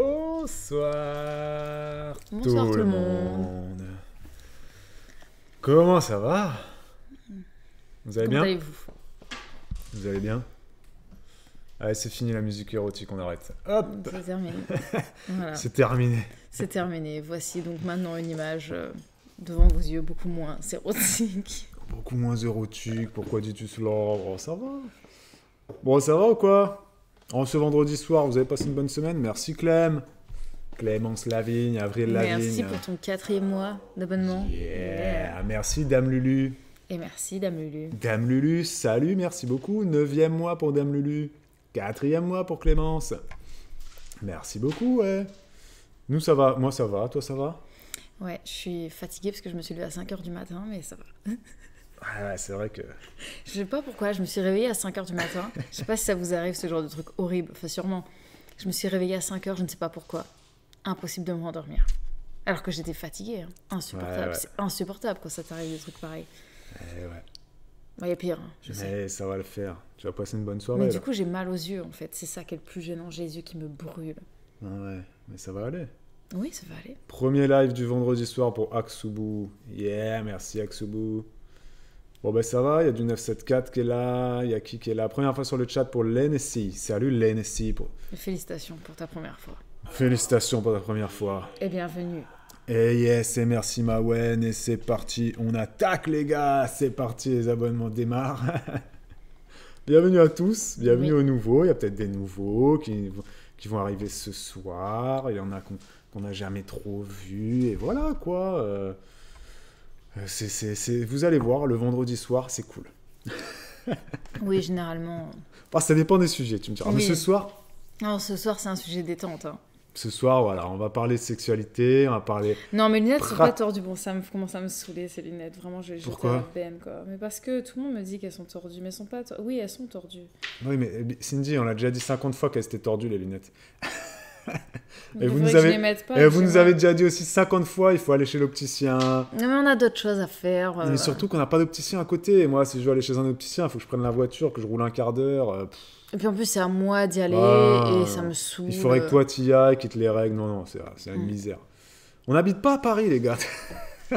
Bonsoir, tout, le monde. Comment ça va Vous allez bien vous allez bien Allez, c'est fini la musique érotique, on arrête. Hop C'est terminé. C'est terminé. Voici donc maintenant une image euh, devant vos yeux beaucoup moins érotique. Beaucoup moins érotique, pourquoi dis-tu cela Bon oh, Ça va Bon, ça va ou quoi en ce vendredi soir, vous avez passé une bonne semaine. Merci Clem. Clémence Lavigne, Avril Lavigne. Merci pour ton quatrième mois d'abonnement. Merci Dame Lulu. Et merci Dame Lulu. Dame Lulu, salut, merci beaucoup. Neuvième mois pour Dame Lulu. Quatrième mois pour Clémence. Merci beaucoup, ouais. Nous, ça va. Moi, ça va. Toi, ça va Ouais, je suis fatiguée parce que je me suis levée à 5h du matin, mais ça va. Ah, c'est vrai que. Je sais pas pourquoi, je me suis réveillée à 5h du matin. je sais pas si ça vous arrive ce genre de truc horrible, enfin sûrement. Je me suis réveillée à 5h, je ne sais pas pourquoi. Impossible de me rendormir. Alors que j'étais fatiguée, hein. insupportable. C'est insupportable quand ça t'arrive des trucs pareils. Eh ouais. Il y a pire. Hein, Mais ça va le faire. Tu vas passer une bonne soirée. Mais du coup, j'ai mal aux yeux en fait. C'est ça qui est le plus gênant. J'ai les yeux qui me brûlent. Ah ouais. Mais ça va aller. Oui, ça va aller. Premier live du vendredi soir pour Aksubu. Yeah, merci Aksubu. Bon ben ça va, il y a du 974 qui est là, il y a qui qui est là. Première fois sur le chat pour l'NSI. Salut l'NSI. Félicitations pour ta première fois. Félicitations pour ta première fois. Et bienvenue. Et yes, et merci Mawen, et c'est parti, on attaque les gars, c'est parti, les abonnements démarrent. bienvenue à tous, bienvenue aux nouveaux, il y a peut-être des nouveaux qui, qui vont arriver ce soir, il y en a qu'on n'a jamais trop vu, et voilà quoi. Euh, euh, c'est, Vous allez voir, le vendredi soir, c'est cool. oui, généralement. Ah, ça dépend des sujets, tu me diras. Ah, mais ce soir. Non, ce soir, c'est un sujet détente. Hein. Ce soir, voilà, on va parler de sexualité, on va parler. Non, mes lunettes pra... sont pas tordues. Bon, ça commence à me saouler, ces lunettes. Vraiment, je Pourquoi peine, ben, quoi. Mais parce que tout le monde me dit qu'elles sont tordues, mais elles sont pas. Oui, elles sont tordues. Oui, mais Cindy, on l'a déjà dit 50 fois qu'elles étaient tordues, les lunettes. et vous nous, avez... vous nous avez déjà dit aussi 50 fois, il faut aller chez l'opticien. Non, mais on a d'autres choses à faire. mais euh. surtout qu'on n'a pas d'opticien à côté. moi, si je veux aller chez un opticien, il faut que je prenne la voiture, que je roule un quart d'heure. Euh, et puis en plus, c'est à moi d'y aller ah. et ça me saoule. Il faudrait que toi t'y ailles, quitte les règles. Non, non, c'est euh, une mm. misère. On n'habite pas à Paris, les gars.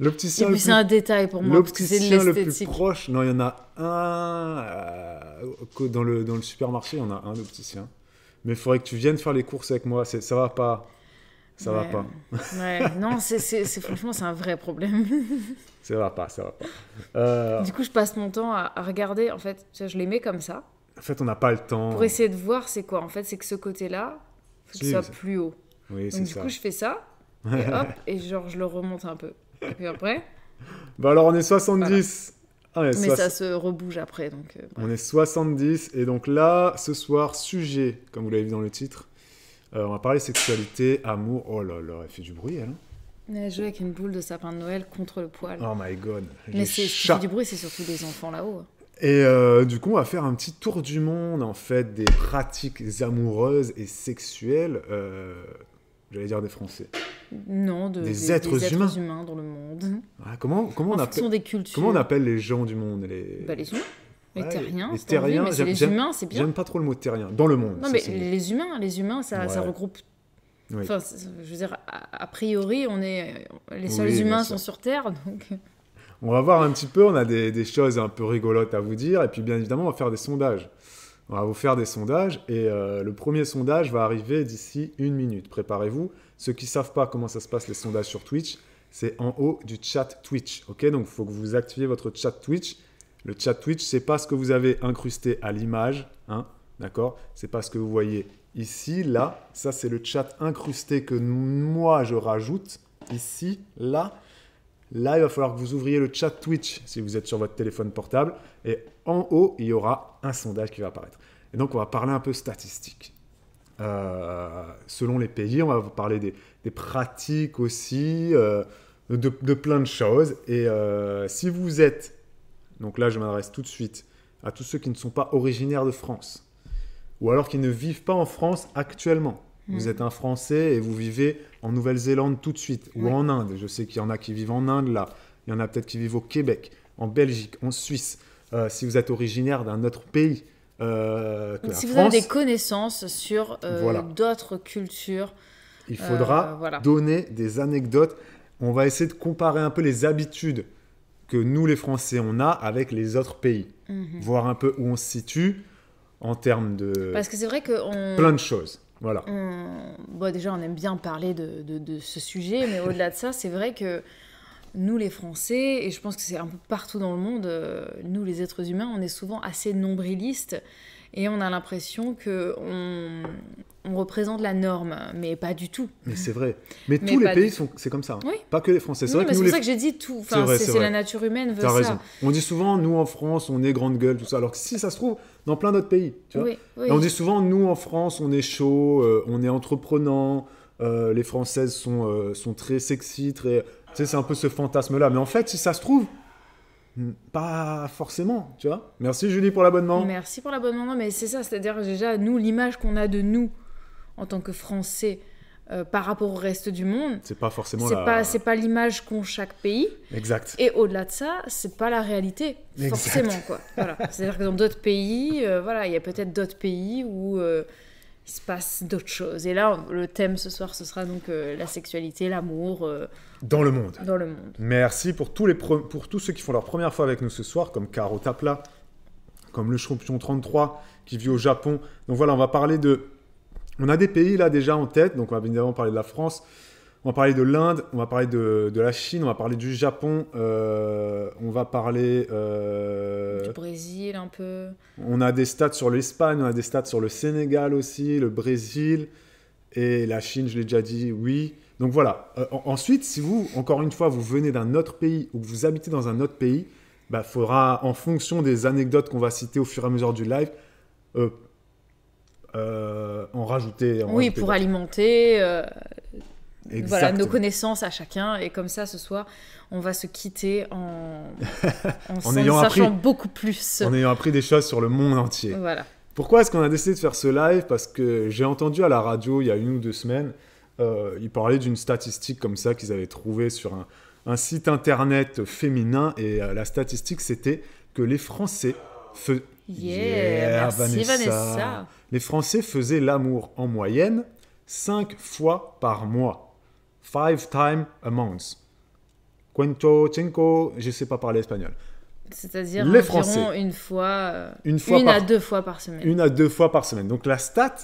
L'opticien. Et c'est un détail pour moi. L'opticien le plus proche. Non, il y en a un. dans, le, dans le supermarché, on a un opticien mais il faudrait que tu viennes faire les courses avec moi. Ça va pas. Ça va pas. Ouais. non, c'est, franchement, c'est un vrai problème. ça va pas, ça va pas. Du coup, je passe mon temps à, regarder. En fait, je les mets comme ça. En fait, on n'a pas le temps. Pour essayer de voir, c'est quoi En fait, c'est que ce côté-là, il faut que ça soit plus haut. Donc, du coup, je fais ça, et hop, et genre, je le remonte un peu. Et puis après. Bah, alors, on est 70 mais ça se rebouge après. Donc, euh, on est 70. Et donc là, ce soir, sujet, comme vous l'avez vu dans le titre, euh, on va parler sexualité, amour. Oh là là, elle fait du bruit, elle. Hein elle joue avec une boule de sapin de Noël contre le poil. Oh my god. Mais c'est fait du bruit, c'est surtout des enfants là-haut. Et euh, du coup, on va faire un petit tour du monde, en fait, des pratiques amoureuses et sexuelles. J'allais dire des Français. Non, des, êtres, humains. dans le monde. Ah, comment, on appelle, les gens du monde Les, bah, les humains les terriens, les, humains, c'est bien. J'aime pas trop le mot terrien dans le monde. Non, mais les humains, les humains, ça, ça regroupe. Enfin, je veux dire, a, priori, on est les seuls humains sont sur Terre, donc. On va voir un petit peu. On a des, des, choses un peu rigolotes à vous dire, et puis bien évidemment, on va faire des sondages. On va vous faire des sondages et euh, le premier sondage va arriver d'ici une minute. Préparez-vous. Ceux qui ne savent pas comment ça se passe les sondages sur Twitch, c'est en haut du chat Twitch. Ok, donc il faut que vous activiez votre chat Twitch. Le chat Twitch, c'est pas ce que vous avez incrusté à l'image, hein, d'accord C'est pas ce que vous voyez ici, là. Ça, c'est le chat incrusté que moi je rajoute ici, là. Là, il va falloir que vous ouvriez le chat Twitch si vous êtes sur votre téléphone portable. Et en haut, il y aura un sondage qui va apparaître. Et donc, on va parler un peu statistiques. Euh, selon les pays, on va vous parler des, pratiques aussi, euh, de, plein de choses. Et euh, si vous êtes, donc là, je m'adresse tout de suite à tous ceux qui ne sont pas originaires de France, ou alors qui ne vivent pas en France actuellement. Hmm. Vous êtes un Français et vous vivez en Nouvelle-Zélande tout de suite, ou en Inde. Je sais qu'il y en a qui vivent en Inde là, il y en a peut-être qui vivent au Québec, en Belgique, en Suisse. si vous êtes originaire d'un autre pays, euh, si vous avez des connaissances sur euh, d'autres cultures, il faudra euh, donner des anecdotes. On va essayer de comparer un peu les habitudes que nous les Français on a avec les autres pays, mhm. voir un peu où on se situe en termes de. Parce que c'est vrai que on... plein de choses. Voilà. Bon, déjà, on aime bien parler de, de ce sujet, mais au-delà de ça, c'est vrai que nous les Français, et je pense que c'est un peu partout dans le monde, euh, nous les êtres humains, on est souvent assez nombrilistes et on a l'impression que on, représente la norme, mais pas du tout. Mais c'est vrai. Mais, tous les pays, sont, c'est comme ça. Hein. Pas que les Français. C'est, pour c'est les... ça que j'ai dit tout. c'est, la nature humaine veut raison. On dit souvent, nous en France, on est grande gueule, tout ça. Alors que si ça se trouve, dans plein d'autres pays. Tu vois on dit souvent, nous en France, on est chaud, euh, on est entreprenant. Euh, les Françaises sont, sont très sexy, très c'est un peu ce fantasme-là. Mais en fait, si ça se trouve, hmm, pas forcément, tu vois. Merci Julie pour l'abonnement. Merci pour l'abonnement. mais c'est ça, c'est-à-dire déjà, nous, l'image qu'on a de nous en tant que Français euh, par rapport au reste du monde. C'est pas forcément pas c'est pas l'image qu'ont chaque pays. Exact. Et au-delà de ça, c'est pas la réalité forcément quoi. Voilà. C'est-à-dire que dans d'autres pays, euh, voilà, il y a peut-être d'autres pays où euh, il se passe d'autres choses. Et là, le thème ce soir, ce sera donc la sexualité, l'amour, dans le monde. Dans le monde. Merci pour tous, les pour tous ceux qui font leur première fois avec nous ce soir, comme Caro Tapla, comme le champion 33 qui vit au Japon. Donc voilà, on va parler de... On a des pays là déjà en tête, donc on va évidemment parler de la France, on va parler de l'Inde, on va parler de, de, la Chine, on va parler du Japon, euh, on va parler... Euh, du Brésil un peu. On a des stats sur l'Espagne, on a des stats sur le Sénégal aussi, le Brésil et la Chine, je l'ai déjà dit, oui. Donc voilà. Euh, ensuite, si vous, encore une fois, vous venez d'un autre pays ou que vous habitez dans un autre pays, il bah, faudra, en fonction des anecdotes qu'on va citer au fur et à mesure du live, euh, euh, en rajouter. oui, pour alimenter voilà, nos connaissances à chacun. Et comme ça, ce soir, on va se quitter en, en, ayant appris, beaucoup plus. En ayant appris des choses sur le monde entier. Voilà. Pourquoi est-ce qu'on a décidé de faire ce live Parce que j'ai entendu à la radio il y a une ou deux semaines euh, ils parlaient d'une statistique comme ça qu'ils avaient trouvée sur un, site internet féminin et euh, la statistique c'était que les Français faisaient yeah, Vanessa. Les Français faisaient l'amour en moyenne 5 fois par mois. Five times a month. Cuento, cinco, je ne sais pas parler espagnol. C'est-à-dire les une fois, une, à deux fois par semaine. Une à deux fois par semaine. Donc la stat,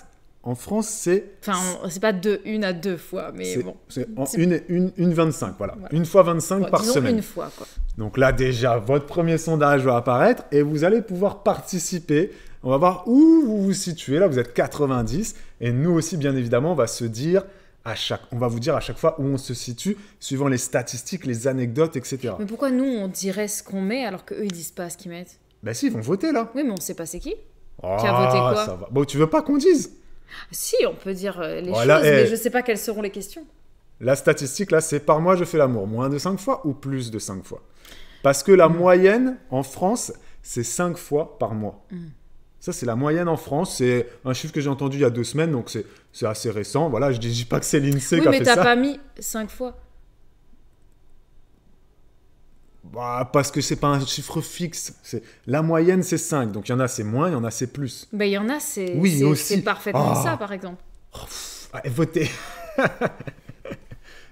en France, c'est. Enfin, c'est pas de une à deux fois, mais bon. C'est une, une, une 25, voilà. Une fois 25 par disons semaine. une fois, quoi. Donc là, déjà, votre premier sondage va apparaître et vous allez pouvoir participer. On va voir où vous vous situez. Là, vous êtes 90. Et nous aussi, bien évidemment, on va se dire. À chaque, on va vous dire à chaque fois où on se situe, suivant les statistiques, les anecdotes, etc. Mais pourquoi nous, on dirait ce qu'on met alors qu'eux, ils disent pas ce qu'ils mettent Ben si, ils vont voter là. Oui, mais on sait pas c'est qui. Ah, qui a voté quoi Bon, tu veux pas qu'on dise si, on peut dire euh, les choses, mais eh, je ne sais pas quelles seront les questions. La statistique, là, c'est par mois, je fais l'amour. Moins de 5 fois ou plus de 5 fois Parce que la mm. moyenne en France, c'est 5 fois par mois. Mm. Ça, c'est la moyenne en France. C'est un chiffre que j'ai entendu il y a deux semaines, donc c'est assez récent. Voilà, je ne dis pas que c'est l'INSEE qui a fait ça. mais tu n'as pas mis 5 fois. Bah, parce que c'est pas un chiffre fixe. C'est La moyenne, c'est 5. Donc il y en a, c'est moins, il y en a, c'est plus. Ben, il y en a, c'est oui, parfaitement ah. ça, par exemple. Oh,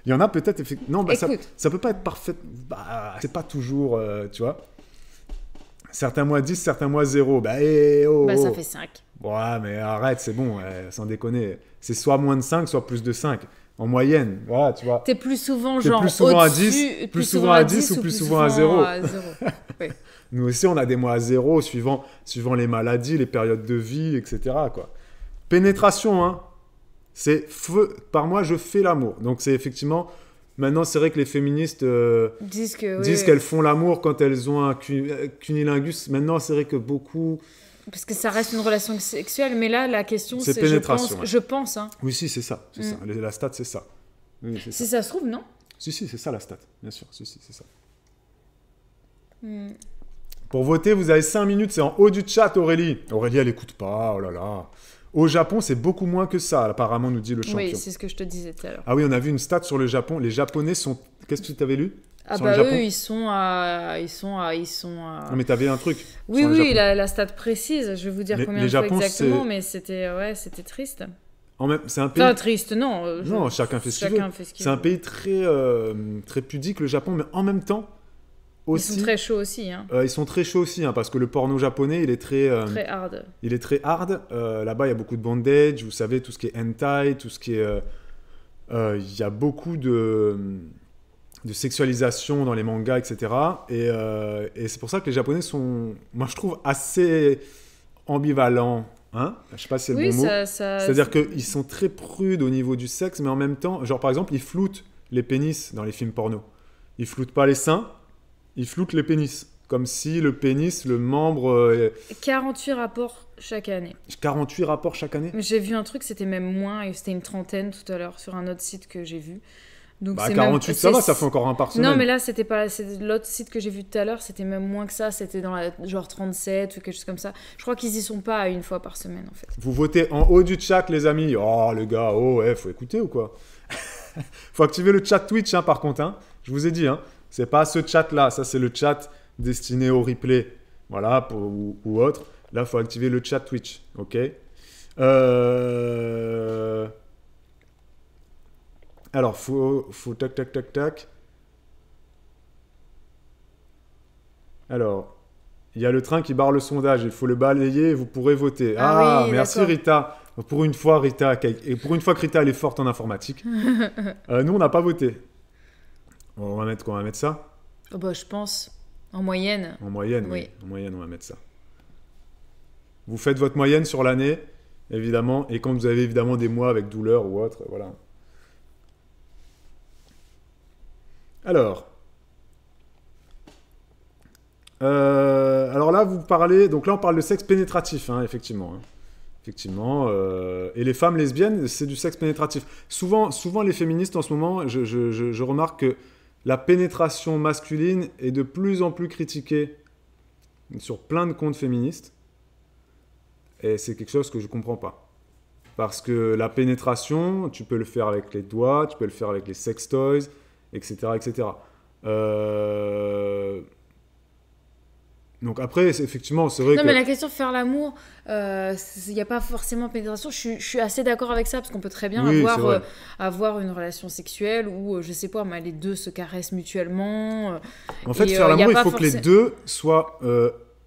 Il y en a peut-être Non, bah, ça, ça peut pas être parfait. Bah, c'est pas toujours, euh, tu vois. Certains mois 10, certains mois 0. Bah, eh, bah, ça oh. fait 5. Ouais, mais arrête, c'est bon, sans déconner. C'est soit moins de 5, soit plus de 5 en moyenne. Voilà, tu vois. T'es plus souvent genre plus souvent à 10, plus, souvent, à 10 ou plus souvent, à 0. Nous aussi, on a des mois à 0 suivant, suivant les maladies, les périodes de vie, etc. Quoi. Pénétration, hein. C'est feu. Par moi, je fais l'amour. Donc, c'est effectivement. Maintenant, c'est vrai que les féministes euh, disent qu'elles font l'amour quand elles ont un euh, cunilingus. Maintenant, c'est vrai que beaucoup parce que ça reste une relation sexuelle, mais là, la question, c'est pénétration. Je pense. Je hein. pense Oui, si, c'est ça, c'est ça, mm. La stat, c'est ça. si ça. se trouve, non Si, si, c'est ça la stat, bien sûr. Si, si, c'est ça. Mm. Pour voter, vous avez 5 minutes, c'est en haut du chat, Aurélie. Aurélie, elle n'écoute pas, oh là là. Au Japon, c'est beaucoup moins que ça, apparemment, nous dit le champion. Oui, c'est ce que je te disais tout à l'heure. Ah oui, on a vu une stat sur le Japon. Les Japonais sont. Qu'est-ce que tu avais lu ah bah eux, ils sont à... Ils sont à... Ils sont Non mais t'avais un truc. Oui, oui, la, la, stat précise, je vais vous dire combien de fois exactement, mais c'était ouais, triste. Même... C'est un pays... triste, non. Euh, non, chacun fait ce qu'il veut. C'est un pays très, euh, très pudique, le Japon, mais en même temps... Aussi, hein. euh, ils sont très chauds aussi. ils sont très chauds aussi, parce que le porno japonais, il est très... très hard. Il est très hard. Là-bas, il y a beaucoup de bondage, vous savez, tout ce qui est hentai, tout ce qui est... Il y a beaucoup de de sexualisation dans les mangas, etc. Euh, et, c'est pour ça que les Japonais sont, moi je trouve, assez ambivalents. Hein je sais pas si c'est le mot. C'est-à-dire qu'ils sont très prudes au niveau du sexe, mais en même temps, genre par exemple, ils floutent les pénis dans les films porno. Ils floutent pas les seins, ils floutent les pénis. Comme si le pénis, le membre. 48 euh, rapports chaque année. 48 rapports chaque année J'ai vu un truc, c'était même moins, c'était une trentaine tout à l'heure sur un autre site que j'ai vu. 48, bah, ça va, ça fait encore un par semaine. Non, mais là, c'était pas. L'autre site que j'ai vu tout à l'heure, c'était même moins que ça. C'était dans la... genre 37 ou quelque chose comme ça. Je crois qu'ils y sont pas une fois par semaine, en fait. Vous votez en haut du chat, les amis. Oh, le gars, oh, ouais, eh, faut écouter ou quoi Faut activer le chat Twitch, hein, par contre. Hein. Je vous ai dit, hein. C'est pas ce chat-là. Ça, c'est le chat destiné au replay. Voilà, ou, autre. Là, faut activer le chat Twitch. OK euh... Alors, faut, faut tac, tac, tac, tac. Alors, il y a le train qui barre le sondage, il faut le balayer et vous pourrez voter. Ah, ah merci Rita. Pour une fois, Rita, et pour une fois que Rita, elle est forte en informatique. Euh, nous, on n'a pas voté. On va mettre quoi On va mettre ça oh, bah, Je pense. En moyenne. En moyenne, oui. En moyenne, on va mettre ça. Vous faites votre moyenne sur l'année, évidemment, et quand vous avez évidemment des mois avec douleur ou autre, voilà. Alors. Euh, alors là, vous parlez. Donc là, on parle de sexe pénétratif, hein, effectivement. Hein. Effectivement. Euh, et les femmes lesbiennes, c'est du sexe pénétratif. Souvent, souvent, les féministes en ce moment, je, je, remarque que la pénétration masculine est de plus en plus critiquée sur plein de comptes féministes. Et c'est quelque chose que je ne comprends pas. Parce que la pénétration, tu peux le faire avec les doigts, tu peux le faire avec les sex toys, etc. etc. Euh, donc après, effectivement, c'est vrai non, mais la question de faire l'amour, il euh, n'y a pas forcément pénétration. Je, suis, je suis assez d'accord avec ça, parce qu'on peut très bien avoir, euh, avoir une relation sexuelle où, je sais pas, mais les deux se caressent mutuellement. en fait, faire l'amour, il faut que les deux soient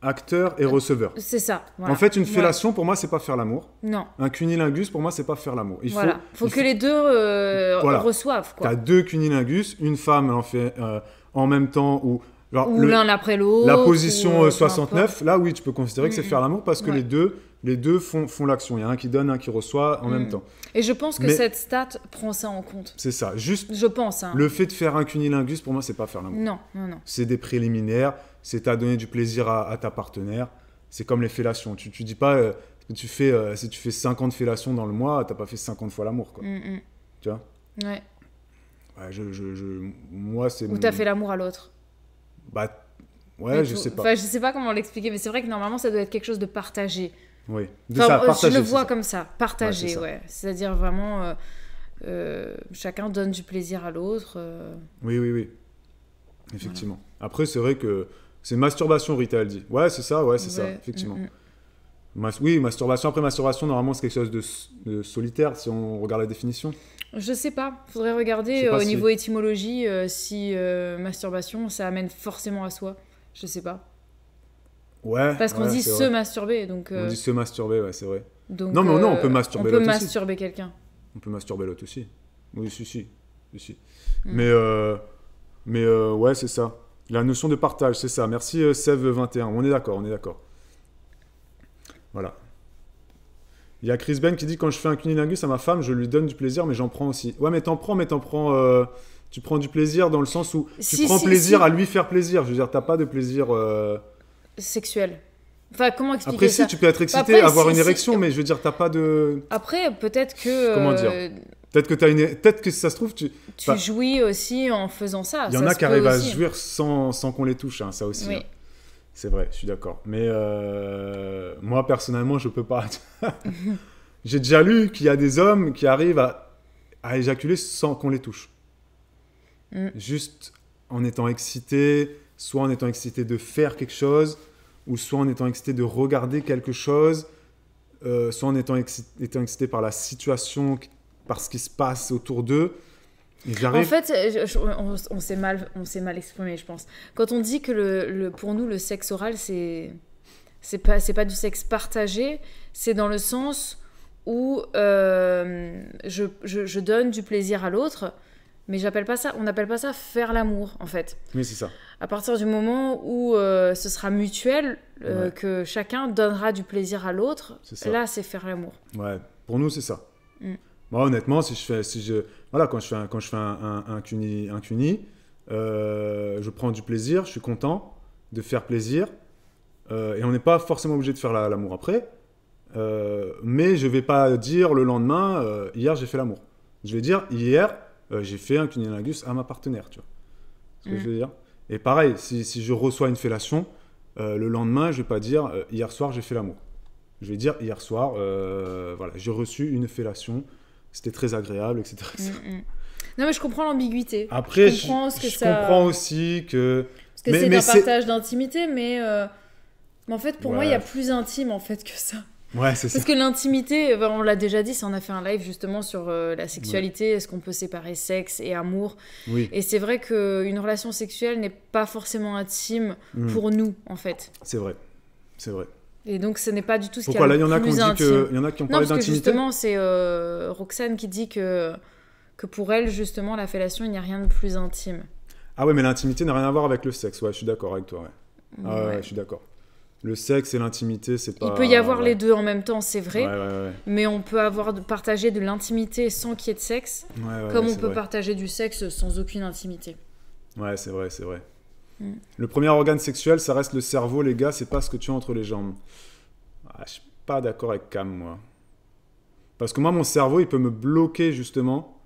acteur et receveur. C'est ça. En fait, une fellation, pour moi, c'est pas faire l'amour. Non. Un cunilingus, pour moi, c'est pas faire l'amour. Il voilà. faut, que les deux euh, reçoivent. Tu as deux cunilingus, une femme en fait euh, en même temps ou. l'un après l'autre. La position 69, euh, là oui, tu peux considérer que c'est faire l'amour parce que les deux, les deux font, font l'action. Il y a un qui donne, un qui reçoit en même mm. temps. Et je pense que cette stat prend ça en compte. C'est ça, juste. Je pense. Hein. Le fait de faire un cunilingus, pour moi, c'est pas faire l'amour. Non, non, non. C'est des préliminaires c'est à donner du plaisir à, ta partenaire. C'est comme les fellations. Tu, tu dis pas euh, tu fais, euh, si tu fais 50 fellations dans le mois, t'as pas fait 50 fois l'amour. Quoi. Mm, mm. Tu vois Ouais. je, je, moi, c'est. Ou t'as fait l'amour à l'autre Bah, ouais, je sais pas. Enfin, je sais pas comment l'expliquer, mais c'est vrai que normalement, ça doit être quelque chose de partagé. Oui. Euh, je le vois comme ça, partagé, ouais. C'est-à-dire vraiment, chacun donne du plaisir à l'autre. Oui, oui, oui. Effectivement. Après, c'est vrai que c'est masturbation, Rita, elle dit. Ouais, c'est ça, ouais, c'est ça, effectivement. Mm, mm. oui, masturbation. Après, masturbation, normalement, c'est quelque chose de, solitaire, si on regarde la définition. Je sais pas. Faudrait regarder euh, au niveau étymologie euh, si euh, masturbation, ça amène forcément à soi. Je sais pas. Ouais. Parce qu'on dit se masturber, donc. On dit se masturber, ouais, c'est vrai. non, mais non, on peut masturber l'autre On peut masturber quelqu'un. On peut masturber l'autre aussi. Oui, si, si. si, mm. Mais, mais ouais, c'est ça. La notion de partage, c'est ça. Merci euh, Sev21. On est d'accord, on est d'accord. Voilà. Il y a Chris Ben qui dit quand je fais un cunilingus à ma femme, je lui donne du plaisir, mais j'en prends aussi. Ouais, mais t'en prends, mais t'en prends. Euh, tu prends du plaisir dans le sens où tu prends plaisir à lui faire plaisir. Je veux dire, t'as pas de plaisir euh, sexuel. Enfin, comment expliquer Après, si, tu peux être excité, avoir une érection, mais je veux dire, t'as pas de. Après, peut-être que. Comment dire Peut-être que, as une... peut que ça se trouve, tu. Tu jouis aussi en faisant ça. Il y en a qui arrivent à jouir sans, sans qu'on les touche, hein, ça aussi. Hein. C'est vrai, je suis d'accord. Mais euh, moi, personnellement, je peux pas. J'ai déjà lu qu'il y a des hommes qui arrivent à, à éjaculer sans qu'on les touche. Mm. Juste en étant excité, soit en étant excité de faire quelque chose, ou soit en étant excité de regarder quelque chose. Euh, soit en étant, étant excité par la situation par ce qui se passe autour d'eux. En fait, on, s'est mal, on s'est mal exprimé, je pense. Quand on dit que le, pour nous le sexe oral c'est c'est pas pas du sexe partagé, c'est dans le sens où euh, je, donne du plaisir à l'autre, mais j'appelle pas ça, on n'appelle pas ça faire l'amour en fait. Mais c'est ça. À partir du moment où euh, ce sera mutuel, euh, que chacun donnera du plaisir à l'autre, là c'est faire l'amour. Ouais, pour nous c'est ça. Mm. Moi, honnêtement, si je fais, si je, voilà, quand je fais un, quand je fais un, un, cuni, un cuni euh, je prends du plaisir, je suis content de faire plaisir. Euh, et on n'est pas forcément obligé de faire l'amour après. Euh, mais je vais pas dire le lendemain, hier j'ai fait l'amour. Je vais dire, hier j'ai fait un cunilingus à ma partenaire. Tu vois ce que je mm. veux dire Et pareil, si, si, je reçois une fellation, le lendemain je vais pas dire, hier soir j'ai fait l'amour. Je vais dire, hier soir, voilà, j'ai reçu une fellation c'était très agréable, etc. Mm, mm. Non, mais je comprends l'ambiguïté. Après, je comprends, que aussi que. Parce que c'est un partage d'intimité, euh, mais, en fait, pour moi, il y a plus intime en fait que ça. Ouais, c'est ça. Parce que l'intimité, on l'a déjà dit, ça, on a fait un live justement sur euh, la sexualité. Est-ce qu'on peut séparer sexe et amour oui. Et c'est vrai qu'une relation sexuelle n'est pas forcément intime mm. pour nous, en fait. C'est vrai. C'est vrai. Et donc, ce n'est pas du tout ce qu'il y en a qui dit que, il y en a qui ont non, parlé d'intimité. Justement, c'est euh, Roxane qui dit que que pour elle, justement, la fellation, il n'y a rien de plus intime. Ah ouais, mais l'intimité n'a rien à voir avec le sexe. Ouais, je suis d'accord avec toi. Ouais. Ah mm, je suis d'accord. Le sexe et l'intimité, c'est pas. Il peut y avoir les deux en même temps, c'est vrai. Mais on peut avoir de, partager de l'intimité sans qu'il y ait de sexe, comme on peut partager du sexe sans aucune intimité. Ouais, c'est vrai, c'est vrai. Mm. Le premier organe sexuel, ça reste le cerveau, les gars, c'est pas ce que tu as entre les jambes. Ah, je suis pas d'accord avec Cam, moi. Parce que moi, mon cerveau, il peut me bloquer justement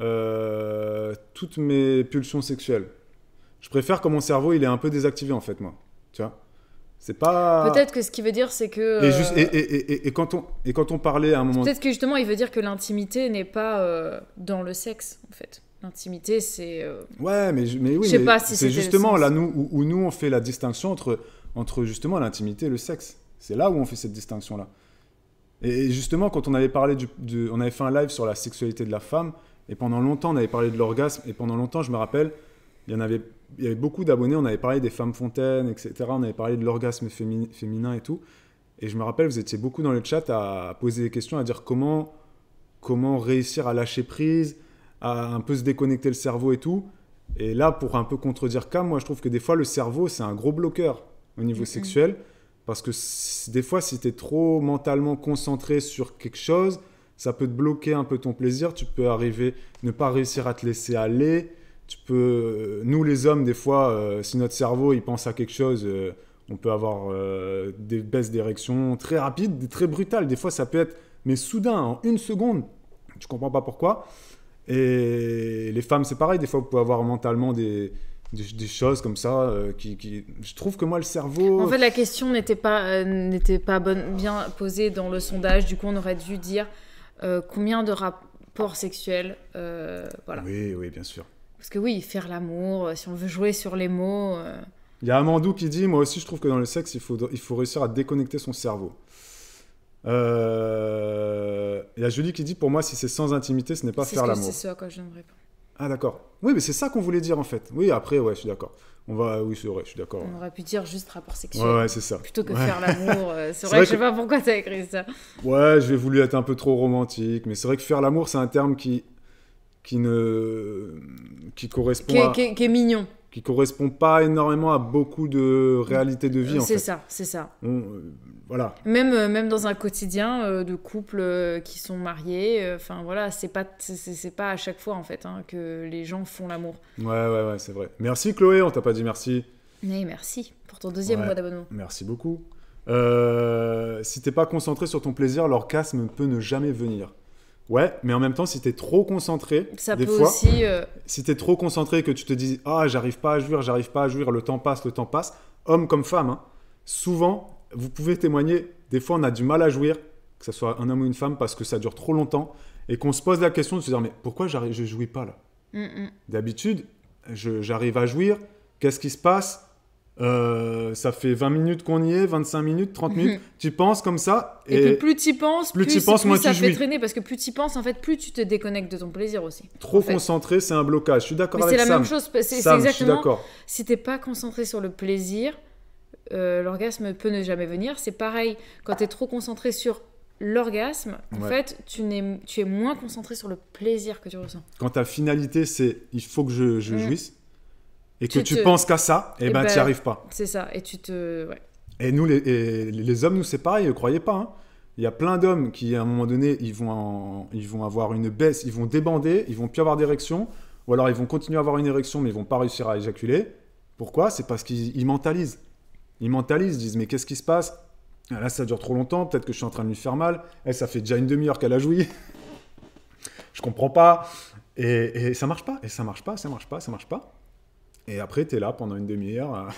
euh, toutes mes pulsions sexuelles. Je préfère que mon cerveau, il est un peu désactivé en fait, moi. Tu vois c'est pas. Peut-être que ce qu'il veut dire, c'est que. Et, euh, juste, et, quand on, et quand on parlait à un moment. Peut-être que justement, il veut dire que l'intimité n'est pas euh, dans le sexe, en fait. L'intimité, c'est. Euh, ouais, mais, mais oui, c'est justement là où, nous on fait la distinction entre, entre justement l'intimité et le sexe. C'est là où on fait cette distinction-là. Et, justement, quand on avait parlé du, On avait fait un live sur la sexualité de la femme, et pendant longtemps, on avait parlé de l'orgasme, et pendant longtemps, je me rappelle, il y, en avait, il y avait beaucoup d'abonnés, on avait parlé des femmes fontaines, etc. On avait parlé de l'orgasme féminin, et tout. Et je me rappelle, vous étiez beaucoup dans le chat à poser des questions, à dire comment, comment réussir à lâcher prise, à un peu se déconnecter le cerveau et tout. Et là, pour un peu contredire Cam, moi je trouve que des fois le cerveau c'est un gros bloqueur au niveau sexuel. Parce que des fois, si tu es trop mentalement concentré sur quelque chose, ça peut te bloquer un peu ton plaisir. Tu peux arriver, ne pas réussir à te laisser aller. Tu peux, euh, nous les hommes, des fois, euh, si notre cerveau il pense à quelque chose, euh, on peut avoir des baisses d'érection très rapides, très brutales. Des fois, ça peut être, mais soudain, en une seconde, tu comprends pas pourquoi. Et les femmes, c'est pareil, des fois, vous pouvez avoir mentalement des, des, choses comme ça. Euh, qui, Je trouve que moi, le cerveau. En fait, la question n'était pas, euh, n'était pas bonne, bien posée dans le sondage. Du coup, on aurait dû dire euh, combien de rapports sexuels. voilà. Oui, oui, bien sûr. Parce que oui, faire l'amour, si on veut jouer sur les mots. Il y a Amandou qui dit Moi aussi, je trouve que dans le sexe, il faut, il faut réussir à déconnecter son cerveau. Euh il y a Julie qui dit Pour moi, si c'est sans intimité, ce n'est pas faire l'amour. C'est ce à quoi je viens pas. Ah, d'accord. Oui, mais c'est ça qu'on voulait dire en fait. Oui, après, ouais, je suis d'accord. On va, oui, c'est vrai, je suis d'accord. On aurait pu dire juste rapport sexuel. Ouais, c'est ça. Plutôt que faire l'amour. Euh, c'est vrai, que... je sais pas pourquoi tu as écrit ça. Ouais, j'ai voulu être un peu trop romantique, mais c'est vrai que faire l'amour, c'est un terme qui qui ne qui correspond à... qui est mignon qui correspond pas énormément à beaucoup de réalités de vie. C'est ça, c'est ça. Euh, voilà. Même, euh, même dans un quotidien euh, de couples qui sont mariés, enfin voilà, c'est pas, c'est pas à chaque fois en fait hein, que les gens font l'amour. Ouais, ouais, ouais, c'est vrai. Merci Chloé, on t'a pas dit merci. Mais merci pour ton deuxième mois d'abonnement. Merci beaucoup. si t'es pas concentré sur ton plaisir, l'orgasme peut ne jamais venir. Ouais, mais en même temps, si t'es trop concentré, ça des peut fois, aussi. Euh, si t'es trop concentré que tu te dis ah j'arrive pas à jouir, j'arrive pas à jouir, le temps passe, le temps passe, homme comme femme, hein, souvent vous pouvez témoigner. Des fois, on a du mal à jouir, que ce soit un homme ou une femme, parce que ça dure trop longtemps et qu'on se pose la question de se dire mais pourquoi je jouis pas là mm, mm. D'habitude, j'arrive à jouir. Qu'est-ce qui se passe euh, ça fait 20 minutes qu'on y est, 25 minutes, 30 minutes. Mhm. tu penses comme ça. Et, plus tu penses, plus, y penses, plus, ça fait traîner. Parce que plus tu y penses, en fait, plus tu te déconnectes de ton plaisir aussi. Trop concentré, c'est un blocage. Je suis d'accord avec ça. C'est la même chose. C'est exactement. Si t'es pas concentré sur le plaisir, euh, l'orgasme peut ne jamais venir. C'est pareil. Quand tu es trop concentré sur l'orgasme, en fait, tu, es, tu es moins concentré sur le plaisir que tu ressens. Quand ta finalité, c'est il faut que je, mhm. jouisse et que tu, penses qu'à ça, et, eh eh ben, tu n'y ben, arrives pas. C'est ça, et tu te... Et nous, les, hommes, nous, c'est pareil, ne croyez pas. Hein. Il y a plein d'hommes qui, à un moment donné, ils vont, ils vont avoir une baisse, ils vont débander, ils vont plus avoir d'érection, ou alors ils vont continuer à avoir une érection, mais ils vont pas réussir à éjaculer. Pourquoi C'est parce qu'ils mentalisent. Ils mentalisent, ils disent, mais qu'est-ce qui se passe ah, Là, ça dure trop longtemps, peut-être que je suis en train de lui faire mal. Eh, ça fait déjà une demi-heure qu'elle a joué je comprends pas. Et, et ça marche pas, et ça marche pas, ça marche pas, ça marche pas. Et après, tu es là pendant une demi-heure.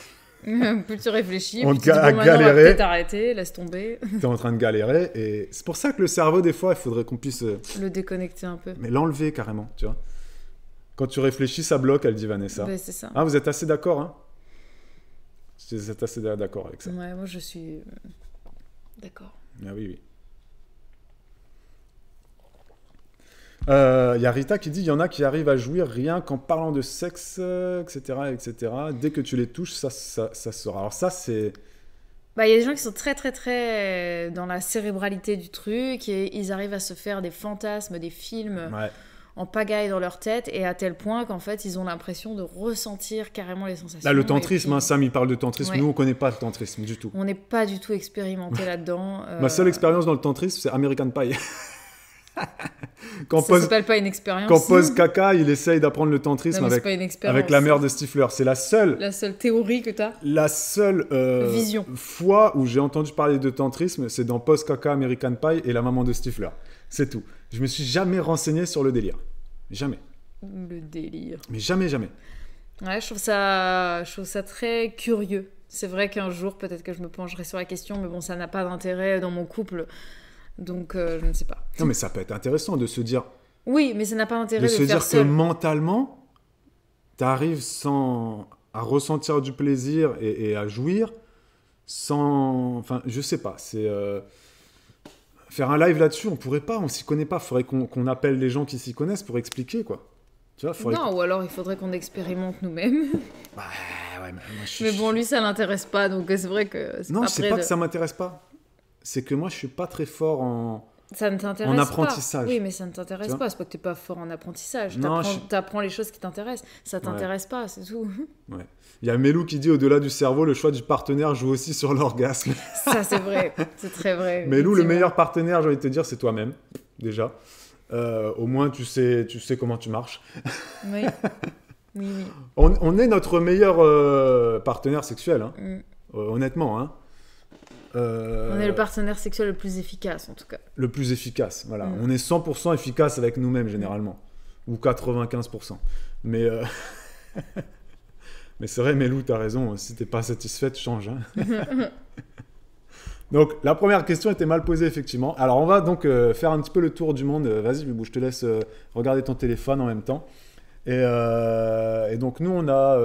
plus tu réfléchis, on te ga bon, galérer. arrêter, laisse tomber. T'es en train de galérer et c'est pour ça que le cerveau des fois, il faudrait qu'on puisse euh, le déconnecter un peu. Mais l'enlever carrément, tu vois. Quand tu réfléchis, ça bloque, elle dit Vanessa. Ben, c'est ça. Ah, vous êtes assez d'accord, hein Vous êtes assez d'accord avec ça. Ouais, moi je suis euh, d'accord. Ah oui, oui. Il euh, y a Rita qui dit il y en a qui arrivent à jouir rien qu'en parlant de sexe, etc., euh, etc. Dès que tu les touches, ça, ça, ça sort. Alors ça, c'est... Il bah, y a des gens qui sont très très très euh, dans la cérébralité du truc et ils arrivent à se faire des fantasmes, des films en pagaille dans leur tête et à tel point qu'en fait ils ont l'impression de ressentir carrément les sensations. Là le tantrisme, hein, Sam il parle de tantrisme, nous on connaît pas le tantrisme du tout. On n'est pas du tout expérimenté là-dedans. Ma seule expérience dans le tantrisme c'est American Pie. quand ça pose, pas une expérience. Quand pose caca, il essaye d'apprendre le tantrisme avec, la mère de Stifler. C'est la seule. La seule théorie que tu as La seule euh, Vision. fois où j'ai entendu parler de tantrisme, c'est dans Pose caca American Pie et la maman de Stifler. C'est tout. Je me suis jamais renseigné sur le délire. Jamais. Le délire. Mais jamais, jamais. Ouais, je trouve ça, je trouve ça très curieux. C'est vrai qu'un jour, peut-être que je me pencherai sur la question, mais bon, ça n'a pas d'intérêt dans mon couple. Donc, euh, je ne sais pas. Non, mais ça peut être intéressant de se dire. Oui, mais ça n'a pas intérêt de, se dire que mentalement, tu arrives sans à ressentir du plaisir et, à jouir, sans. Enfin, je sais pas. C'est euh, faire un live là-dessus, on pourrait pas, on s'y connaît pas. Faudrait qu'on appelle les gens qui s'y connaissent pour expliquer quoi. Tu vois, Non, ou alors il faudrait qu'on expérimente nous-mêmes. Bah, ouais, mais, je, mais bon, lui, ça l'intéresse pas, donc c'est vrai que. Non, je sais pas que ça m'intéresse pas c'est que moi, je suis pas très fort en, apprentissage. Oui, mais ça ne t'intéresse pas. n'est pas que tu n'es pas fort en apprentissage. Tu apprends, les choses qui t'intéressent. Ça t'intéresse pas, c'est tout. Ouais. Il y a Melou qui dit au-delà du cerveau, le choix du partenaire joue aussi sur l'orgasme. Ça, c'est vrai. c'est très vrai. Melou, le meilleur partenaire, j'ai envie de te dire, c'est toi-même, déjà. Euh, au moins, tu sais, tu sais comment tu marches. Oui. On, est notre meilleur euh, partenaire sexuel, hein. Mm. Euh, honnêtement. Hein. Euh, on est le partenaire sexuel le plus efficace, en tout cas. Le plus efficace, voilà. Mm. On est 100% efficace avec nous-mêmes, généralement. Mm. Ou 95%. Mais, euh, mais c'est vrai, tu t'as raison. Si t'es pas satisfaite, change. Hein. donc, la première question était mal posée, effectivement. Alors, on va donc euh, faire un petit peu le tour du monde. Vas-y, Bibou, je te laisse regarder ton téléphone en même temps. Et, donc, nous, on a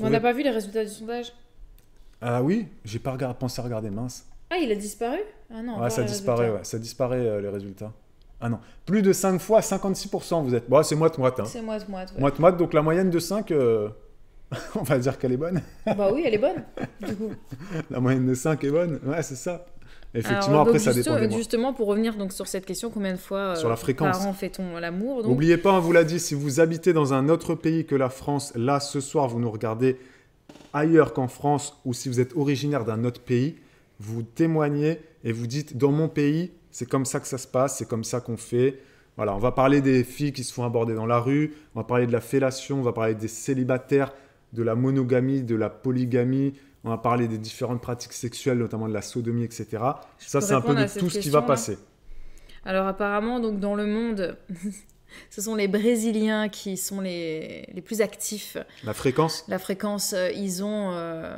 On n'a pas vu les résultats du sondage ah oui, j'ai pas pensé à regarder, mince. Ah, il a disparu Ah non. ça disparaît, ouais. ça disparaît euh, les résultats. Ah non. Plus de 5 fois, 56%, vous êtes. Bon, bah, c'est moite-moite. Hein. C'est moite-moite. Moite-moite, donc la moyenne de 5, euh, on va dire qu'elle est bonne. bah oui, elle est bonne, du coup. la moyenne de 5 est bonne, ouais, c'est ça. Effectivement, après, ça dépend. Justement, pour revenir donc sur cette question, combien de fois sur la euh, fréquence. par an fait-on l'amour N'oubliez pas, on vous l'a dit, si vous habitez dans un autre pays que la France, là, ce soir, vous nous regardez ailleurs qu'en France, ou si vous êtes originaire d'un autre pays, vous témoignez et vous dites dans mon pays, c'est comme ça que ça se passe, c'est comme ça qu'on fait. Voilà, on va parler des filles qui se font aborder dans la rue, on va parler de la fellation, on va parler des célibataires, de la monogamie, de la polygamie, on va parler des différentes pratiques sexuelles, notamment de la sodomie, etc. ça, c'est un peu de tout ce qui va passer. Alors apparemment, donc dans le monde, ce sont les Brésiliens qui sont les, les plus actifs. La fréquence La fréquence, euh, ils ont... Euh,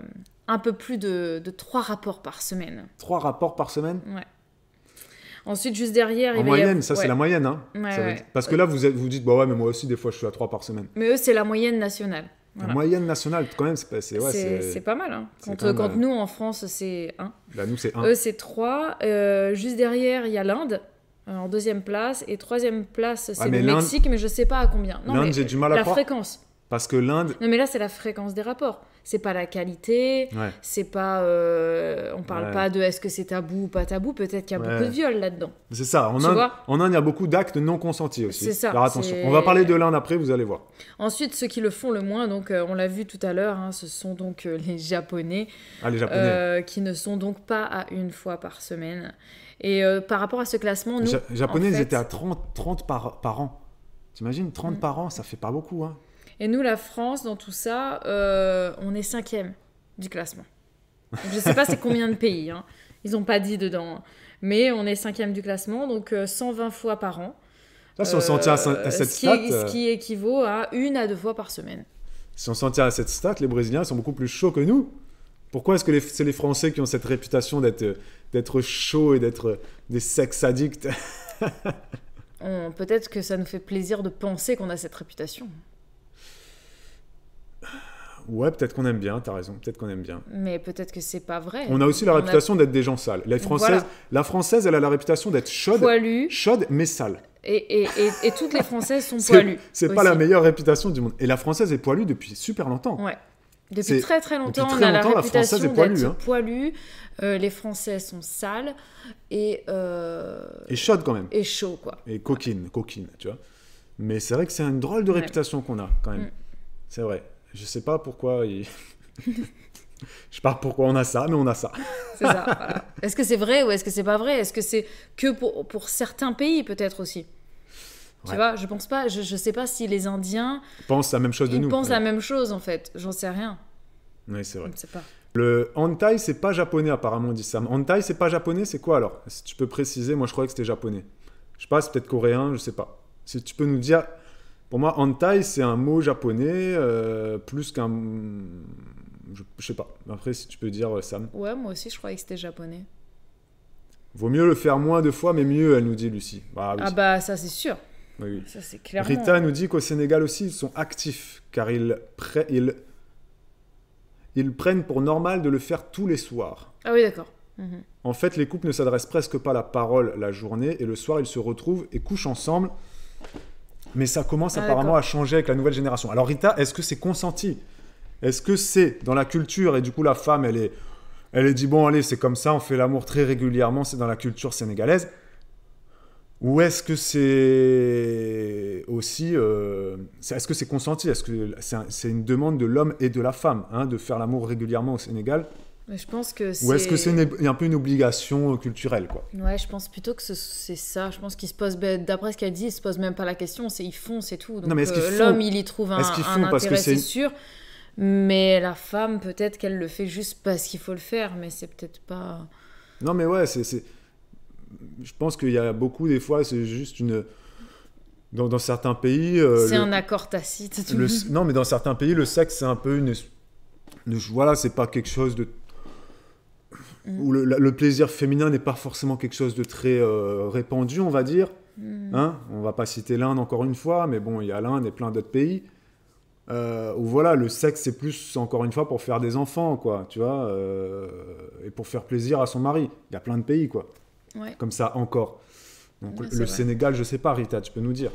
un peu plus de, trois rapports par semaine. Trois rapports par semaine Ouais. Ensuite, juste derrière. En moyenne, ça c'est la moyenne. Hein. Parce que là, vous vous dites, bah ouais, mais moi aussi, des fois, je suis à trois par semaine. Mais eux, c'est la moyenne nationale. La moyenne nationale, quand même, c'est pas, pas mal. Hein. Quand, euh, nous, en France, c'est 1. Là, bah, nous, c'est 1. Eux, c'est 3. Euh, juste derrière, il y a l'Inde. Euh, en deuxième place et troisième place ah, c'est le Mexique mais je sais pas à combien l'Inde j'ai du mal à la fréquence parce que l'Inde. Non, mais là, c'est la fréquence des rapports. C'est pas la qualité. C'est pas. Euh, on parle pas de est-ce que c'est tabou ou pas tabou. Peut-être qu'il y a beaucoup de viols là-dedans. C'est ça. En Inde, il y a beaucoup d'actes non consentis aussi. C'est ça. Alors attention. On va parler de l'Inde après, vous allez voir. Ensuite, ceux qui le font le moins, donc euh, on l'a vu tout à l'heure, hein, ce sont donc euh, les Japonais. Ah, les Japonais. qui ne sont donc pas à une fois par semaine. Et par rapport à ce classement, nous. Les Japonais, ils étaient à 30, 30 par, par an. T'imagines 30 mm. par an, ça fait pas beaucoup. Hein. Et nous, la France, dans tout ça, euh, on est cinquième du classement. Je je sais pas c'est combien de pays, hein. ils n'ont pas dit dedans, mais on est cinquième du classement, donc 120 euh, fois par an. Ça, si on s'en tient à, euh, cette ce Qui, ce qui équivaut à une à deux fois par semaine. Si on s'en tient à cette stat, les Brésiliens sont beaucoup plus chauds que nous. Pourquoi est-ce que c'est les Français qui ont cette réputation d'être chauds et d'être des sex addicts Peut-être que ça nous fait plaisir de penser qu'on a cette réputation ouais, peut-être qu'on aime bien, t'as raison, peut-être qu'on aime bien. Mais peut-être que c'est pas vrai. On a aussi la réputation d'être des gens sales. La française, la française, elle a la réputation d'être chaude, Poilue. chaude mais sale. Et, et, et, toutes les Françaises sont poilues. C'est pas la meilleure réputation du monde. Et la Française est poilue depuis super longtemps. Ouais. Depuis très très longtemps, on a la réputation d'être hein. poilue. Euh, les Françaises sont sales et euh, et chaudes quand même. Et chaud quoi. Et coquine, coquines coquine, tu vois. Mais c'est vrai que c'est une drôle de réputation qu'on a quand même. Mm. C'est vrai. Je sais pas pourquoi. Il... Je sais pas pourquoi on a ça, mais on a ça. c'est ça. Est-ce que c'est vrai ou est-ce que c'est pas vrai Est-ce que c'est que pour, pour, certains pays peut-être aussi Tu vois, je pense pas, je, je, sais pas si les Indiens pensent la même chose de nous. Ils pensent la même chose en fait, j'en sais rien. Oui, c'est vrai. Je ne sais pas. Le hentai, c'est pas japonais apparemment, dit Sam. Hentai, c'est pas japonais, c'est quoi alors Si tu peux préciser, moi je croyais que c'était japonais. Je sais pas, c'est peut-être coréen, je sais pas. Si tu peux nous dire pour moi, hentai, c'est un mot japonais euh, plus qu'un. Je, sais pas. Après, si tu peux dire euh, Sam. Ouais, moi aussi, je croyais que c'était japonais. Vaut mieux le faire moins de fois, mais mieux, elle nous dit Lucie. Bah ah, bah, ça, c'est sûr. Oui, oui. Ça, c'est clairement... Rita nous dit qu'au Sénégal aussi, ils sont actifs, car ils, ils... ils prennent pour normal de le faire tous les soirs. Ah oui, d'accord. Mhm. En fait, les couples ne s'adressent presque pas la parole la journée, et le soir, ils se retrouvent et couchent ensemble. Mais ça commence ah, apparemment à changer avec la nouvelle génération. Alors Rita, est-ce que c'est consenti Est-ce que c'est dans la culture et du coup la femme, elle est, elle est dit bon allez c'est comme ça, on fait l'amour très régulièrement, c'est dans la culture sénégalaise. Ou est-ce que c'est aussi, euh, est-ce que c'est consenti Est-ce que c'est une demande de l'homme et de la femme hein, de faire l'amour régulièrement au Sénégal je pense que c'est... Ou est-ce que c'est un peu une obligation euh, culturelle, quoi Ouais, je pense plutôt que c'est ça. Je pense qu'il se posent, ben, d'après ce qu'elle dit, ils se posent même pas la question, c'est ils font, c'est tout. non, mais euh, L'homme, il y trouve un, parce intérêt, que c'est sûr. Mais la femme, peut-être qu'elle le fait juste parce qu'il faut le faire, mais c'est peut-être pas... Non, mais ouais, c'est... Je pense qu'il y a beaucoup, des fois, c'est juste une... Dans, dans certains pays... Euh, c'est un accord tacite. Non, mais dans certains pays, le sexe, c'est un peu une... Voilà, c'est pas quelque chose de où le, plaisir féminin n'est pas forcément quelque chose de très euh, répandu, on va dire. Hmm. Hein, on va pas citer l'Inde encore une fois, mais bon, il y a l'Inde et plein d'autres pays. Euh, où voilà, le sexe c'est plus encore une fois pour faire des enfants, quoi, tu vois, euh, et pour faire plaisir à son mari. Il y a plein de pays, quoi, comme ça encore. Donc le Sénégal, je sais pas, Rita, tu peux nous dire.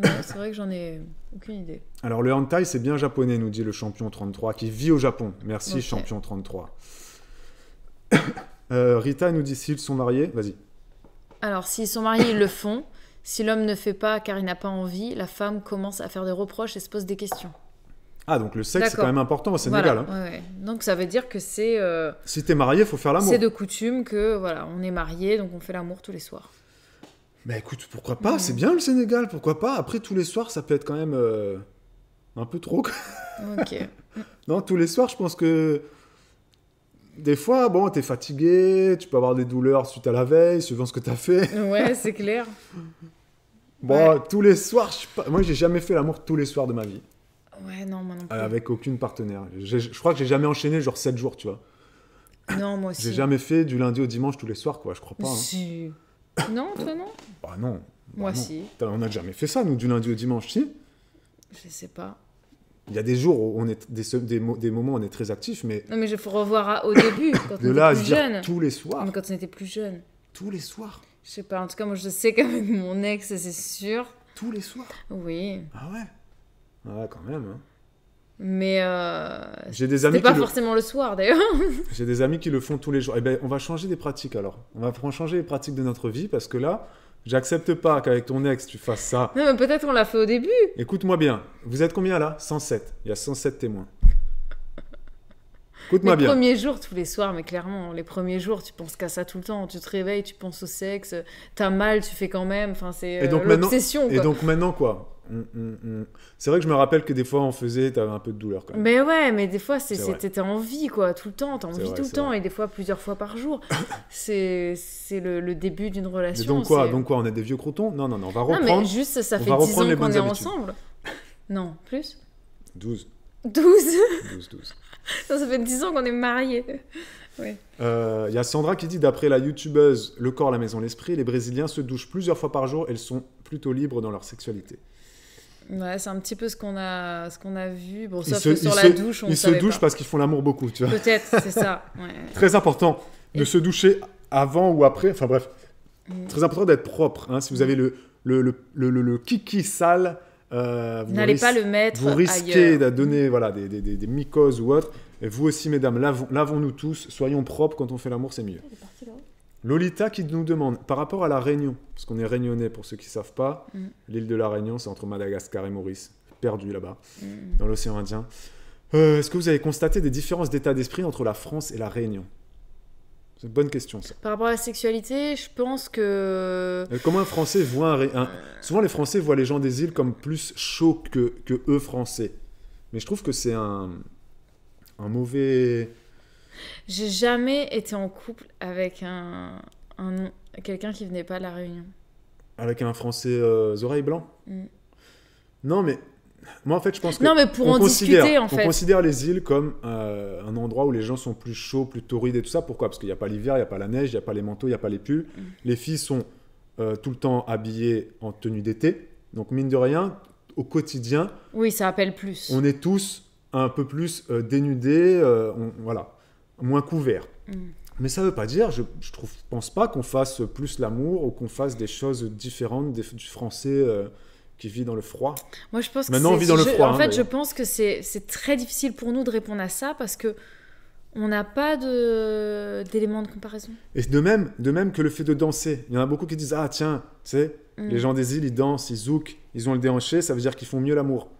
c'est vrai que j'en ai aucune idée. Alors le hentai, c'est bien japonais, nous dit le champion 33, qui vit au Japon. Merci champion 33. Euh, Rita nous dit s'ils sont mariés, vas-y. Alors, s'ils sont mariés, ils le font. Si l'homme ne fait pas car il n'a pas envie, la femme commence à faire des reproches et se pose des questions. Ah, donc le sexe, c'est quand même important au Sénégal. Hein. Donc ça veut dire que c'est. Euh, si t'es marié, faut faire l'amour. C'est de coutume que, voilà, on est marié, donc on fait l'amour tous les soirs. mais bah, écoute, pourquoi pas mm. C'est bien le Sénégal, pourquoi pas Après, tous les soirs, ça peut être quand même. Euh, un peu trop. ok. non, tous les soirs, je pense que des fois, bon, t'es fatigué, tu peux avoir des douleurs suite à la veille, suivant ce que t'as fait. Ouais, c'est clair. bon, tous les soirs, je... moi, j'ai jamais fait l'amour tous les soirs de ma vie. Ouais, non, moi non euh, plus. avec aucune partenaire. Je crois que j'ai jamais enchaîné genre 7 jours, tu vois. Non, moi aussi. J'ai jamais fait du lundi au dimanche tous les soirs, quoi, je crois pas. Hein. Si. Non, toi non Bah non. Bah, moi non. si. On a jamais fait ça, nous, du lundi au dimanche, si Je sais pas. Il y a des jours où on est des, des, moments où on est très actif, mais non mais je faut revoir au début quand de on là était plus jeune. tous les soirs. Mais quand on était plus jeune. Tous les soirs. Je sais pas. En tout cas, moi, je sais qu'avec mon ex, c'est sûr. Tous les soirs. Oui. Ah ouais. Ah ouais, quand même. Hein. Mais euh, j'ai des amis pas forcément le soir d'ailleurs. j'ai des amis qui le font tous les jours. Et eh ben, on va changer des pratiques alors. On va changer les pratiques de notre vie parce que là, J'accepte pas qu'avec ton ex, tu fasses ça. Non, mais peut-être on l'a fait au début. Écoute-moi bien. Vous êtes combien là 107. Il y a 107 témoins. Les premiers jours, tous les soirs, mais clairement, les premiers jours, tu penses qu'à ça tout le temps. Tu te réveilles, tu penses au sexe, t'as mal, tu fais quand même. Enfin, c'est euh, l'obsession. Et donc maintenant, quoi hum, hum, hum. C'est vrai que je me rappelle que des fois on faisait, t'avais un peu de douleur quand même. Mais ben ouais, mais des fois c'était en vie quoi, tout le temps, t'as envie tout le temps et des fois plusieurs fois par jour. C'est le, début d'une relation. Mais donc quoi, donc quoi, on est des vieux crotons Non, non, non, on va reprendre. juste ça on fait 10 ans qu'on est ensemble. Non, plus 12. 12 12, ça fait 10 ans qu'on est mariés. Il euh, y a Sandra qui dit, d'après la youtubeuse Le corps, la maison, l'esprit, les Brésiliens se douchent plusieurs fois par jour Elles sont plutôt libres dans leur sexualité. Ouais, c'est un petit peu ce qu'on a, ce a vu. Bon, sauf que sur la douche, on Ils se douchent parce qu'ils font l'amour beaucoup, tu vois. Peut-être, c'est ça. Très important de se doucher avant ou après. Enfin bref, mm. très important d'être propre. Hein. Si vous avez mm. le, le, le, le, kiki sale, euh, vous N'allez pas le mettre. Vous risquez de donner voilà, des, des, mycoses ou autre Et vous aussi, mesdames, lavons, nous tous, soyons propres quand on fait l'amour, c'est mieux. Lolita qui nous demande, par rapport à la Réunion, parce qu'on est réunionnais pour ceux qui ne savent pas, mm. l'île de la Réunion, c'est entre Madagascar et Maurice, perdu là-bas, mm. dans l'océan Indien. Euh, est-ce que vous avez constaté des différences d'état d'esprit entre la France et la Réunion c'est une bonne question, ça. Par rapport à la sexualité, je pense que. Euh, comment un Français voit un, Souvent, les Français voient les gens des îles comme plus chauds que, que eux, Français. Mais je trouve que c'est un, un mauvais. J'ai jamais été en couple avec un, quelqu'un qui venait pas de la Réunion. Avec un Français euh, aux oreilles blancs mm. Non, mais moi, en fait, je pense que. Non, mais pour en considère, discuter, en fait. On considère les îles comme euh, un endroit où les gens sont plus chauds, plus torrides et tout ça. Pourquoi Parce qu'il n'y a pas l'hiver, il n'y a pas la neige, il n'y a pas les manteaux, il n'y a pas les pulls. Mm. Les filles sont euh, tout le temps habillées en tenue d'été. Donc, mine de rien, au quotidien. Oui, ça appelle plus. On est tous un peu plus euh, dénudés, voilà, moins couverts. Mm. Mais ça ne veut pas dire, je ne pense pas qu'on fasse plus l'amour ou qu'on fasse des choses différentes du français qui vit dans le froid. Moi, je pense que Maintenant, on vit dans le froid. En hein, fait, je pense que c'est très difficile pour nous de répondre à ça parce que on n'a pas d'éléments de... comparaison. Et de même, de même que le fait de danser. Il y en a beaucoup qui disent Ah, tiens, tu sais, mm. les gens des îles, ils dansent, ils zouk, ils ont le déhanché, ça veut dire qu'ils font mieux l'amour.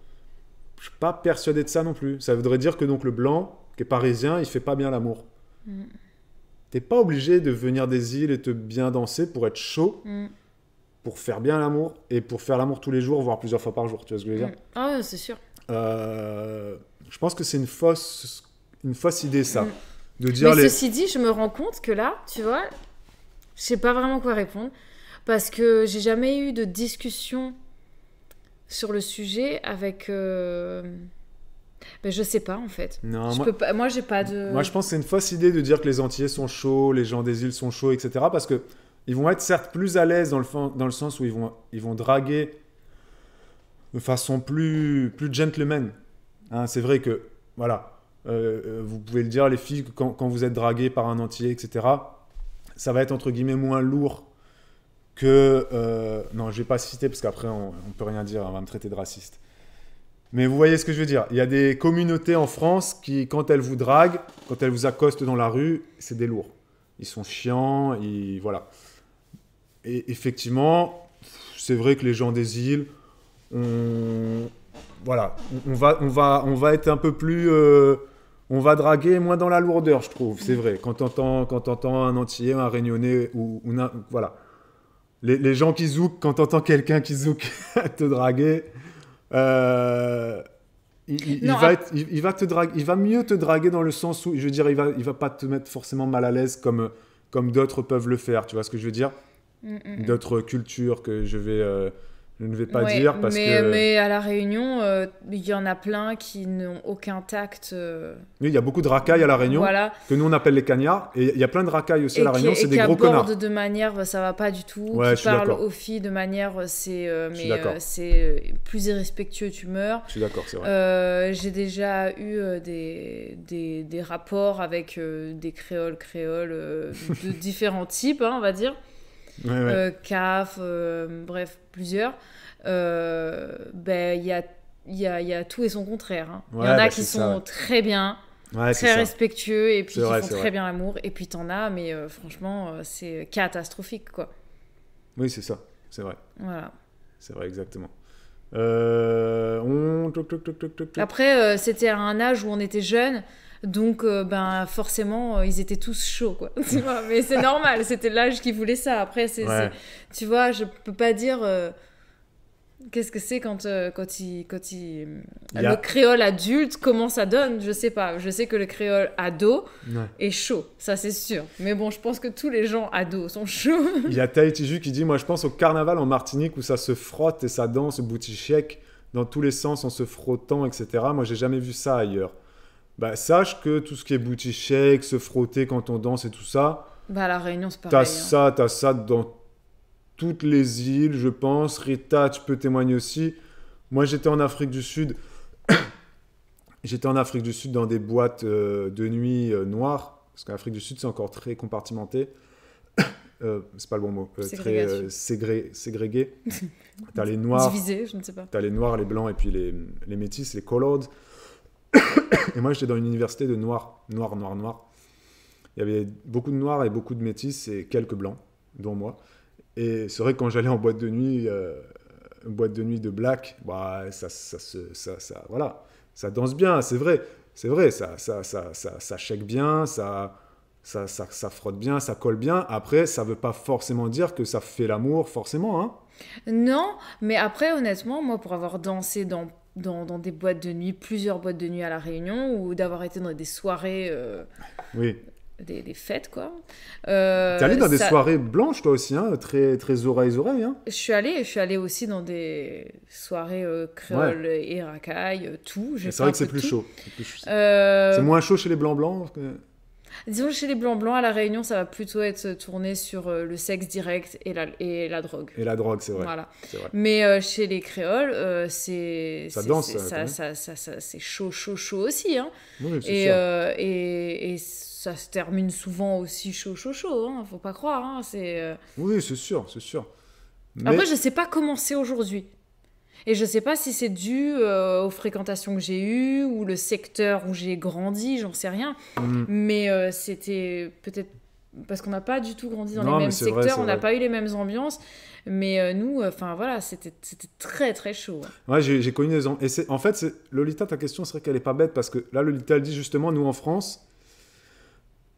Je suis pas persuadé de ça non plus. Ça voudrait dire que donc le blanc, qui est parisien, il fait pas bien l'amour. Mm. T'es pas obligé de venir des îles et te bien danser pour être chaud. Mm pour faire bien l'amour et pour faire l'amour tous les jours, voire plusieurs fois par jour. Tu vois ce que je veux dire mm. Ah, ouais, c'est sûr. Euh, je pense que c'est une fausse, une fausse idée, ça. Mm. De dire Mais ceci dit, je me rends compte que là, tu vois, je sais pas vraiment quoi répondre parce que j'ai jamais eu de discussion sur le sujet avec. Je euh, Ben, je sais pas en fait. Non, je moi, pas... j'ai pas de. Moi je pense que c'est une fausse idée de dire que les Antillais sont chauds, les gens des îles sont chauds, etc. Parce que ils vont être certes plus à l'aise dans le, dans le sens où ils vont, ils vont draguer de façon plus, plus gentleman. Hein, c'est vrai que, voilà, euh, euh, vous pouvez le dire, les filles, quand, vous êtes dragué par un entier, etc., ça va être entre guillemets moins lourd que. Euh, non, je vais pas citer parce qu'après, on, ne peut rien dire, on va me traiter de raciste. Mais vous voyez ce que je veux dire. Il y a des communautés en France qui, quand elles vous draguent, quand elles vous accostent dans la rue, c'est des lourds. Ils sont chiants, ils, voilà. Et effectivement, c'est vrai que les gens des îles, on, voilà, on, va, on, va, on va être un peu plus. Euh, on va draguer moins dans la lourdeur, je trouve, c'est vrai. Quand t'entends, quand un Antillais, un Réunionnais, ou, voilà. Les, gens qui zouk, quand t'entends quelqu'un qui zouk te draguer, euh, il, va il, va te draguer, il va mieux te draguer dans le sens où, je veux dire, il va, il va pas te mettre forcément mal à l'aise comme, comme d'autres peuvent le faire, tu vois ce que je veux dire Mm, mm, mm. d'autres cultures que je vais euh, je ne vais pas dire parce mais, que mais à la Réunion euh, il y en a plein qui n'ont aucun tact euh. il y a beaucoup de racailles à la Réunion que nous on appelle les cagnards et il y a plein de racailles aussi à la Réunion c'est des gros connards de manière bah, ça va pas du tout tu qui aux filles de manière c'est mais c'est plus irrespectueux tu meurs je suis d'accord c'est vrai j'ai déjà eu des, des, rapports avec des créoles créoles de différents types hein, on va dire euh, CAF, euh, bref, plusieurs, euh, ben, il ben, y, a, y, a, y, a, tout et son contraire. Hein. Il y en a bah, qui sont très bien, très respectueux et puis qui font très bien l'amour. Et puis t'en as, mais franchement, c'est catastrophique, quoi. Oui, c'est ça, c'est vrai. Voilà. C'est vrai, exactement. Après, c'était à un âge où on était jeune. Donc, euh, ben, forcément, euh, ils étaient tous chauds, quoi. Mais c'est normal, c'était l'âge qui voulait ça. Après, c'est, tu vois, je peux pas dire. Euh, qu'est-ce que c'est quand, quand, il, le créole adulte, comment ça donne Je sais pas. Je sais que le créole ado est chaud, ça c'est sûr. Mais bon, je pense que tous les gens ados sont chauds. Il y a Ju qui dit Moi je pense au carnaval en Martinique où ça se frotte et ça danse, boutichèque dans tous les sens en se frottant, etc. Moi j'ai jamais vu ça ailleurs bah, sache que tout ce qui est booty shake, se frotter quand on danse et tout ça. Bah, La Réunion, c'est pareil. T'as hein. ça, t'as ça dans toutes les îles, je pense. Rita, tu peux témoigner aussi. Moi, j'étais en Afrique du Sud. j'étais en Afrique du Sud dans des boîtes euh, de nuit euh, noires. Parce qu'en Afrique du Sud, c'est encore très compartimenté. Euh, c'est pas le bon mot, très ségrégué. t'as les noirs, divisé, je ne sais pas. T'as les noirs, les blancs et puis les, les métis, les colored. et moi, j'étais dans une université de noir, noir, noir, noir. Il y avait beaucoup de noirs et beaucoup de métis et quelques blancs, dont moi. Et c'est vrai que quand j'allais en boîte de nuit, euh, boîte de nuit de black, bah, ça, ça, ça, ça, voilà, ça danse bien, c'est vrai, c'est vrai, ça, ça, ça, ça, chèque bien, ça, ça, ça, frotte bien, ça colle bien. Après, ça veut pas forcément dire que ça fait l'amour, forcément, hein. Non, mais après, honnêtement, moi, pour avoir dansé dans dans, des boîtes de nuit, plusieurs boîtes de nuit à La Réunion, ou d'avoir été dans des soirées. Euh, oui. Des, fêtes, quoi. Euh, T'es allé dans des soirées blanches, toi aussi, hein, très, très oreilles oreilles. Hein. Je suis allée, je suis allée aussi dans des soirées euh, et racailles, euh, tout. C'est vrai que c'est plus, chaud. C'est moins chaud chez les blancs blancs. Disons chez les blancs blancs, à La Réunion, ça va plutôt être tourné sur euh, le sexe direct et la, et la drogue. Et la drogue, c'est vrai. Voilà. Mais euh, chez les créoles, euh, c'est. C'est chaud, chaud, chaud aussi. Hein. et, et, ça se termine souvent aussi chaud, chaud, chaud. Hein. Faut pas croire. Hein, c'est, Oui, c'est sûr, c'est sûr. Mais... Après, je sais pas comment c'est aujourd'hui. Et je sais pas si c'est dû euh, aux fréquentations que j'ai eues ou le secteur où j'ai grandi, j'en sais rien. Mm. Mais euh, c'était peut-être parce qu'on n'a pas du tout grandi dans les mêmes secteurs, on n'a pas eu les mêmes ambiances. Mais euh, nous, enfin voilà, c'était très très chaud. Hein. Ouais, j'ai connu des ans. en fait, Lolita, ta question, c'est vrai qu'elle est pas bête parce que là, Lolita, elle dit justement, nous en France,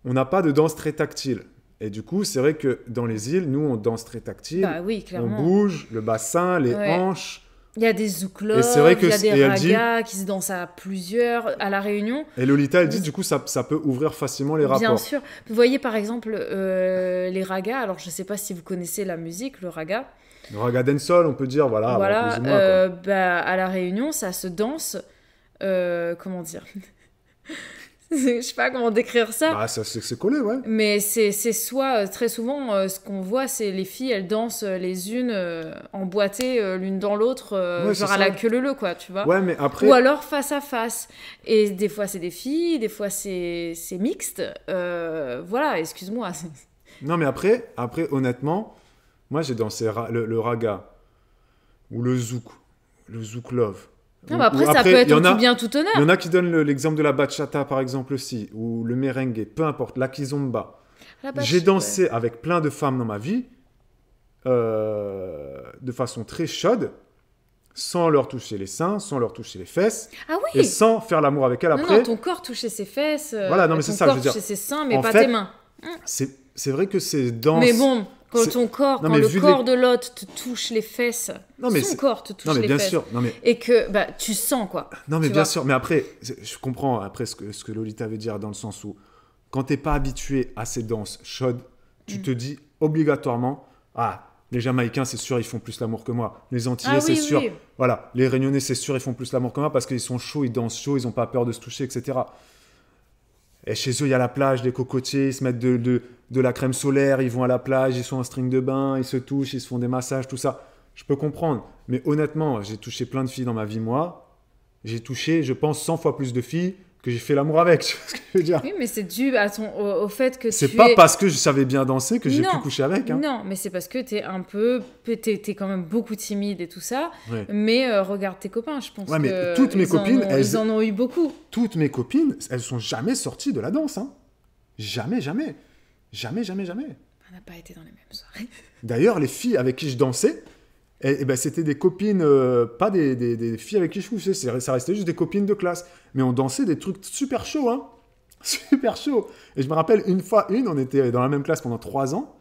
on n'a pas de danse très tactile. Et du coup, c'est vrai que dans les îles, nous, on danse très tactile. Bah on bouge, le bassin, les hanches. Il y a des zouklos, il y a des ragas qui se dansent à plusieurs à la Réunion. Et Lolita, elle dit du coup ça, ça peut ouvrir facilement les rapports. Bien sûr. Vous voyez par exemple euh, les ragas. Alors je ne sais pas si vous connaissez la musique, le raga. Le raga dancehall, on peut dire voilà. Voilà. Euh, bah, à la Réunion, ça se danse. Euh, comment dire je sais pas comment décrire ça. Bah, ça c'est collé, ouais. Mais c'est soit, euh, très souvent, euh, ce qu'on voit, c'est les filles, elles dansent euh, les unes emboîtées l'une dans l'autre, genre à la queue leu quoi, tu vois. mais après... Ou alors face à face. Et des fois, c'est des filles, des fois, c'est mixte. voilà, excuse-moi. non, mais après, après honnêtement, moi, j'ai dansé le, le raga ou le zouk, le zouk love après, ça peut être tout bien, tout honneur. Il y en a qui donnent l'exemple de la bachata, par exemple, aussi, ou le merengue, peu importe, la kizomba. J'ai dansé avec plein de femmes dans ma vie, euh, de façon très chaude, sans leur toucher les seins, sans leur toucher les fesses, ah oui et sans faire l'amour avec elles après. Non, ton corps touchait ses fesses, euh, voilà, non, mais c'est ça, je veux dire. ses seins, mais pas tes mains. C'est vrai que c'est danses... Mais bon, quand ton corps, quand le corps de l'autre te touche les fesses, son corps te touche les fesses. Et que bah, tu sens quoi. Non mais bien sûr, mais après, je comprends après ce que, ce que Lolita veut dire dans le sens où quand t'es pas habitué à ces danses chaudes, tu mm. te dis obligatoirement, ah, les Jamaïcains, c'est sûr, ils font plus l'amour que moi. Les Antillais, ah c'est sûr. Voilà, les Réunionnais, c'est sûr, ils font plus l'amour que moi parce qu'ils sont chauds, ils dansent chaud, ils n'ont pas peur de se toucher, etc. Et chez eux, il y a la plage, des cocotiers, ils se mettent de, de, la crème solaire, ils vont à la plage, ils sont en string de bain, ils se touchent, ils se font des massages, tout ça. Je peux comprendre. Mais honnêtement, j'ai touché plein de filles dans ma vie, moi. J'ai touché, je pense, 100 fois plus de filles que j'ai fait l'amour avec, tu vois ce que je veux dire Oui, mais c'est dû à ton, au, fait que C'est pas parce que je savais bien danser que j'ai pu coucher avec. Hein. Non, mais c'est parce que t'es un peu... T'es es quand même beaucoup timide et tout ça. Mais euh, regarde tes copains, je pense ouais, mais toutes mes copines... elles... en ont eu beaucoup. Toutes mes copines, elles sont jamais sorties de la danse. Hein. Jamais, jamais. Jamais, jamais, jamais. On n'a pas été dans les mêmes soirées. D'ailleurs, les filles avec qui je dansais, et, ben, c'était des copines, euh, pas des, filles avec qui je couchais, ça restait juste des copines de classe. Mais on dansait des trucs super chauds, hein. Super chauds. Et je me rappelle, une fois, une, on était dans la même classe pendant trois ans.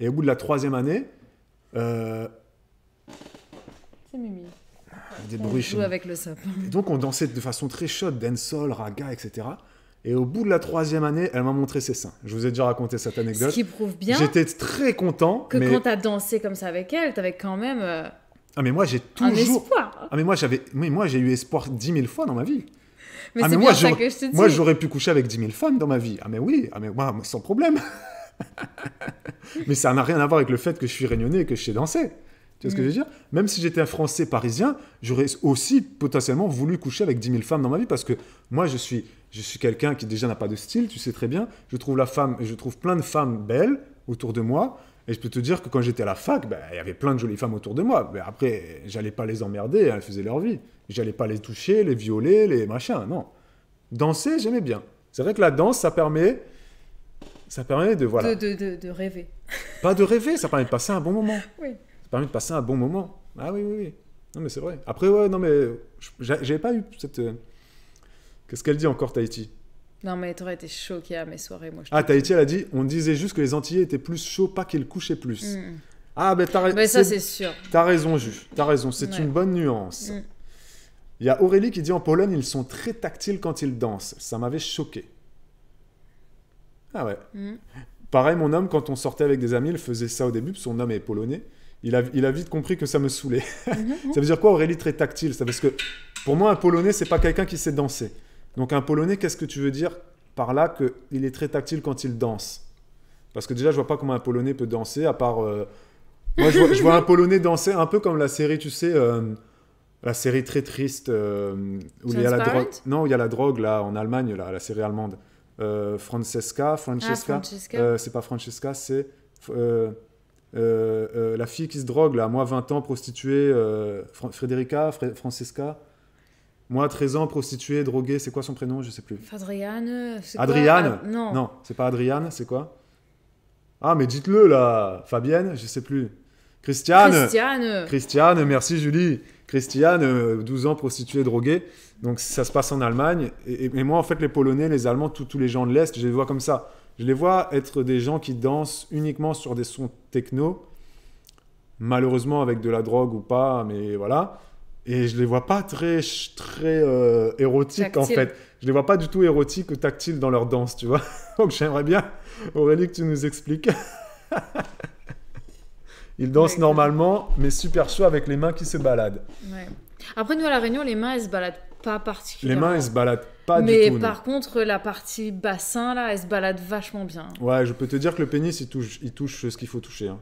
Et au bout de la troisième année. Euh, c'est Mimi. Des bruits avec le Et donc on dansait de façon très chaude, dancehall, raga, etc. Et au bout de la troisième année, elle m'a montré ses seins. Je vous ai déjà raconté cette anecdote. Ce qui prouve bien. J'étais très content. Que quand quand t'as dansé comme ça avec elle, t'avais quand même. Euh, ah mais moi j'ai toujours. Un espoir. Ah mais moi j'avais, mais moi j'ai eu espoir dix mille fois dans ma vie. Mais ah, c'est moi, ça que je te dis. Moi j'aurais pu coucher avec dix mille femmes dans ma vie. Ah mais oui, ah mais moi sans problème. mais ça n'a rien à voir avec le fait que je suis réunionnais et que je sais danser. Tu vois ce que je veux mm. dire Même si j'étais un Français parisien, j'aurais aussi potentiellement voulu coucher avec 10 000 femmes dans ma vie parce que moi, je suis je suis quelqu'un qui déjà n'a pas de style, tu sais très bien. Je trouve la femme, je trouve plein de femmes belles autour de moi. Et je peux te dire que quand j'étais à la fac, ben, il y avait plein de jolies femmes autour de moi. Mais ben, après, j'allais pas les emmerder, hein, elles faisaient leur vie. J'allais pas les toucher, les violer, les machins, non. Danser, j'aimais bien. C'est vrai que la danse, ça permet, ça permet de voilà. De, de rêver. Pas de rêver, ça permet de passer un bon moment. Oui. Ça permet de passer un bon moment. Ah oui, oui, oui. Non mais c'est vrai. Après ouais, non mais j'avais pas eu cette est ce qu'elle dit encore, Tahiti Non, mais t'aurais été choqué à mes soirées, moi. Je ah, Tahiti, elle a dit on disait juste que les Antillais étaient plus chauds, pas qu'ils couchaient plus. Mm. Ah, ben t'as Mais ça, c'est sûr. T'as raison, Ju. T'as raison. C'est une bonne nuance. Mm. Il y a Aurélie qui dit en Pologne, ils sont très tactiles quand ils dansent. Ça m'avait choqué. Ah ouais. Mm. Pareil, mon homme, quand on sortait avec des amis, il faisait ça au début, son homme est polonais. Il a, il a, vite compris que ça me saoulait. Mm-hmm. ça veut dire quoi Aurélie très tactile Ça parce que pour moi un polonais c'est pas quelqu'un qui sait danser. Donc un Polonais, qu'est-ce que tu veux dire par là qu'il est très tactile quand il danse Parce que déjà, je vois pas comment un Polonais peut danser, à part... Euh, moi, je vois, un Polonais danser un peu comme la série, tu sais, euh, la série très triste euh, où il y a la drogue. Non, il y a la drogue, là, en Allemagne, là, la série allemande. Francesca, Francesca. Ah, c'est pas Francesca, c'est... la fille qui se drogue, là, moi, 20 ans, prostituée, Frédérica, Francesca. Moi, 13 ans, prostituée, droguée, c'est quoi son prénom Je sais plus. Adriane. Adriane ah, Non. Non, c'est pas Adriane, c'est quoi Ah, mais dites-le là Fabienne, je sais plus. Christiane Christiane Christiane, merci Julie Christiane, 12 euh, ans, prostituée, droguée. Donc ça se passe en Allemagne. Et, et moi, en fait, les Polonais, les Allemands, tous les gens de l'Est, je les vois comme ça. Je les vois être des gens qui dansent uniquement sur des sons techno, malheureusement avec de la drogue ou pas, mais voilà et je les vois pas très très euh, érotiques en fait. Je les vois pas du tout érotiques ou tactiles dans leur danse, tu vois. Donc j'aimerais bien Aurélie que tu nous expliques. Ils dansent normalement, mais super chaud avec les mains qui se baladent. Après nous à la Réunion, les mains elles se baladent pas particulièrement. Les mains elles se baladent pas du tout. Mais par contre la partie bassin là, elle se balade vachement bien. Ouais, je peux te dire que le pénis il touche, il touche ce qu'il faut toucher. Hein.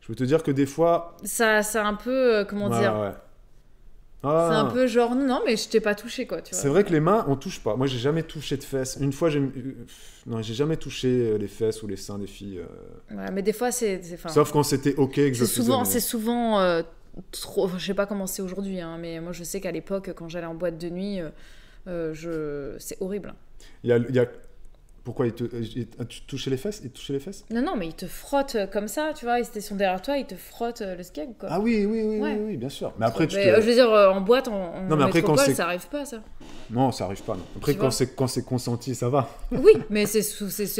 Je peux te dire que des fois. Ça, c'est un peu euh, comment ouais, dire ah. C'est un peu genre, non, mais je t'ai pas touché, quoi. C'est vrai que les mains, on touche pas. Moi, j'ai jamais touché de fesses. Une fois, j'ai. Euh, non, j'ai jamais touché euh, les fesses ou les seins des filles. Euh. mais des fois, c'est. Sauf quand c'était ok que je souvent, C'est souvent. trop... Je sais pas comment c'est aujourd'hui, hein, mais moi, je sais qu'à l'époque, quand j'allais en boîte de nuit, je... c'est horrible. Il y a pourquoi il te, euh, euh, touché les fesses les fesses Non, non, mais il te frotte euh, comme ça, tu vois. Ils sont derrière toi, il te frotte le skeg, quoi. Ah oui, oui, oui, oui, oui, bien sûr. Mais après, tu mais, Je veux dire, en boîte, en, non, mais après, quand ça arrive pas, ça. Non, ça arrive pas. Après, quand c'est quand c'est consenti, ça va. oui, mais c'est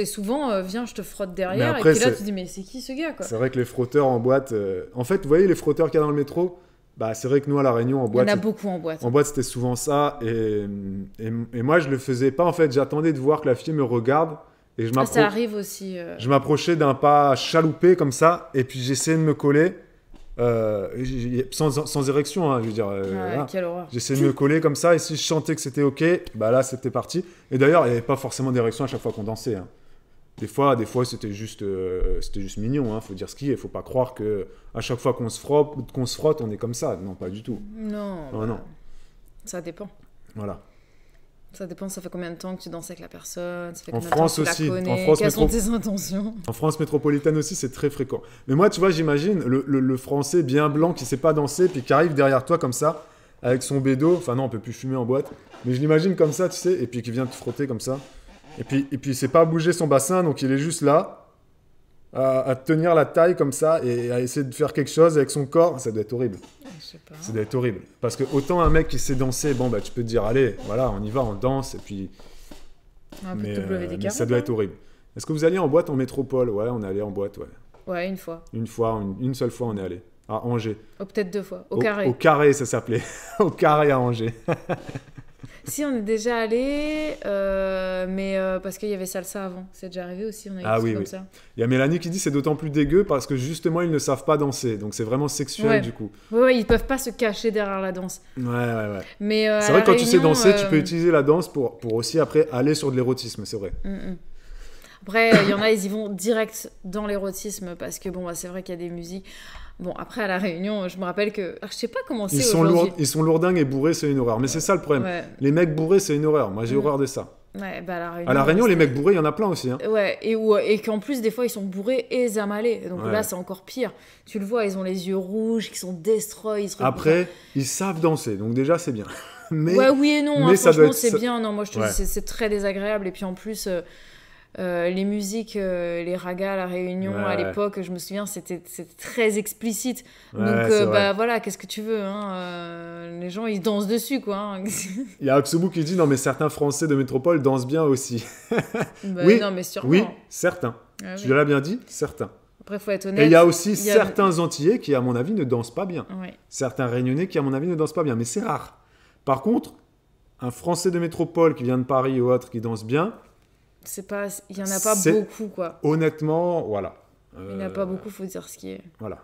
souvent, viens, je te frotte derrière, et puis là, tu te dis, mais c'est qui ce gars, quoi C'est vrai que les frotteurs en boîte, en fait, vous voyez les frotteurs qu'il y a dans le métro, bah, c'est vrai que nous à la Réunion en boîte, a beaucoup en boîte. En boîte, c'était souvent ça, et, et, moi je le faisais pas en fait. J'attendais de voir que la fille me regarde, et je ah, Ça arrive aussi. Euh. Je m'approchais d'un pas chaloupé comme ça, et puis j'essayais de me coller. Euh, sans, sans, érection, hein, je veux dire. Euh, ah j'essayais de me coller comme ça, et si je chantais que c'était ok, bah là c'était parti. Et d'ailleurs, il n'y avait pas forcément d'érection à chaque fois qu'on dansait. Hein. Des fois, des fois c'était juste, euh, c'était juste mignon, hein, faut dire ce qu'il ne Faut pas croire que à chaque fois qu'on se frotte, se frotte, on est comme ça. Non, pas du tout. Non. Ah, non, Ça dépend. Voilà. Ça dépend, ça fait combien de temps que tu danses avec la personne, en France aussi. en France quelles sont tes intentions. En France métropolitaine aussi, c'est très fréquent. Mais moi, tu vois, j'imagine le, français bien blanc qui sait pas danser, puis qui arrive derrière toi comme ça, avec son bédo, enfin non, on peut plus fumer en boîte, mais je l'imagine comme ça, tu sais, et puis qui vient te frotter comme ça. Et puis, et puis pas bouger son bassin, donc il est juste là, à, tenir la taille comme ça et à essayer de faire quelque chose avec son corps. Ça doit être horrible. Ah, je sais pas. Ça doit être horrible. Parce que autant un mec qui sait danser, bon, bah, tu peux te dire, allez, voilà, on y va, on danse, et puis. Euh, mais, ça doit être horrible. Est-ce que vous alliez en boîte en métropole Ouais, on est allé en boîte, ouais. Ouais, une fois. Une fois, une, seule fois, on est allé. À Angers. Oh, peut-être deux fois. Au, au carré. Au carré, ça s'appelait. au carré à Angers. si, on est déjà allé, euh, mais euh, parce qu'il y avait salsa avant. C'est déjà arrivé aussi, on a ah, oui, comme oui. Il y a Mélanie qui dit c'est d'autant plus dégueu parce que justement ils ne savent pas danser. Donc c'est vraiment sexuel du coup. Oui, ils ils peuvent pas se cacher derrière la danse. Ouais, Mais euh, c'est vrai que quand tu sais danser, tu peux utiliser la danse pour, pour aussi après aller sur de l'érotisme, c'est vrai. Mm, mm. Après, il y en a, ils y vont direct dans l'érotisme parce que bon, bah, c'est vrai qu'il y a des musiques. Bon, après, à La Réunion, je me rappelle que. je sais pas comment c'est. Ils, sont lourd... Ils sont lourdingues et bourrés, c'est une horreur. Mais c'est ça le problème. Les mecs bourrés, c'est une horreur. Moi, j'ai horreur de ça. Bah, à La Réunion, les mecs bourrés, il y en a plein aussi. Hein. Ouais, et, euh, et qu'en plus, des fois, ils sont bourrés et amalés. Donc là, c'est encore pire. Tu le vois, ils ont les yeux rouges, ils sont destroy. Après, ils savent danser, donc déjà, c'est bien. mais, ouais, oui et non. Mais hein, ça franchement, c'est bien. Non, moi, je te dis, c'est très désagréable. Et puis en plus. Euh, euh, les musiques, euh, les ragas la Réunion à l'époque, je me souviens, c'était très explicite. Donc, euh, bah voilà, qu'est-ce que tu veux hein, Les gens, ils dansent dessus, quoi. Hein. Il y a Aksobu qui dit non, mais certains Français de métropole dansent bien aussi. Bah oui, non, oui, certains. Ah tu l'as bien dit, certains. Après, faut être honnête. Et il y a aussi certains Antillais qui, à mon avis, ne dansent pas bien. Certains Réunionnais qui, à mon avis, ne dansent pas bien. Mais c'est rare. Par contre, un Français de métropole qui vient de Paris ou autre qui danse bien, c'est pas, il y en a pas beaucoup quoi. Honnêtement, voilà. il n'y en a pas euh, beaucoup, faut dire ce qui est. Voilà,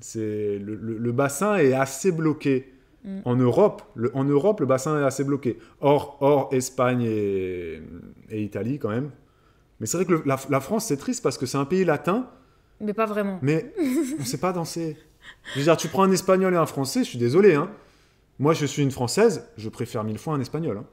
c'est le, le, bassin est assez bloqué. Mm. En Europe, le, en Europe, le bassin est assez bloqué. Or, hors Espagne et, et, Italie quand même. Mais c'est vrai que la, France, c'est triste parce que c'est un pays latin. Mais pas vraiment. Mais on sait pas danser. Je veux dire, tu prends un Espagnol et un Français, je suis désolé. Hein. Moi, je suis une Française, je préfère mille fois un Espagnol. Hein.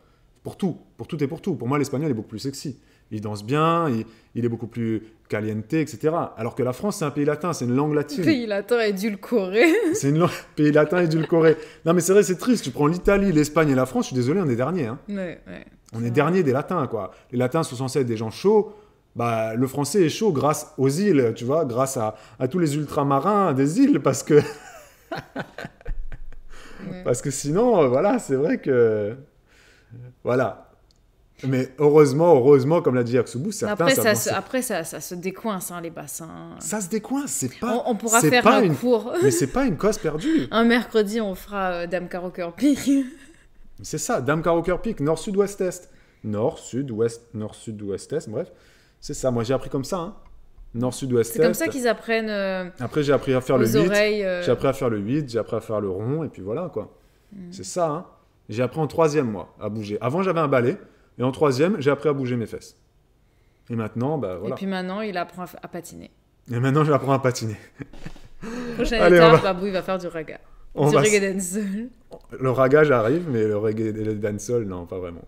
Pour tout, pour tout et pour tout. Pour moi, l'Espagnol est beaucoup plus sexy il danse bien, il, est beaucoup plus caliente, etc. Alors que la France, c'est un pays latin, c'est une langue latine. Pays latin édulcoré. c'est une langue... pays latin édulcoré. non, mais c'est vrai, c'est triste. Tu prends l'Italie, l'Espagne et la France, je suis désolé, on est dernier. Hein. On est dernier des latins, quoi. Les latins sont censés être des gens chauds. Bah, le français est chaud grâce aux îles, tu vois, grâce à, tous les ultramarins des îles, parce que. Parce que sinon, euh, voilà, c'est vrai que. Euh, voilà, mais heureusement, heureusement, comme l'a dit Yaksubu, certains... Après, ça, se, après ça, se décoince, hein, les bassins. Ça se décoince, c'est pas... On, pourra faire un une... cours. Mais c'est pas une cause perdue. un mercredi, on fera euh, Dame Caroker Peak. c'est ça, Dame Caroker Peak, nord-sud-ouest-est. Nord-sud-ouest, nord-sud-ouest-est, bref. C'est ça, moi j'ai appris comme ça. Hein. Nord-sud-ouest. est C'est comme ça qu'ils apprennent... Euh, après, j'ai appris à faire le 8. Euh. J'ai appris à faire le 8, j'ai appris à faire le rond, et puis voilà, quoi. Mm. C'est ça, hein. J'ai appris en troisième, moi, à bouger. Avant, j'avais un balai. Et en troisième, j'ai appris à bouger mes fesses. Et maintenant, bah voilà. Et puis maintenant, il apprend à patiner. Et maintenant, j'apprends à patiner. Prochaine Allez, étape, Babou, il va faire du raga. du reggae dancehall. Le raga, j'arrive, mais le reggae le dancehall, non, pas vraiment.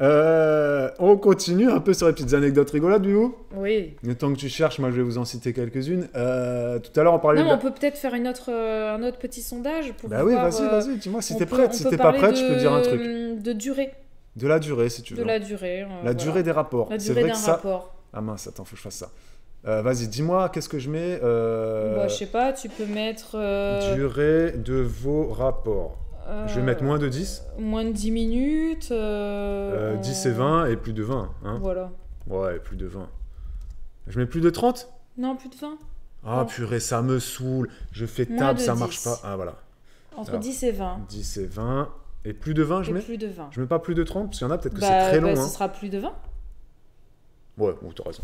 Euh, on continue un peu sur les petites anecdotes rigolotes, du coup Oui. Le tant que tu cherches, moi, je vais vous en citer quelques-unes. Euh, tout à l'heure, on parlait non, on peut peut-être faire une autre, euh, un autre petit sondage pour Bah oui, vas-y, vas-y, dis-moi, si t'es prête. Si t'es pas prête, je peux dire un truc. De durée. De la durée, si tu veux. De la durée. Euh, la durée des rapports. La durée d'un ça... rapport. Ah mince, attends, faut que je fasse ça. Euh, vas-y, dis-moi, qu'est-ce que je mets euh... bah, Je sais pas, tu peux mettre. Euh, durée de vos rapports. Je vais mettre moins de 10. Moins de 10 minutes. 10 et 20 et plus de 20. Hein. voilà. Ouais, plus de 20. Je mets plus de 30 Non, plus de 20. Ah purée, ça me saoule. Je fais table, ça ne marche pas. Ah voilà. Entre 10 et 20. 10 et 20. Et plus de 20, je et mets Plus de 20. Je mets pas plus de 30, parce qu'il y en a peut-être que c'est bah, très long. Bah, ça Ce hein. sera plus de 20 Ouais, bon, t'as raison.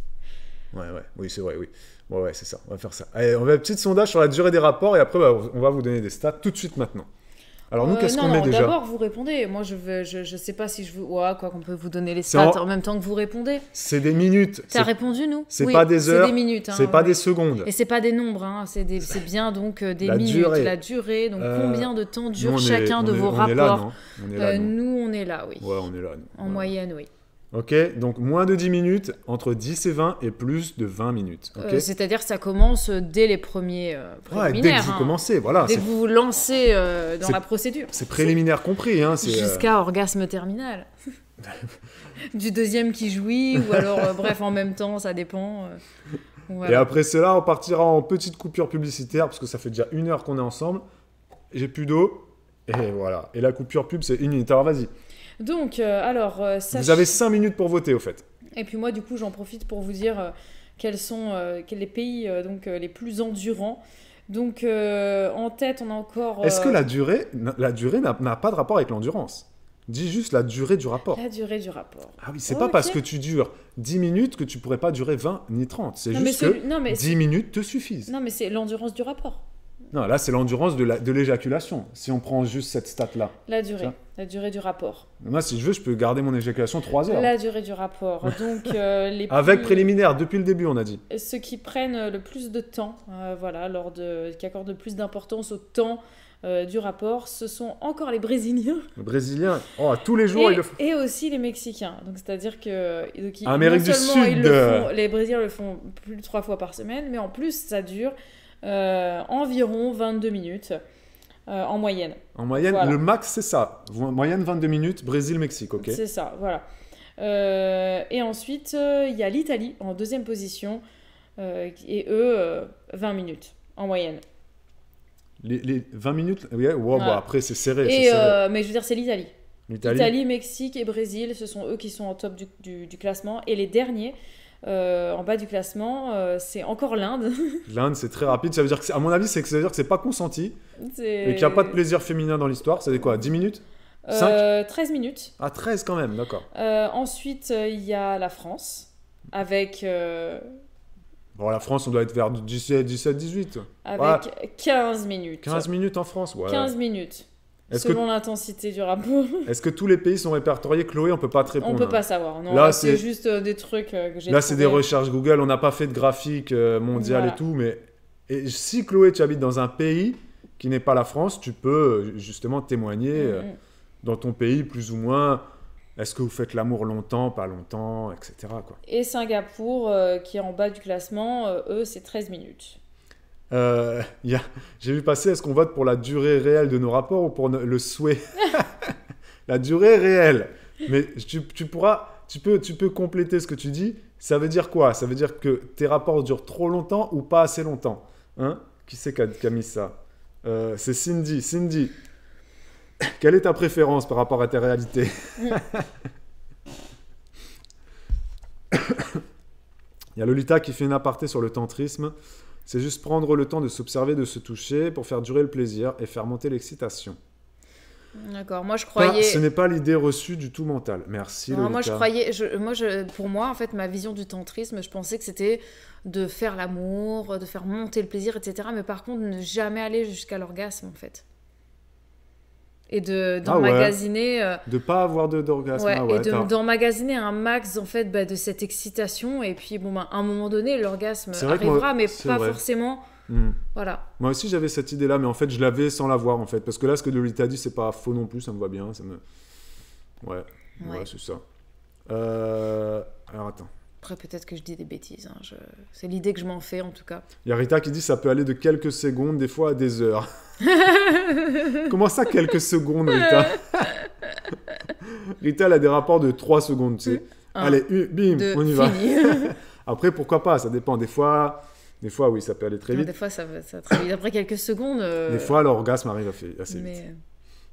ouais, ouais, oui, c'est vrai, oui. Ouais, ouais, c'est ça, on va faire ça. Allez, on va faire un petit sondage sur la durée des rapports et après, bah, on va vous donner des stats tout de suite maintenant. Alors nous, euh, qu'est-ce qu'on met déjà D'abord, vous répondez. Moi, je ne je, sais pas si je vous... quoi qu'on peut vous donner les stats en... même temps que vous répondez. C'est des minutes. T'as répondu, nous C'est pas des heures. C'est des minutes. c'est hein, pas des secondes. Et c'est pas des nombres. Hein, c'est bien donc euh, des minutes, la durée. Donc euh, combien de temps dure chacun de vos rapports Nous, on est là, oui. Ouais, on est là. En moyenne, oui. Ok, donc moins de 10 minutes, entre 10 et 20 et plus de 20 minutes. Euh, c'est-à-dire ça commence dès les premiers préliminaires. Euh, ouais, dès que vous hein. commencez, voilà. Dès que vous vous lancez euh, dans la procédure. C'est préliminaire compris. Hein, Jusqu'à orgasme terminal. du deuxième qui jouit, ou alors, bref, en même temps, ça dépend. Et après cela, on partira en petite coupure publicitaire, parce que ça fait déjà une heure qu'on est ensemble. J'ai plus d'eau, et voilà. Et la coupure pub, c'est une minute. Alors vas-y. Donc, euh, alors, euh, Vous avez 5 minutes pour voter, au fait. Et puis moi, du coup, j'en profite pour vous dire euh, quels sont les pays donc, les plus endurants. Donc, en tête, on a encore... Est-ce que la durée la durée n'a pas de rapport avec l'endurance Dis juste la durée du rapport. La durée du rapport. Ah oui, c'est pas parce que tu dures 10 minutes que tu pourrais pas durer 20 ni 30. C'est juste que 10 minutes te suffisent. Non, mais c'est l'endurance du rapport. Non, là, c'est l'endurance de l'éjaculation, si on prend juste cette stat-là. La durée, la durée du rapport. Moi, si je veux, je peux garder mon éjaculation 3 heures. La durée du rapport. Donc, euh, les Avec préliminaire, depuis le début, on a dit. Ceux qui prennent euh, le plus de temps, euh, voilà, lors de... qui accordent le plus d'importance au temps du rapport, ce sont encore les Brésiliens. Les Brésiliens, oh, tous les jours et, ils le font. Et aussi les Mexicains. Donc c'est-à-dire que donc, ils, Amérique du Sud. les Brésiliens le font plus de trois fois par semaine, mais en plus ça dure euh, environ 22 minutes. Euh, en moyenne. En moyenne, le max, c'est ça. moyenne, 22 minutes, Brésil-Mexique, ok C'est ça, voilà. Euh, et ensuite, il y a l'Italie en deuxième position, et eux, 20 minutes en moyenne. Les, 20 minutes bah, ouais, Après, c'est serré, Mais je veux dire, c'est l'Italie. L'Italie, Mexique et Brésil, ce sont eux qui sont en top du, du classement. Et les derniers, euh, en bas du classement, euh, c'est encore l'Inde. L'Inde, c'est très rapide. Ça veut dire que, à mon avis, c'est que ça veut dire que c'est pas consenti et qu'il n'y a pas de plaisir féminin dans l'histoire. C'est quoi 10 minutes 13 euh, minutes. Ah, 13 quand même, d'accord. ensuite, il y a la France avec. Bon, la France, on doit être vers 17, 18. Avec 15 minutes. 15 minutes en France, ouais. 15 minutes. Selon l'intensité du rapport. Est-ce que tous les pays sont répertoriés Chloé, on peut pas te répondre. On peut pas savoir. là, c'est juste euh, des trucs euh, que j'ai. Là, c'est des recherches Google. On n'a pas fait de graphique euh, mondial et tout, mais si Chloé, tu habites dans un pays qui n'est pas la France, tu peux justement témoigner mm, mm. dans ton pays plus ou moins. Est-ce que vous faites l'amour longtemps, pas longtemps, etc. Et Singapour, qui est en bas du classement, eux, c'est 13 minutes. Euh, j'ai vu passer, est-ce qu'on vote pour la durée réelle de nos rapports ou pour le souhait La durée réelle. Mais tu, pourras, tu peux, tu peux compléter ce que tu dis. Ça veut dire quoi Ça veut dire que tes rapports durent trop longtemps ou pas assez longtemps. Hein qui c'est qui a, mis ça euh, C'est Cindy. Cindy, quelle est ta préférence par rapport à tes réalités Il y a Lolita qui fait une aparté sur le tantrisme. C'est juste prendre le temps de s'observer, de se toucher pour faire durer le plaisir et faire monter l'excitation. D'accord. Moi, je croyais. ce n'est pas l'idée reçue du tout mentale. Merci. moi, je croyais. moi, pour moi, en fait, ma vision du tantrisme, je pensais que c'était de faire l'amour, de faire monter le plaisir, etc. Mais par contre, ne jamais aller jusqu'à l'orgasme, en fait et de ah d'emmagasiner euh, de pas avoir de d'orgasme ouais, ah et d'emmagasiner un max en fait bah, de cette excitation et puis bon bah, à un moment donné l'orgasme arrivera mais pas forcément hmm. voilà moi aussi j'avais cette idée là mais en fait je l'avais sans l'avoir en fait parce que là ce que Lolita dit c'est pas faux non plus ça me va bien ça me ouais c'est ça euh, alors attends après, peut-être que je dis des bêtises. Hein, c'est l'idée que je m'en fais, en tout cas. Il y a Rita qui dit que ça peut aller de quelques secondes, des fois à des heures. Comment ça, quelques secondes, Rita Rita, elle a des rapports de 3 secondes, tu sais. Mm. Allez, bim, on y va. Après, pourquoi pas Ça dépend. Des fois, des fois, oui, ça peut aller très vite. des fois, ça va, très vite. Après quelques secondes. Euh, des fois, l'orgasme arrive assez vite.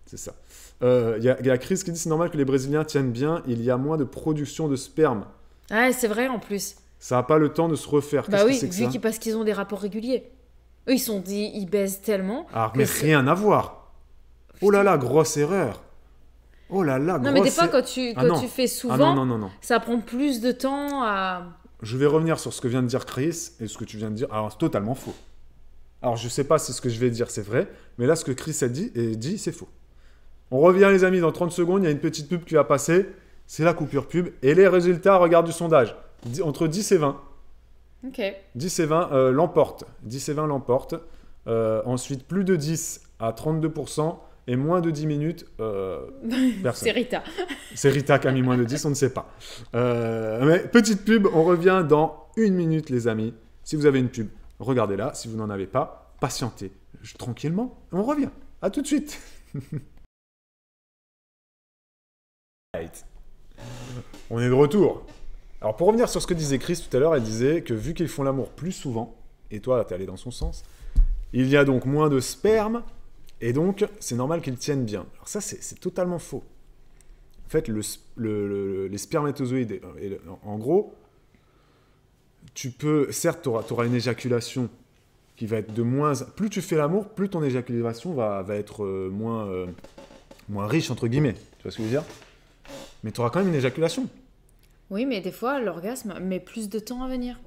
C'est ça. Euh, il y, y, a Chris qui dit c'est normal que les Brésiliens tiennent bien, il y a moins de production de sperme. Ouais, c'est vrai en plus. Ça n'a pas le temps de se refaire. Bah oui, c'est vu parce qu'ils ont des rapports réguliers. Eux, ils sont dit, ils baissent tellement. Ah, mais rien à voir. Oh là là, grosse erreur. Oh là là, grosse Non, mais des fois, er- quand tu, ah quand tu fais ah souvent, non, ça prend plus de temps à. Je vais revenir sur ce que vient de dire Chris et ce que tu viens de dire. Alors, c'est totalement faux. Alors, je sais pas si ce que je vais dire c'est vrai, mais là, ce que Chris a dit, et dit c'est faux. On revient, les amis, dans 30 secondes. Il y a une petite pub qui va passer c'est la coupure pub. Et les résultats, regarde du sondage, entre 10 et 20. Ok. 10 et 20 euh, l'emportent. 10 et 20 l'emportent. Euh, ensuite, plus de 10 à 32% et moins de 10 minutes, euh, C'est Rita. C'est Rita qui a mis moins de 10, on ne sait pas. Euh, mais petite pub, on revient dans une minute, les amis. Si vous avez une pub, regardez-la. Si vous n'en avez pas, patientez tranquillement. On revient. À tout de suite. On est de retour. Alors pour revenir sur ce que disait Chris tout à l'heure, elle disait que vu qu'ils font l'amour plus souvent, et toi t'es allé dans son sens, il y a donc moins de sperme, et donc c'est normal qu'ils tiennent bien. Alors ça c'est totalement faux. En fait, le, les spermatozoïdes, euh, en gros, tu peux, certes, tu une éjaculation qui va être de moins... Plus tu fais l'amour, plus ton éjaculation va, être euh, moins, euh, moins riche, entre guillemets. Tu vois ce que je veux dire mais tu auras quand même une éjaculation. Oui, mais des fois, l'orgasme met plus de temps à venir.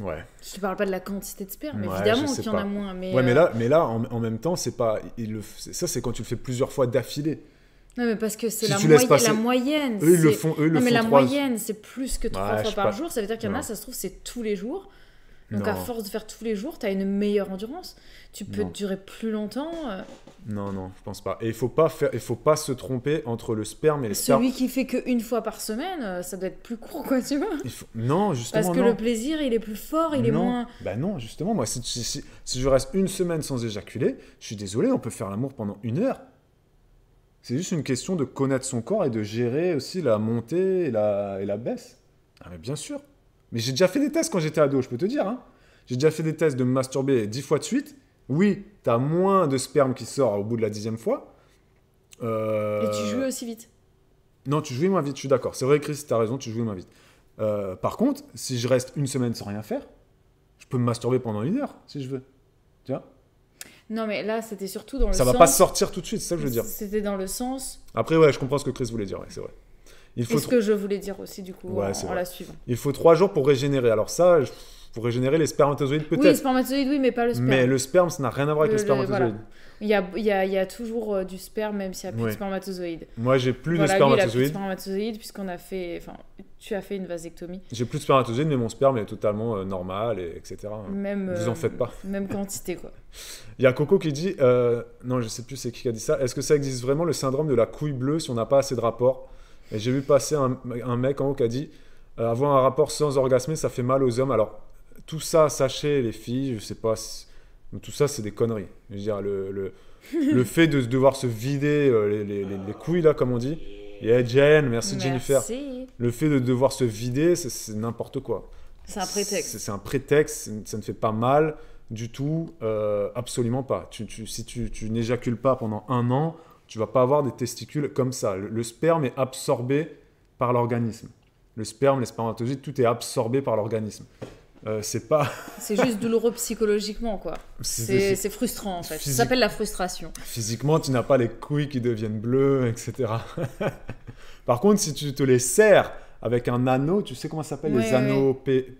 Ouais. Je te parle pas de la quantité de sperme, mais évidemment qu'il y en a moins. Mais ouais, mais là, euh, mais là en, même temps, c'est pas. Il le, ça, c'est quand tu le fais plusieurs fois d'affilée. Non, mais parce que c'est la, moyenne, Eux, ils le font. Eux, non, mais la moyenne, c'est plus que trois fois par jour. Ça veut dire qu'il y en a, ça se trouve, c'est tous les jours. Donc, à force de faire tous les jours, tu as une meilleure endurance. Tu peux durer plus longtemps. Euh, non, non, je pense pas. Et il faut pas faire, il faut pas se tromper entre le sperme et le sperme. Celui qui fait qu'une fois par semaine, euh, ça doit être plus court, quoi, tu vois Non, justement. Parce que le plaisir, il est plus fort, il est moins. Bah non, justement, moi, si, je reste une semaine sans éjaculer, je suis désolé, on peut faire l'amour pendant une heure. C'est juste une question de connaître son corps et de gérer aussi la montée et la, baisse. Ah, mais bien sûr. Mais j'ai déjà fait des tests quand j'étais ado, je peux te dire. Hein. J'ai déjà fait des tests de me masturber dix fois de suite oui, tu as moins de sperme qui sort au bout de la dixième fois. Euh, Et tu jouais aussi vite. Non, tu jouais moins vite, je suis d'accord. C'est vrai, Chris, tu as raison, tu jouais moins vite. Euh, par contre, si je reste une semaine sans rien faire, je peux me masturber pendant une heure, si je veux. Tu vois non, mais là, c'était surtout dans le ça sens. Ça va pas sortir tout de suite, c'est ça que je veux dire. C'était dans le sens. Après, ouais, je comprends ce que Chris voulait dire, c'est vrai. Il faut Et ce que je voulais dire aussi, du coup, la suivant. Il faut trois jours pour régénérer. Alors, ça, pour régénérer les spermatozoïdes peut-être. Oui, les spermatozoïdes, oui, mais pas le sperme. Mais le sperme, ça n'a rien à voir avec les spermatozoïdes. il, y a, il, y a, toujours euh, du sperme, même s'il n'y a plus de spermatozoïdes. Moi, j'ai plus de spermatozoïdes. plus de spermatozoïdes, puisqu'on a fait. Enfin, tu as fait une vasectomie. J'ai plus de spermatozoïdes, mais mon sperme est totalement euh, normal, et, etc. Même, Vous en euh, faites pas. Même quantité, quoi. il y a Coco qui dit. non, je sais plus c'est qui qui a dit ça. Est-ce que ça existe vraiment le syndrome de la couille bleue si on n'a pas assez de rapports Et j'ai vu passer un, un, mec en haut qui a dit. Avoir un rapport sans orgasme, ça fait mal aux hommes. Alors, tout ça, sachez les filles, je sais pas, tout ça c'est des conneries. Je veux dire, le, fait de devoir se vider euh, les, couilles là, comme on dit. Yeah, Jen, merci, Jennifer. Le fait de devoir se vider, c'est n'importe quoi. C'est un prétexte. C'est un prétexte, ça ne fait pas mal du tout, euh, absolument pas. si tu, tu n'éjacules pas pendant un an, tu vas pas avoir des testicules comme ça. Le, le sperme est absorbé par l'organisme. Le sperme, les spermatozoïdes, tout est absorbé par l'organisme. Euh, c'est pas. c'est juste douloureux psychologiquement, quoi. C'est frustrant, en fait. Ça s'appelle la frustration. Physiquement, tu n'as pas les couilles qui deviennent bleues, etc. Par contre, si tu te les serres avec un anneau, tu sais comment ça s'appelle les anneaux pelvien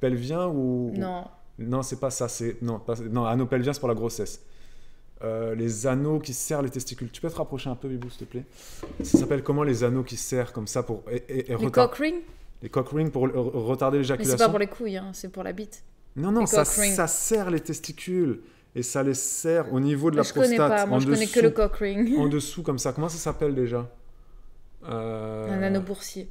pelviens ou. Non. Non, c'est pas ça. C'est non, anneaux pelviens, c'est pour la grossesse. Euh, les anneaux qui serrent les testicules. Tu peux te rapprocher un peu, Bibou, s'il te plaît Ça s'appelle comment les anneaux qui serrent comme ça pour. Et, les cock les cock rings pour retarder l'éjaculation. Mais c'est pas pour les couilles, hein, c'est pour la bite. Non, non, ça, ça serre les testicules et ça les sert au niveau de la je Connais pas, moi je connais que le cock ring. en dessous, comme ça. Comment ça s'appelle déjà euh, Un anneau boursier.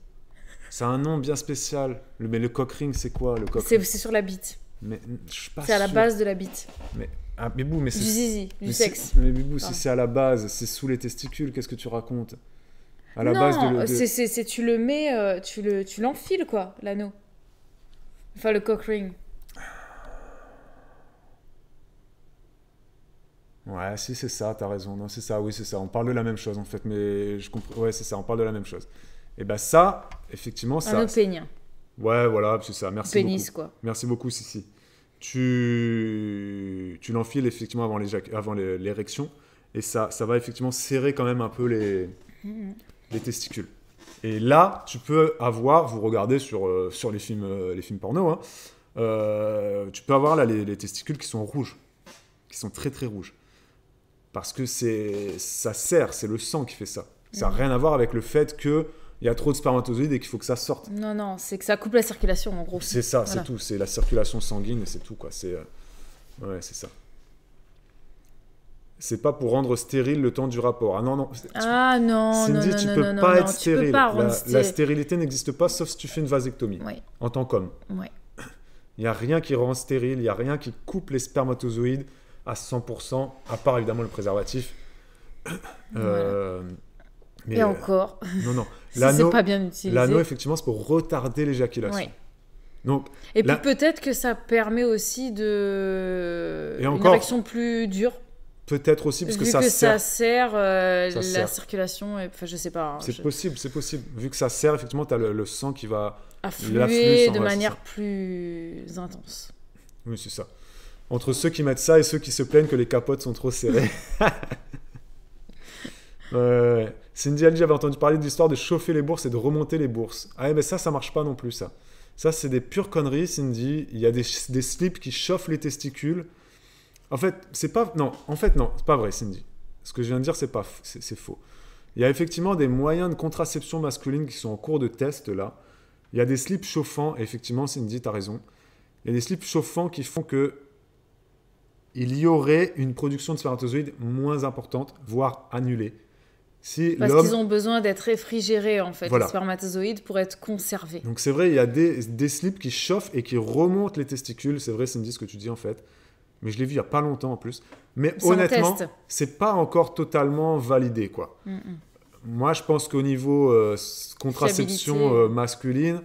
C'est un nom bien spécial. mais le cock ring, c'est quoi le cock C'est sur la bite. Mais C'est à la base de la bite. Mais, ah, mais c'est. Du sexe. Mais bibou, si c'est à la base, c'est sous les testicules, qu'est-ce que tu racontes non, base c'est tu le mets, euh, tu le, tu l'enfiles quoi, l'anneau. Enfin le cock ring. Ouais, si c'est ça, t'as raison. Non, c'est ça, oui, c'est ça. On parle de la même chose en fait, mais je comprends. Ouais, c'est ça, on parle de la même chose. Et eh ben ça, effectivement, ça. Un anneau Ouais, voilà, c'est ça. Merci Pénis, beaucoup. quoi. Merci beaucoup, Sissi. Tu, tu l'enfiles effectivement avant l'érection. Avant l'érection et ça, ça va effectivement serrer quand même un peu les, mm, mm. Les testicules. Et là, tu peux avoir, vous regardez sur, euh, sur les, films, euh, films porno, hein, euh, tu peux avoir là les, testicules qui sont rouges, qui sont très très rouges. Parce que ça sert, c'est le sang qui fait ça. Ça n'a mm. rien à voir avec le fait qu'il y a trop de spermatozoïdes et qu'il faut que ça sorte. Non, non, c'est que ça coupe la circulation en gros. C'est ça, c'est tout. C'est la circulation sanguine et c'est tout. quoi. C'est ouais, c'est ça c'est pas pour rendre stérile le temps du rapport. Ah non, non. Ah non, Cindy, non, non, tu peux pas être stérile. la, stérilité n'existe pas sauf si tu fais une vasectomie Oui. en tant qu'homme. Oui. Il n'y a rien qui rend stérile, il n'y a rien qui coupe les spermatozoïdes à 100%, à part évidemment le préservatif. Euh, Et encore. Euh, non, non. si l'anneau, pas bien utilisé. L'anneau, effectivement, c'est pour retarder l'éjaculation. Oui. Donc, Et puis peut-être que ça permet aussi de. Et encore... Une plus dure Peut-être aussi, parce que, ça, sert, euh, ça sert la circulation, et, enfin, je sais pas. Hein, c'est possible, c'est possible. Vu que ça sert, effectivement, tu as le, sang qui va affluer de manière plus intense. Oui, c'est ça. Entre ceux qui mettent ça et ceux qui se plaignent que les capotes sont trop serrées. Cindy j'avais entendu parler de l'histoire de chauffer les bourses et de remonter les bourses. Ah, mais ça, ça marche pas non plus, ça. Ça, c'est des pures conneries, Cindy. Il y a des slips qui chauffent les testicules en fait, c'est pas. Non, en fait, non, c'est pas vrai, Cindy. Ce que je viens de dire, c'est pas, c'est faux. Il y a effectivement des moyens de contraception masculine qui sont en cours de test là. Il y a des slips chauffants, effectivement, Cindy, as raison. Il y a des slips chauffants qui font que il y aurait une production de spermatozoïdes moins importante, voire annulée. Parce qu'ils ont besoin d'être réfrigérés, en fait, les spermatozoïdes, pour être conservés. Donc c'est vrai, il y a des, des slips qui chauffent et qui remontent les testicules. C'est vrai, Cindy, ce que tu dis, en fait mais je l'ai vu il n'y a pas longtemps en plus. Mais honnêtement, c'est pas encore totalement validé. quoi. Mm, mm. Moi, je pense qu'au niveau euh, contraception euh, masculine,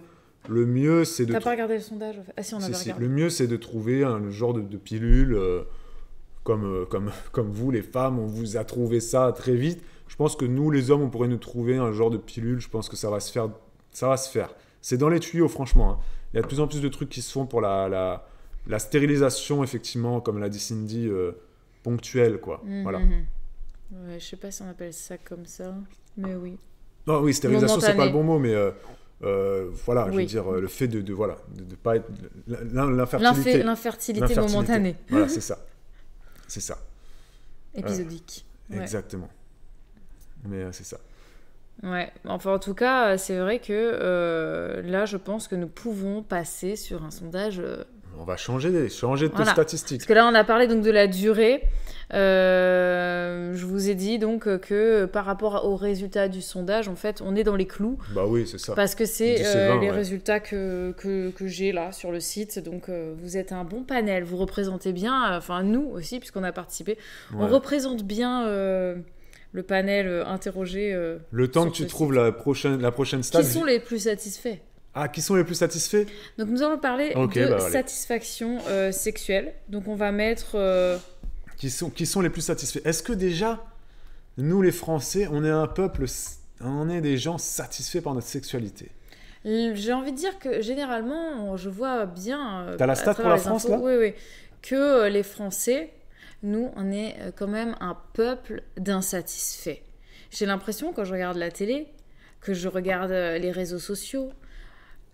le mieux, c'est de. T'as pas regardé le sondage Ah si, on avait regardé. Le mieux, c'est de trouver un genre de, pilule euh, comme, comme, comme vous, les femmes, on vous a trouvé ça très vite. Je pense que nous, les hommes, on pourrait nous trouver un genre de pilule. Je pense que ça va se faire. Ça va se faire. C'est dans les tuyaux, franchement. Hein. Il y a de plus en plus de trucs qui se font pour la, la la stérilisation, effectivement, comme l'a dit Cindy, euh, ponctuelle, quoi. Mm, voilà. Mm, mm. sais pas si on appelle ça comme ça, mais oui. Non, oui, stérilisation, c'est pas le bon mot, mais euh, euh, voilà, je veux dire, le fait de, ne voilà, de, pas être. L'infertilité. L'infertilité momentanée. voilà, c'est ça. C'est ça. Épisodique. Exactement. Mais c'est ça. Ouais, enfin en tout cas, c'est vrai que là, je pense que nous pouvons passer sur un sondage on va changer, changer de statistiques. Parce que là, on a parlé donc de la durée. Euh, je vous ai dit donc que par rapport aux résultats du sondage, en fait, on est dans les clous. Bah oui, c'est ça. Parce que c'est euh, les résultats que, j'ai là sur le site. Donc euh, vous êtes un bon panel, vous représentez bien, enfin nous aussi, puisqu'on a participé, on représente bien le panel interrogé. le temps que tu trouves la prochaine, la prochaine Qui sont les plus satisfaits ah, qui sont les plus satisfaits Donc nous allons parler de bah, satisfaction euh, sexuelle. Donc on va mettre... Euh, qui, sont, qui sont les plus satisfaits Est-ce que déjà, nous les Français, on est un peuple, on est des gens satisfaits par notre sexualité j'ai envie de dire que généralement, je vois bien. Euh, T'as la stat pour la France là Oui, oui. Que les Français, nous, on est quand même un peuple d'insatisfaits. J'ai l'impression, quand je regarde la télé, que je regarde les réseaux sociaux,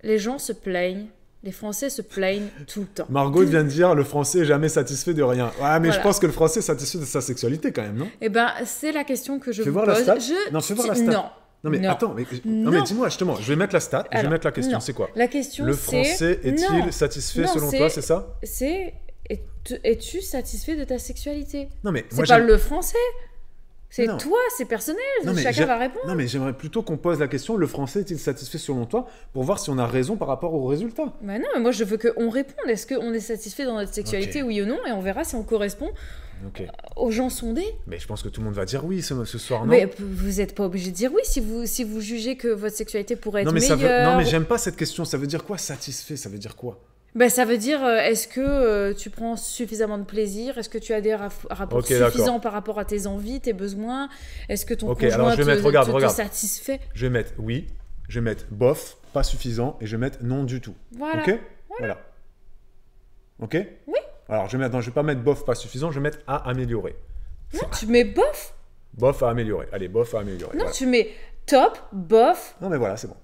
les gens se plaignent. Les Français se plaignent tout le temps. Margot vient de dire le Français est jamais satisfait de rien. Ouais, mais je pense que le Français est satisfait de sa sexualité quand même, non Eh ben, c'est la question que je fais vous voir pose. La stat je... Non, fais voir la stat. Non. mais attends, mais, non. mais dis-moi justement, je vais mettre la stat, je vais mettre la question, c'est quoi La question Le français est-il satisfait selon toi, c'est ça C'est es-tu satisfait de ta sexualité Non mais c'est pas le français. C'est toi, c'est personnel, chacun va répondre. Non, mais j'aimerais plutôt qu'on pose la question le français est-il satisfait selon toi Pour voir si on a raison par rapport au résultat. Bah non, mais moi je veux qu'on réponde. Est-ce qu'on est satisfait dans notre sexualité, oui ou non Et on verra si on correspond aux gens sondés. Mais je pense que tout le monde va dire oui ce, ce soir, non Mais vous n'êtes pas obligé de dire oui si vous, si vous jugez que votre sexualité pourrait être meilleure. non, mais j'aime pas cette question. Ça veut dire quoi satisfait Ça veut dire quoi bah, ça veut dire, euh, est-ce que euh, tu prends suffisamment de plaisir Est-ce que tu as des rapports suffisants par rapport à tes envies, tes besoins Est-ce que ton conjoint alors je vais te, mettre, regarde, regarde. satisfait Je vais mettre oui, je vais mettre bof, pas suffisant, et je vais mettre non du tout. Voilà. Ok voilà. Ok Oui. Alors, je vais, mettre, non, je vais pas mettre bof, pas suffisant, je vais mettre à améliorer. Non, tu mets bof Bof à améliorer. Allez, bof à améliorer. Non, tu mets top, bof. Non, mais voilà, c'est bon.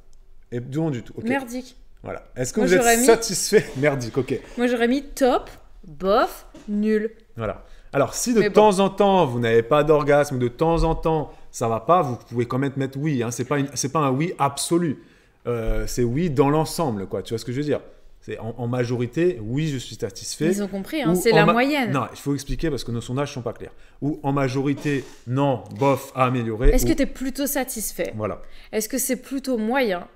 Et non du tout. Merdique. Voilà. Est-ce que vous êtes satisfait Merdique, ok. Moi, j'aurais mis top, bof, nul. Voilà. Alors, si de temps en temps, vous n'avez pas d'orgasme, de temps en temps, ça va pas, vous pouvez quand même mettre oui. Hein. C'est pas, pas un oui absolu. Euh, c'est oui dans l'ensemble, quoi. Tu vois ce que je veux dire c'est en, majorité, oui, je suis satisfait. Ils ont compris, hein. c'est la moyenne. Non, il faut expliquer parce que nos sondages sont pas clairs. Ou en majorité, non, bof, à améliorer. Est-ce que tu es plutôt satisfait Voilà. Est-ce que c'est plutôt moyen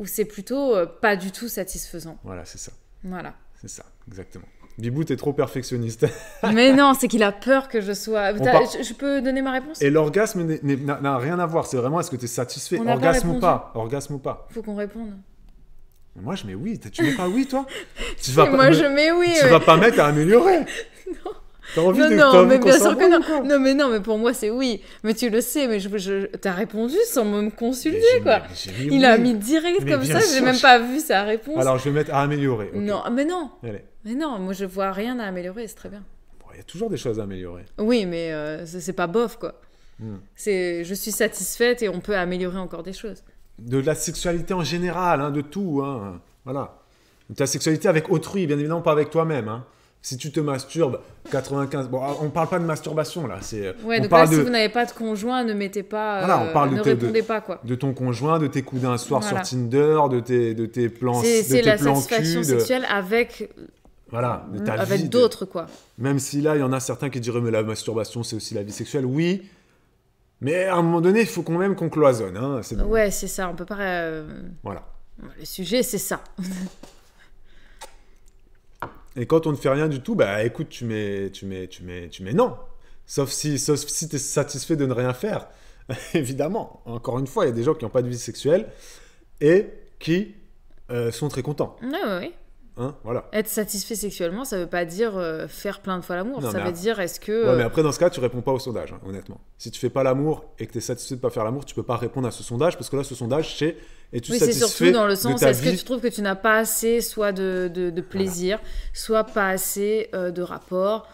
ou c'est plutôt euh, pas du tout satisfaisant. Voilà, c'est ça. Voilà. C'est ça, exactement. Bibou, t'es trop perfectionniste. mais non, c'est qu'il a peur que je sois. Je, peux donner ma réponse Et l'orgasme n'a rien à voir. C'est vraiment est-ce que t'es satisfait Orgasme ou pas Orgasme ou pas Faut qu'on réponde. moi, je mets oui. Tu mets pas oui, toi tu vas Moi, je mets oui. Tu vas euh. pas mettre à améliorer. non non, non, mais bien sûr que non. Non, mais non, mais pour moi, c'est oui. Mais tu le sais, mais je, je t'as répondu sans me consulter, quoi. Il a mis direct comme ça, j'ai même pas vu sa réponse. Alors, je vais mettre à améliorer. Non, mais non. Mais non, moi, je vois rien à améliorer, c'est très bien. Il y a toujours des choses à améliorer. Oui, mais euh, ce c'est pas bof, quoi. Hmm. C'est, je suis satisfaite et on peut améliorer encore des choses. De la sexualité en général, hein, de tout. Hein. Voilà. ta sexualité avec autrui, bien évidemment, pas avec toi-même. Hein. Si tu te masturbes, 95. Bon, ah, on parle pas de masturbation là. C'est. Euh, ouais, donc là, si vous n'avez pas de conjoint, ne mettez pas. Euh, voilà, on parle de de, pas quoi. De ton conjoint, de tes coups d'un soir sur Tinder, de tes, de tes plans. C'est la satisfaction sexuelle avec. Voilà, avec d'autres quoi. Même si là, il y en a certains qui diraient mais la masturbation, c'est aussi la vie sexuelle. Oui, mais à un moment donné, il faut quand même qu'on cloisonne. Hein. Ouais, c'est ça. On peut pas. Euh, voilà. Le sujet, c'est ça. Et quand on ne fait rien du tout, bah écoute, tu mets, tu mets, tu mets, tu mets non. Sauf si, sauf si tu es satisfait de ne rien faire. Évidemment. Encore une fois, il y a des gens qui n'ont pas de vie sexuelle et qui euh, sont très contents. Oui, oui, hein, voilà. Être satisfait sexuellement, ça veut pas dire euh, faire plein de fois l'amour. Ça veut dire est-ce que. Ouais, mais euh, après, dans ce cas, tu réponds pas au sondage, hein, honnêtement. Si tu fais pas l'amour et que tu es satisfait de pas faire l'amour, tu peux pas répondre à ce sondage parce que là, ce sondage, c'est oui, c'est surtout dans le sens, est-ce que tu trouves que tu n'as pas assez soit de, de, plaisir, soit pas assez euh, de rapport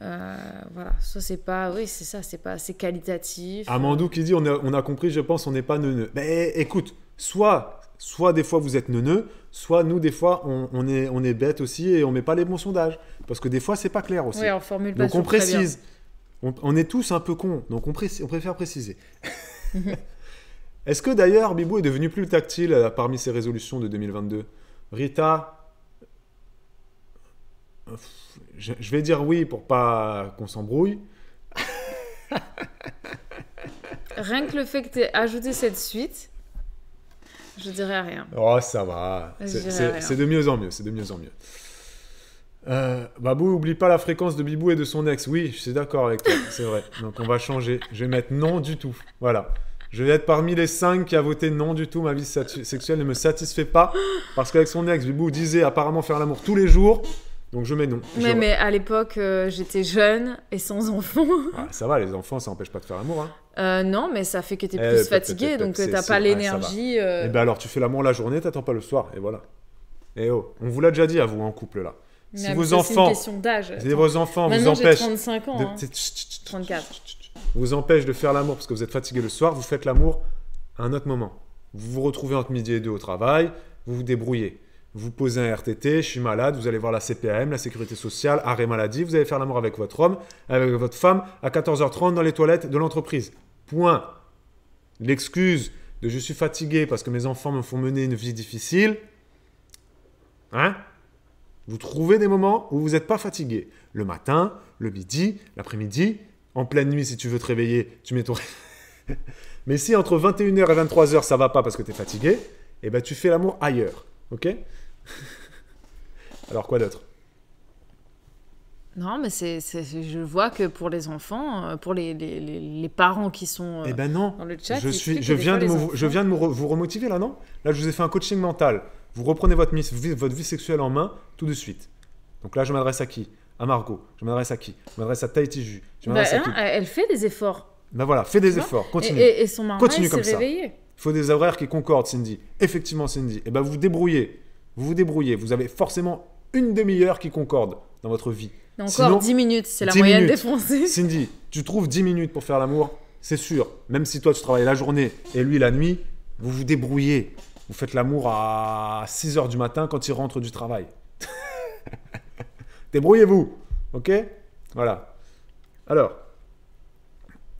euh, voilà, ça c'est pas, oui, c'est ça, c'est pas assez qualitatif. Euh. Amandou qui dit on a, compris, je pense, on n'est pas neuneux. Mais écoute, soit, soit des fois vous êtes neuneux, soit nous, des fois, on, est, on est bête aussi et on met pas les bons sondages. Parce que des fois, c'est pas clair aussi. Oui, on formule Donc on précise. On, est tous un peu cons, donc on, on préfère préciser. Est-ce que d'ailleurs Bibou est devenu plus tactile euh, parmi ses résolutions de 2022 Rita, je vais dire oui pour pas qu'on s'embrouille. Rien que le fait que tu aies ajouté cette suite, je dirais rien. Oh, ça va. C'est de mieux en mieux. C'est de mieux en mieux. Euh, Babou, oublie pas la fréquence de Bibou et de son ex. Oui, je suis d'accord avec toi. C'est vrai. Donc on va changer. Je vais mettre non du tout. Voilà. Je vais être parmi les 5 qui a voté non du tout. Ma vie sexuelle ne me satisfait pas. Parce qu'avec son ex, Bibou disait apparemment faire l'amour tous les jours. Donc je mets non. Mais, mais à l'époque, euh, j'étais jeune et sans enfant. Ah, ça va, les enfants, ça n'empêche pas de faire l'amour. Hein. Euh, non, mais ça fait que tu es eh, plus fatigué, donc tu euh, t'as pas l'énergie. Et eh ben alors, tu fais l'amour la journée, t'attends pas le soir, et voilà. Et eh oh, on vous l'a déjà dit à vous en couple là. Mais si ah, vos enfants, si vos enfants Maintenant, vous empêchent. 35 ans. 34 vous empêche de faire l'amour parce que vous êtes fatigué le soir, vous faites l'amour à un autre moment. Vous vous retrouvez entre midi et deux au travail, vous vous débrouillez. Vous posez un RTT, je suis malade, vous allez voir la CPAM, la sécurité sociale, arrêt maladie, vous allez faire l'amour avec votre homme, avec votre femme, à 14h30 dans les toilettes de l'entreprise. Point. L'excuse de je suis fatigué parce que mes enfants me font mener une vie difficile. Hein Vous trouvez des moments où vous n'êtes pas fatigué. Le matin, le midi, l'après-midi, en pleine nuit, si tu veux te réveiller, tu mets ton... Mais si entre 21h et 23h, ça va pas parce que tu es fatigué, eh ben tu fais l'amour ailleurs. OK Alors quoi d'autre non, mais c'est, je vois que pour les enfants, euh, pour les, les, parents qui sont euh, eh ben non. dans le chat, je, suis, je, viens de je viens de vous remotiver là, non Là, je vous ai fait un coaching mental. Vous reprenez votre, votre vie sexuelle en main tout de suite. Donc là, je m'adresse à qui à Margot, je m'adresse à qui Je m'adresse à Tahiti Ju. Je bah, à hein, qui elle fait des efforts. Ben voilà, fait des efforts, continue. Et, son mari s'est comme réveillé. Il faut des horaires qui concordent, Cindy. Effectivement, Cindy. Et eh ben vous vous débrouillez. Vous vous débrouillez. Vous avez forcément une demi-heure qui concorde dans votre vie. encore 10 minutes, c'est la moyenne des Français. Cindy, tu trouves 10 minutes pour faire l'amour, c'est sûr. Même si toi tu travailles la journée et lui la nuit, vous vous débrouillez. Vous faites l'amour à 6 heures du matin quand il rentre du travail. Débrouillez-vous. Ok Voilà. Alors.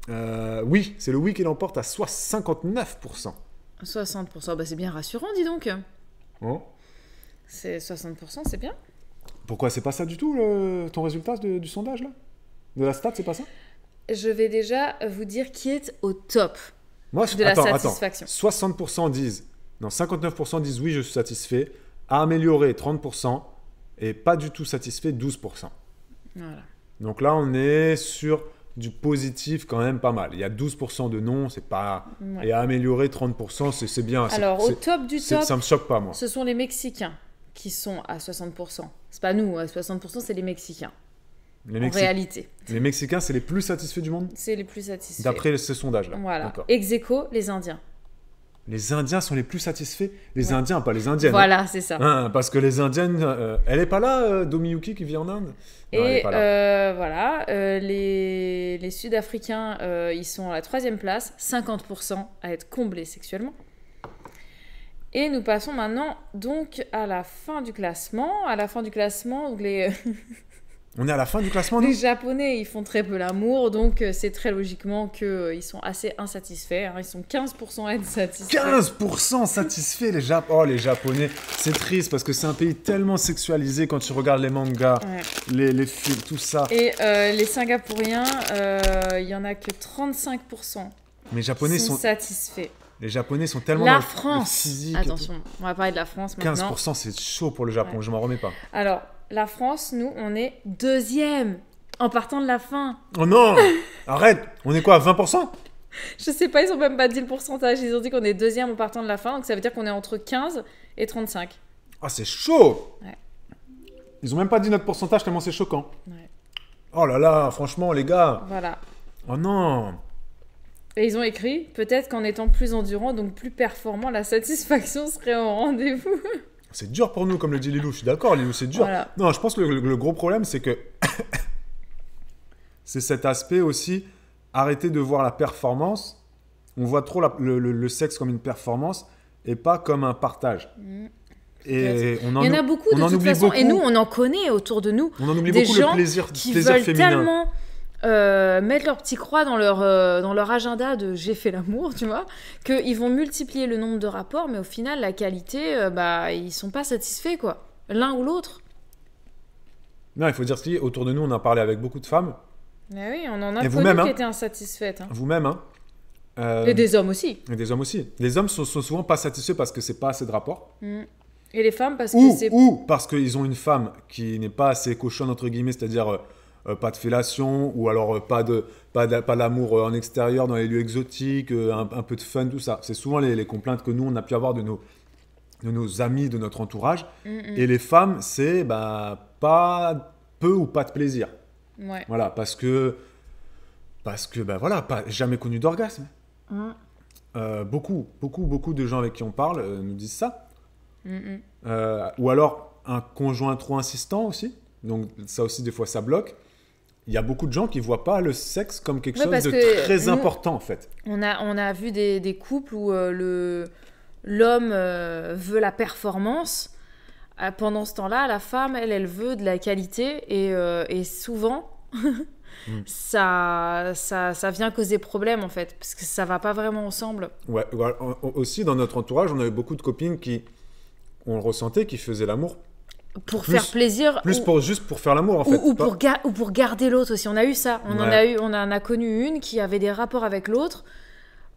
Euh, oui, c'est le oui qui l'emporte à 59%. 60%, bah c'est bien rassurant, dis donc. Oh. C'est 60%, c'est bien. Pourquoi c'est pas ça du tout ton résultat du sondage là De la stat, c'est pas ça Je vais déjà vous dire qui est au top Moi, de la satisfaction. 60% disent, non, 59% disent oui, je suis satisfait. À améliorer, 30% et pas du tout satisfait 12%. Donc là, on est sur du positif quand même pas mal. Il y a 12% de non, c'est pas... Et améliorer 30%, c'est bien. Alors au top du top, ça me choque pas moi. Ce sont les Mexicains qui sont à 60%. C'est pas nous, à hein, 60% c'est les Mexicains. en réalité. Les Mexicains, c'est les plus satisfaits du monde C'est les plus satisfaits. D'après ce sondage-là. Voilà. Ex les Indiens les Indiens sont les plus satisfaits. Les Indiens, pas les Indiennes. Voilà, c'est ça. Hein, parce que les Indiennes, euh, elle est pas là, euh, qui vit en Inde. et euh, voilà, euh, les, les Sud-Africains, ils sont à la troisième place, 50% à être comblés sexuellement. Et nous passons maintenant donc à la fin du classement. À la fin du classement, les On est à la fin du classement, Les Japonais, ils font très peu l'amour, donc euh, c'est très logiquement qu'ils euh, sont assez insatisfaits. Hein. Ils sont 15% insatisfaits. 15% satisfaits, les Japonais. Oh, les Japonais, c'est triste parce que c'est un pays tellement sexualisé quand tu regardes les mangas, les, films, tout ça. Et euh, les Singapouriens, il n'y y en a que 35%. Mais les Japonais sont, satisfaits. Les Japonais sont tellement la France. Attention, on va parler de la France maintenant. 15%, c'est chaud pour le Japon, je m'en remets pas. Alors, la France, nous, on est deuxième en partant de la fin. Oh non Arrête On est quoi, à 20% Je sais pas, ils ont même pas dit le pourcentage. Ils ont dit qu'on est deuxième en partant de la fin, donc ça veut dire qu'on est entre 15 et 35. Ah, c'est chaud Ils ont même pas dit notre pourcentage, tellement c'est choquant. Oh là là, franchement, les gars Voilà. Oh non et ils ont écrit, peut-être qu'en étant plus endurant, donc plus performant, la satisfaction serait au rendez-vous. C'est dur pour nous, comme le dit Lilou. Je suis d'accord, Lilou, c'est dur. Non, je pense que le, gros problème, c'est que c'est cet aspect aussi, arrêter de voir la performance. On voit trop le, sexe comme une performance et pas comme un partage. Mm. Et on en Il y en a beaucoup de toute façon, et nous on en connaît autour de nous. On en oublie des beaucoup gens le plaisir, qui veulent tellement euh, mettre leur petit croix dans leur, euh, dans leur agenda de j'ai fait l'amour, tu vois, qu'ils vont multiplier le nombre de rapports, mais au final, la qualité, ils euh, bah, ils sont pas satisfaits, quoi. L'un ou l'autre. Non, il faut dire ce Autour de nous, on a parlé avec beaucoup de femmes. Mais oui, on en a beaucoup qui hein. étaient insatisfaites. Hein. Vous-même, hein. et des hommes aussi. Et des hommes aussi. Les hommes sont, sont souvent pas satisfaits parce que c'est pas assez de rapports. Mm. Et les femmes parce que c'est. Ou parce qu'ils ont une femme qui n'est pas assez cochonne, entre guillemets, c'est-à-dire euh, pas de fellation, ou alors euh, pas de pas d'amour euh, en extérieur dans les lieux exotiques, un, peu de fun, tout ça. C'est souvent les, les, complaintes que nous, on a pu avoir de nos, de nos amis, de notre entourage. Et les femmes, c'est bah, pas peu ou pas de plaisir. Voilà, parce que, parce que bah, voilà, pas, jamais connu d'orgasme. Mm. beaucoup, beaucoup, beaucoup de gens avec qui on parle nous disent ça. ou alors un conjoint trop insistant aussi. Donc ça aussi, des fois, ça bloque il y a beaucoup de gens qui voient pas le sexe comme quelque chose de très important en fait. On a, on a vu des, des couples où euh, le l'homme euh, veut la performance. Euh, pendant ce temps-là, la femme, elle, elle veut de la qualité et, et souvent, mm. ça, ça, ça, vient causer problème en fait, parce que ça va pas vraiment ensemble. Ouais, aussi dans notre entourage, on avait beaucoup de copines qui, on le ressentait, qui faisaient l'amour pour faire plaisir plus pour juste pour faire l'amour en fait ou, pour ou pour garder l'autre aussi on a eu ça on en a eu on en a connu une qui avait des rapports avec l'autre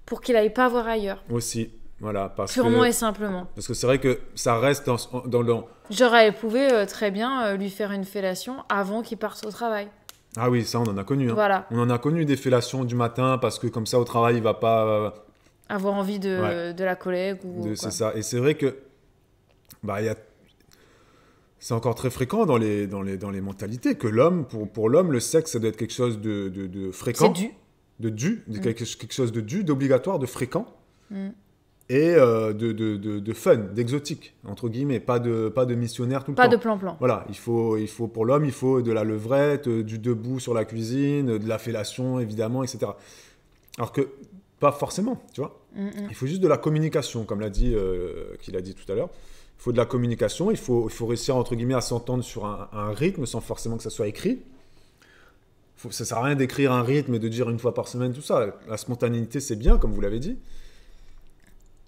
pour qu'il n'aille pas voir ailleurs aussi voilà parce purement et simplement parce que c'est vrai que ça reste dans, dans le genre elle pouvait très bien euh, lui faire une fellation avant qu'il parte au travail ah oui ça on en a connu hein. voilà on en a connu des fellations du matin parce que comme ça au travail il va pas euh, avoir envie de, de, la collègue ou c'est ça et c'est vrai que bah il y a c'est encore très fréquent dans les, dans les, dans les mentalités que l'homme, pour, pour l'homme, le sexe, ça doit être quelque chose de, de, de fréquent. C'est dû. De dû, mm. quelque, chose de dû, d'obligatoire, de fréquent. Mm. Et euh, de, de, fun, d'exotique, entre guillemets, pas de, pas de missionnaire tout le pas temps. Pas de plan-plan. Voilà, il faut, il faut, pour l'homme, il faut de la levrette, euh, du debout sur la cuisine, euh, de la fellation, évidemment, etc. Alors que, pas forcément, tu vois. Mm, il faut juste de la communication, comme l'a dit, euh, qu'il a dit tout à l'heure il faut de la communication, il faut, il réussir entre guillemets à s'entendre sur un, rythme sans forcément que ça soit écrit. Faut, ça sert à rien d'écrire un rythme et de dire une fois par semaine tout ça. La spontanéité c'est bien, comme vous l'avez dit.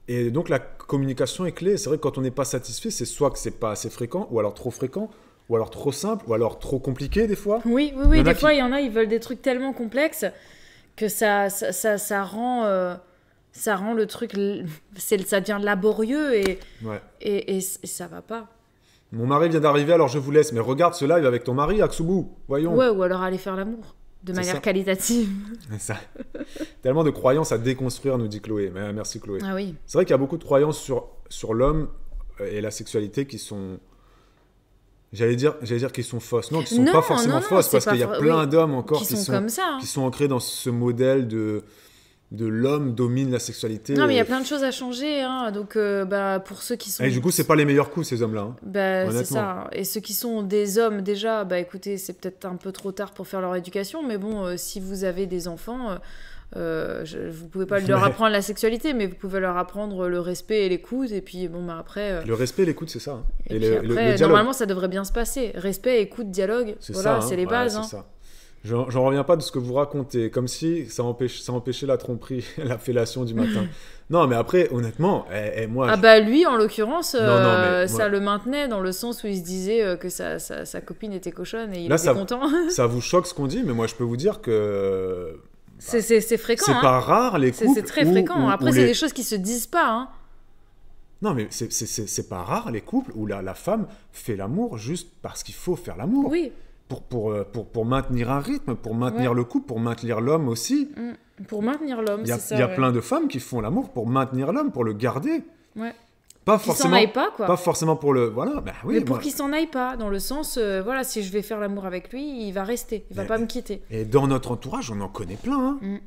Et donc la communication est clé. C'est vrai que quand on n'est pas satisfait, c'est soit que c'est pas assez fréquent, ou alors trop fréquent, ou alors trop simple, ou alors trop compliqué des fois. Oui, oui, oui. Des fois, il y en a, ils veulent des trucs tellement complexes que ça, ça, ça, rend. Euh, ça rend le truc, ça devient laborieux et, ouais. et, ça va pas. Mon mari vient d'arriver, alors je vous laisse. Mais regarde ce live avec ton mari, Aksubu. Voyons. Ouais, ou alors aller faire l'amour de manière qualitative. Ça. Tellement de croyances à déconstruire, nous dit Chloé. Euh, merci Chloé. Ah oui. C'est vrai qu'il y a beaucoup de croyances sur, sur l'homme euh, et la sexualité qui sont... J'allais dire, j'allais dire qu'ils sont fausses. Non, qui sont pas forcément fausses parce qu'il y a plein d'hommes encore qui sont ancrés dans ce modèle de de l'homme domine la sexualité. Non, mais il y a euh, plein de choses à changer. Hein. Donc, euh, bah, pour ceux qui sont. Et du coup, c'est pas les meilleurs coups, ces hommes-là. Hein. Bah, c'est ça. Et ceux qui sont des hommes, déjà, bah, écoutez, c'est peut-être un peu trop tard pour faire leur éducation. Mais bon, euh, si vous avez des enfants. Euh, vous pouvez pas leur apprendre la sexualité, mais vous pouvez leur apprendre le respect et l'écoute. Et puis, bon, bah, après. Le respect et l'écoute, c'est ça. Hein. Et, après, normalement, ça devrait bien se passer. Respect, écoute, dialogue. Voilà, c'est les bases. C'est ça. J'en reviens pas de ce que vous racontez, comme si ça, empêchait la tromperie, la fellation du matin. non, mais après, honnêtement, et, eh, eh, moi. Ah, bah lui, en l'occurrence, euh, ça le maintenait dans le sens où il se disait euh, que sa, copine était cochonne et il était ça, content. ça vous choque ce qu'on dit, mais moi, je peux vous dire que. Bah, c'est fréquent. C'est hein. pas rare, les couples. C'est très fréquent. après, c'est des choses qui se disent pas. Hein. Non, mais c'est pas rare, les couples où la femme fait l'amour juste parce qu'il faut faire l'amour. Oui. Euh, pour, pour, maintenir un rythme, pour maintenir le coup, pour maintenir l'homme aussi. Mm. Pour maintenir l'homme, c'est ça. Il y a plein de femmes qui font l'amour pour maintenir l'homme, pour le garder. Pas forcément, pas, pas forcément pour le voilà bah oui, mais pour qu'il s'en aille pas dans le sens euh, voilà si je vais faire l'amour avec lui il va rester il va pas me quitter et dans notre entourage on en connaît plein hein. mm.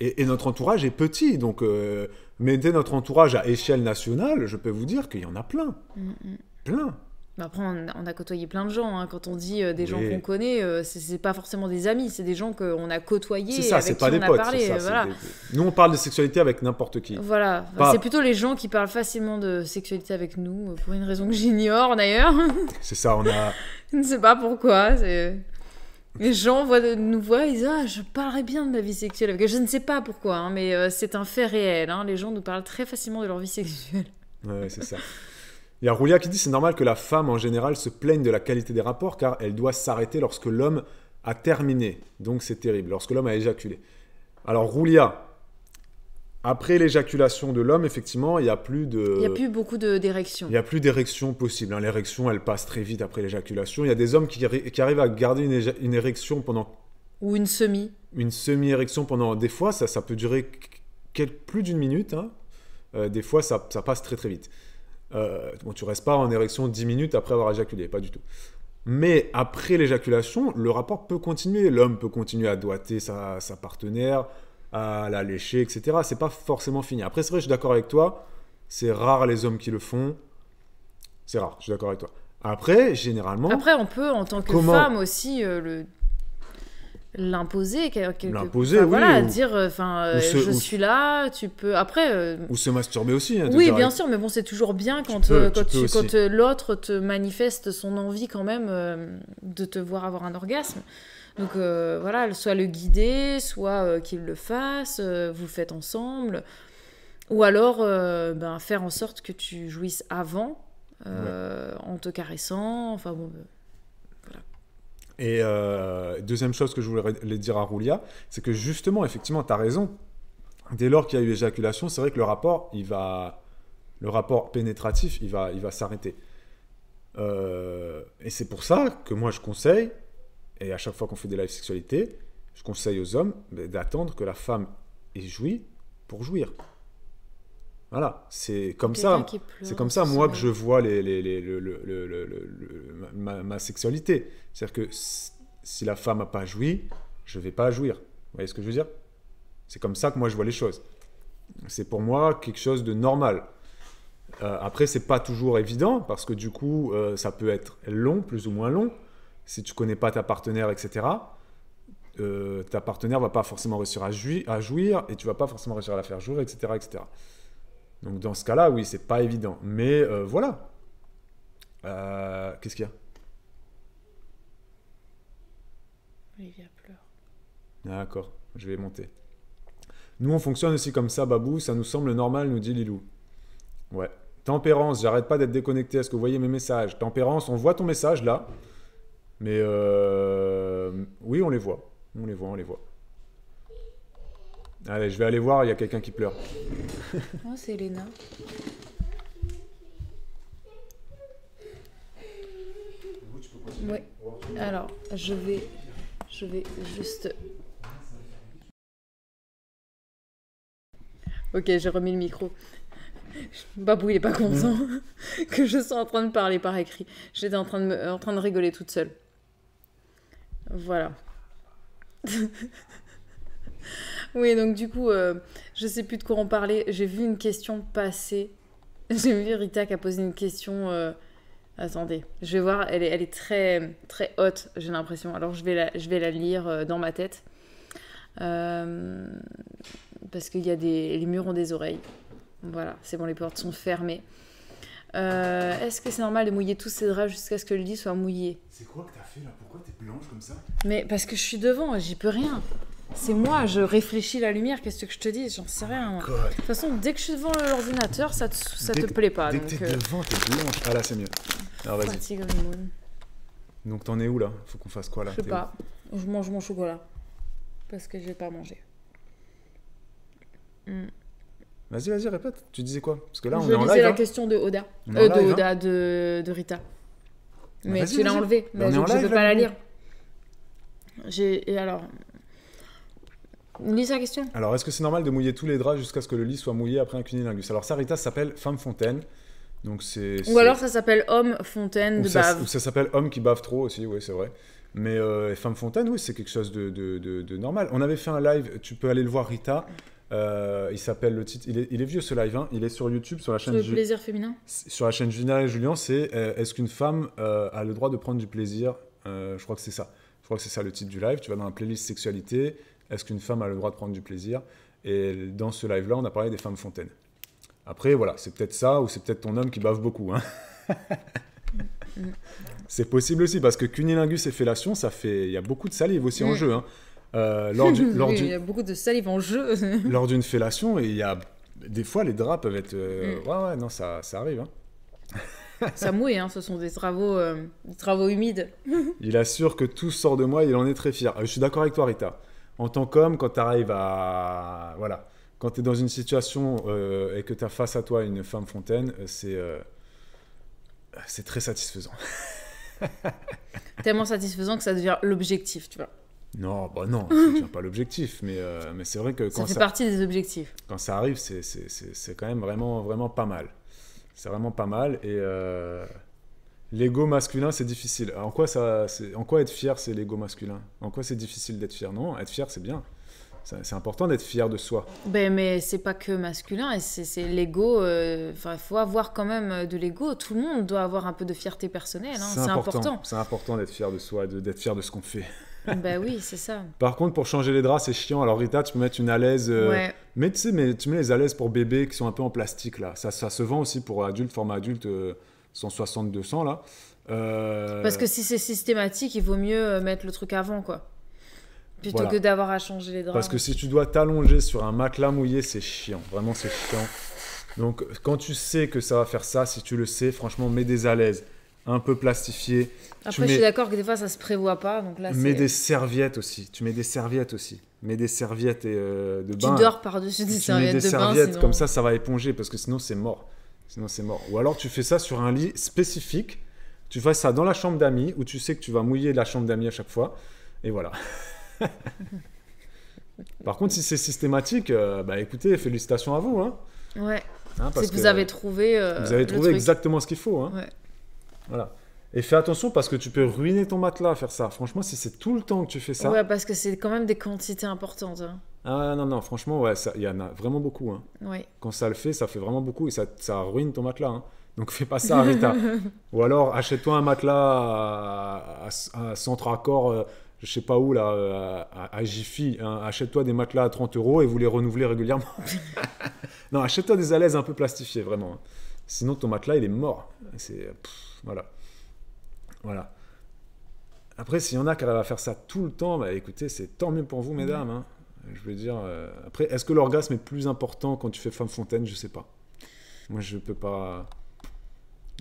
et, notre entourage est petit donc euh, mais dès notre entourage à échelle nationale je peux vous dire qu'il y en a plein mm, plein bah, après, on, a côtoyé plein de gens. Hein. Quand on dit euh, des gens qu'on connaît, euh, ce c'est pas forcément des amis, c'est des gens qu'on a côtoyés. C'est ça, on pas Parlé, euh, Nous, on parle de sexualité avec n'importe qui. Voilà. C'est plutôt les gens qui parlent facilement de sexualité avec nous, pour une raison que j'ignore d'ailleurs. c'est ça, on a. je ne sais pas pourquoi. Les gens nous voient, ils disent Ah, je parlerai bien de ma vie sexuelle avec. Je ne sais pas pourquoi, hein, mais c'est un fait réel. Hein. Les gens nous parlent très facilement de leur vie sexuelle. ouais, c'est ça. Il y a Roulia qui dit c'est normal que la femme en général se plaigne de la qualité des rapports car elle doit s'arrêter lorsque l'homme a terminé. Donc c'est terrible, lorsque l'homme a éjaculé. Alors Roulia, après l'éjaculation de l'homme, effectivement, il n'y a plus de... Il n'y a plus beaucoup d'érections. Il n'y a plus d'érection possible. Hein. L'érection, elle passe très vite après l'éjaculation. Il y a des hommes qui, arrivent à garder une, érection pendant... Ou une semi. Une semi-érection pendant... Des fois, ça, peut durer plus d'une minute. Hein. Euh, des fois, ça, ça passe très très vite. Euh, bon, tu restes pas en érection 10 minutes après avoir éjaculé, pas du tout. Mais après l'éjaculation, le rapport peut continuer. L'homme peut continuer à doiter sa, partenaire, à la lécher, etc. C'est pas forcément fini. Après, c'est vrai, je suis d'accord avec toi. C'est rare les hommes qui le font. C'est rare, je suis d'accord avec toi. Après, généralement. Après, on peut, en tant que femme aussi, euh, le l'imposer l'imposer voilà dire enfin je suis là tu peux après euh, ou se masturber aussi hein, oui bien euh, sûr mais bon c'est toujours bien quand euh, l'autre te manifeste son envie quand même de te voir avoir un orgasme donc voilà soit le guider soit qu'il le fasse vous faites ensemble ou alors ben, faire en sorte que tu jouisses avant en te caressant enfin bon et euh, deuxième chose que je voulais les dire à Roulia, c'est que justement, effectivement, tu as raison. Dès lors qu'il y a eu éjaculation, c'est vrai que le rapport, le rapport pénétratif, il va, s'arrêter. Euh, et c'est pour ça que moi, je conseille, et à chaque fois qu'on fait des lives sexualité, je conseille aux hommes bah, d'attendre que la femme ait joui pour jouir. Voilà, c'est comme ça. C'est comme ça, moi, que je vois ma, sexualité. C'est-à-dire que si la femme n'a pas joui, je ne vais pas jouir. Vous voyez ce que je veux dire C'est comme ça que moi, je vois les choses. C'est pour moi quelque chose de normal. Euh, après, c'est pas toujours évident parce que du coup, euh, ça peut être long, plus ou moins long. Si tu connais pas ta partenaire, etc., euh, ta partenaire va pas forcément réussir à, jouir et tu vas pas forcément réussir à la faire jouer, etc., etc. Donc dans ce cas-là, oui, c'est pas évident. Mais euh, voilà. Euh, qu'est-ce qu'il y a Olivia pleure. D'accord, je vais monter. Nous, on fonctionne aussi comme ça, Babou. Ça nous semble normal, nous dit Lilou. Ouais. Tempérance, j'arrête pas d'être déconnecté. Est-ce que vous voyez mes messages Tempérance, on voit ton message là. Mais euh, oui, on les voit. On les voit, on les voit. Allez, je vais aller voir, il y a quelqu'un qui pleure. Oh, c'est Elena. Oui, Alors, je vais, je vais juste. Ok, j'ai remis le micro. Babou, il est pas content que je sois en train de parler par écrit. J'étais en train de, me... en train de rigoler toute seule. Voilà. oui, donc du coup, je euh, je sais plus de quoi en parler. J'ai vu une question passer. J'ai vu Rita qui a posé une question. Euh, attendez, je vais voir. Elle est, elle est très, très haute, j'ai l'impression. Alors je vais la, je vais la lire euh, dans ma tête. Parce qu'il y a des, les murs ont des oreilles. Voilà, c'est bon, les portes sont fermées. Est-ce que c'est normal de mouiller tous ces draps jusqu'à ce que le lit soit mouillé C'est quoi que t'as fait là Pourquoi t'es blanche comme ça Mais parce que je suis devant, j'y peux rien. C'est moi, je réfléchis la lumière, qu'est-ce que je te dis J'en sais rien. De toute façon, dès que je suis devant l'ordinateur, ça te, te plaît pas. Dès que t'es euh. devant, t'es blanche. Ah là, c'est mieux. Alors vas-y. Donc t'en es où là Faut qu'on fasse quoi là Je sais pas. Je mange mon chocolat. Parce que j'ai pas mangé. Hmm. Vas-y, vas-y, répète. Tu disais quoi Parce que là, on est en live. la hein. question de Oda. Euh, de Oda, hein. de, Rita. Bah, Mais tu l'as enlevée. Bah, Mais je peux pas la lire. J'ai. Et alors, Lise la question. Alors, est-ce que c'est normal de mouiller tous les draps jusqu'à ce que le lit soit mouillé après un cunilingus Alors, ça, Rita, s'appelle Femme Fontaine. Donc c'est, Ou alors ça s'appelle Homme Fontaine de ou bave. Ça, ou ça s'appelle Homme qui bave trop aussi, oui, c'est vrai. Mais euh, Femme Fontaine, oui, c'est quelque chose de, normal. On avait fait un live, tu peux aller le voir, Rita. Euh, il s'appelle le titre. Il est, vieux ce live, hein. il est sur YouTube, sur la chaîne. Le plaisir féminin. Sur la chaîne Julien et Julien, c'est euh, Est-ce qu'une femme a le droit de prendre du plaisir Je crois que c'est ça. Je crois que c'est ça le titre du live. Tu vas dans la playlist sexualité est-ce qu'une femme a le droit de prendre du plaisir Et dans ce live-là, on a parlé des femmes fontaines. Après, voilà, c'est peut-être ça ou c'est peut-être ton homme qui bave beaucoup. Hein. c'est possible aussi parce que cunilingus et fellation, ça fait, il y a beaucoup de salive aussi en mm. jeu. Hein. Euh, lors Il y a beaucoup de salive en jeu. lors d'une fellation, il y a des fois les draps peuvent être. Euh, mm. Ouais, ouais, non, ça, ça arrive. Hein. ça mouille, hein, ce sont des travaux, euh, travaux humides. il assure que tout sort de moi, il en est très fier. je suis d'accord avec toi, Rita en tant qu'homme, quand tu arrives à. Voilà. Quand tu es dans une situation euh, et que tu as face à toi une femme fontaine, euh, c'est. Euh, c'est très satisfaisant. Tellement satisfaisant que ça devient l'objectif, tu vois. Non, bah non, ça ne devient pas l'objectif, mais, mais c'est vrai que quand ça fait partie des objectifs. Quand ça arrive, c'est quand même vraiment, vraiment pas mal. C'est vraiment pas mal et. L'ego masculin, c'est difficile. En quoi, ça, en quoi être fier, c'est l'ego masculin En quoi c'est difficile d'être fier Non, être fier, c'est bien. C'est important d'être fier de soi. Mais ben, mais c'est pas que masculin, c'est l'ego. Euh, enfin il faut avoir quand même euh, de l'ego. Tout le monde doit avoir un peu de fierté personnelle. Hein. C'est important. C'est important, d'être fier de soi, d'être fier de ce qu'on fait. ben oui, c'est ça. Par contre, pour changer les draps, c'est chiant. Alors Rita, tu peux mettre une à l'aise. Euh, mais tu mets les à pour bébés qui sont un peu en plastique là. Ça, ça se vend aussi pour adulte, format adulte. 160-200 là. Euh, parce que si c'est systématique, il vaut mieux euh, mettre le truc avant quoi. Plutôt que d'avoir à changer les draps. Parce que si tu dois t'allonger sur un matelas mouillé, c'est chiant. Vraiment, c'est chiant. Donc, quand tu sais que ça va faire ça, si tu le sais, franchement, mets des à un peu plastifié. Après, je suis d'accord que des fois, ça se prévoit pas. Donc là, mets des serviettes aussi. Tu mets des serviettes aussi. Mets des serviettes et, euh, de bain. Tu dors par-dessus des serviettes de bain, Comme ça, ça va éponger parce que sinon, c'est mort. Sinon, c'est mort. Ou alors, tu fais ça sur un lit spécifique. Tu fais ça dans la chambre d'amis, où tu sais que tu vas mouiller la chambre d'amis à chaque fois. Et voilà. Par contre, si c'est systématique, euh, bah écoutez, félicitations à vous. Hein. Ouais. Hein, parce que, vous avez trouvé. Euh, vous avez trouvé exactement ce qu'il faut. Hein. Ouais. Voilà. Et fais attention parce que tu peux ruiner ton matelas à faire ça. Franchement, si c'est tout le temps que tu fais ça. Ouais, parce que c'est quand même des quantités importantes. Hein. Ah non, non, franchement, ouais, il y en a vraiment beaucoup. Hein. Quand ça le fait, ça fait vraiment beaucoup et ça, ça ruine ton matelas. Hein. Donc fais pas ça, Rita. Ou alors achète-toi un matelas à, centre accord, euh, je sais pas où, là, euh, à, Jiffy. Hein. Achète-toi des matelas à 30 euros et vous les renouvelez régulièrement. non, achète-toi des alaises un peu plastifiées, vraiment. Sinon, ton matelas, il est mort. C'est. Voilà. Voilà. Après, s'il y en a qui va faire ça tout le temps, bah, écoutez, c'est tant mieux pour vous, mesdames. Je veux dire, euh, après, est-ce que l'orgasme est plus important quand tu fais femme fontaine Je sais pas. Moi, je peux pas.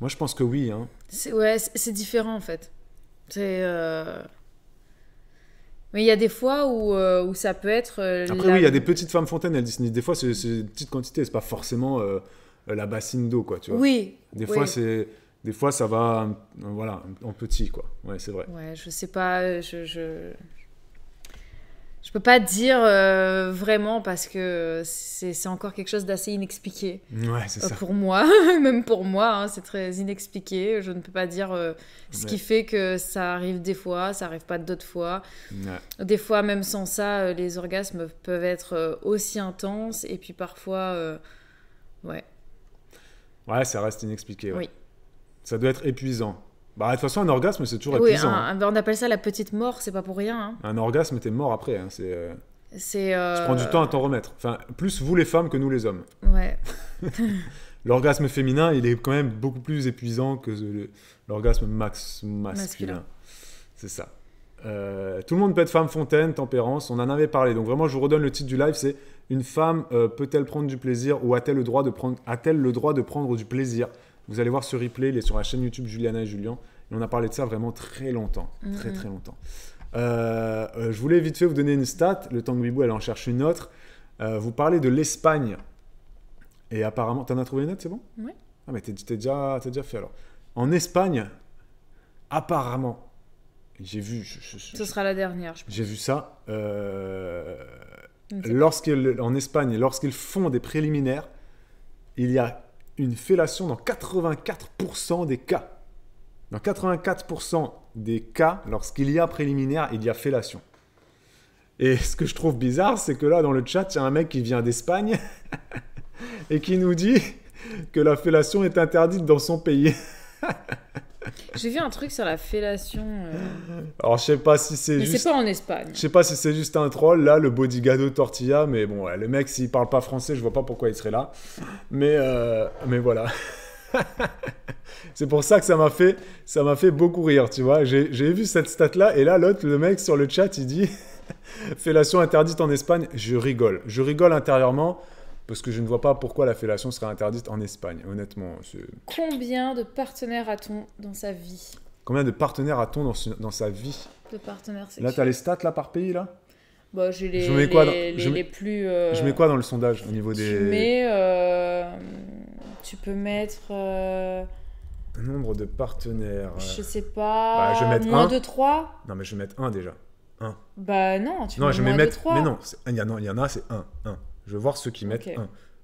Moi, je pense que oui. Hein. C'est, ouais, c'est différent en fait. C'est. Euh, mais il y a des fois où, euh, où ça peut être. après, oui, il y a des petites femmes fontaines, elles disent. Des fois, c'est, c'est une petite quantité, c'est pas forcément la bassine d'eau, quoi, tu vois. Oui. Des fois, c'est. Des fois, ça va, voilà, en petit, quoi. Ouais, c'est vrai. Ouais, je sais pas, je... Je peux pas dire euh, vraiment parce que c'est encore quelque chose d'assez inexpliqué. Ouais, c'est euh, ça. Pour moi, même pour moi, hein, c'est très inexpliqué. Je ne peux pas dire euh, ce qui fait que ça arrive des fois, ça arrive pas d'autres fois. Des fois, même sans ça, les orgasmes peuvent être aussi intenses et puis parfois, ouais. Ouais, ça reste inexpliqué. Oui. Ça doit être épuisant. Bah, de toute façon, un orgasme, c'est toujours épuisant. Hein. On appelle ça la petite mort, c'est pas pour rien. Hein. Un orgasme, t'es mort après. Hein, c'est. Euh, euh, tu prends du temps à t'en remettre. Enfin, plus vous les femmes que nous les hommes. Ouais. l'orgasme féminin, il est quand même beaucoup plus épuisant que l'orgasme masculin. C'est ça. Euh, tout le monde peut être femme fontaine, tempérance, on en avait parlé. Donc vraiment, je vous redonne le titre du live, c'est une femme peut-elle prendre du plaisir ou a elle le prendre a-t-elle le droit de prendre du plaisir vous allez voir ce replay, il est sur la chaîne YouTube Juliana et Julien. Et on a parlé de ça vraiment très longtemps. Mm-hmm. Très, très longtemps. Euh, euh, je voulais vite fait vous donner une stat. Le temps Bibou, elle en cherche une autre. Euh, vous parlez de l'Espagne. Et apparemment, t'en as trouvé une autre, c'est bon Oui. Ah, mais t'es, déjà, fait alors. En Espagne, apparemment, j'ai vu. Ce sera la dernière, je pense. J'ai vu ça. en Espagne, lorsqu'ils font des préliminaires, il y a une fellation dans 84% des cas. Dans 84% des cas, lorsqu'il y a préliminaire, il y a fellation. Et ce que je trouve bizarre, c'est que là, dans le chat, il y a un mec qui vient d'Espagne et qui nous dit que la fellation est interdite dans son pays. J'ai vu un truc sur la fellation. Euh. Alors, je sais pas si c'est juste. c'est pas en Espagne. Je sais pas si c'est juste un troll, là, le de tortilla, mais bon, le mec, s'il parle pas français, je vois pas pourquoi il serait là. Mais, euh, mais voilà. c'est pour ça que ça m'a fait, ça m'a fait beaucoup rire, tu vois. J'ai, vu cette stat-là, et là, l'autre, le mec sur le chat, il dit Fellation interdite en Espagne. Je rigole. Je rigole intérieurement parce que je ne vois pas pourquoi la fellation serait interdite en Espagne, honnêtement. Combien de partenaires a-t-on dans sa vie Combien de partenaires a-t-on dans, sa vie De partenaires sexuels. Là, t'as les stats là par pays là Bon, bah, j'ai les, je mets quoi dans, plus. Euh, je mets quoi dans le sondage au niveau des. Tu mets. Euh, tu peux mettre. Euh, un Nombre de partenaires. Je sais pas. Bah, je moins un. de 3 Non, mais je vais mettre 1 déjà. Un. Bah non, tu Non, je vais mettre. 3. Mais non, il y, en a, c'est un. 1. Je vais voir ceux qui mettent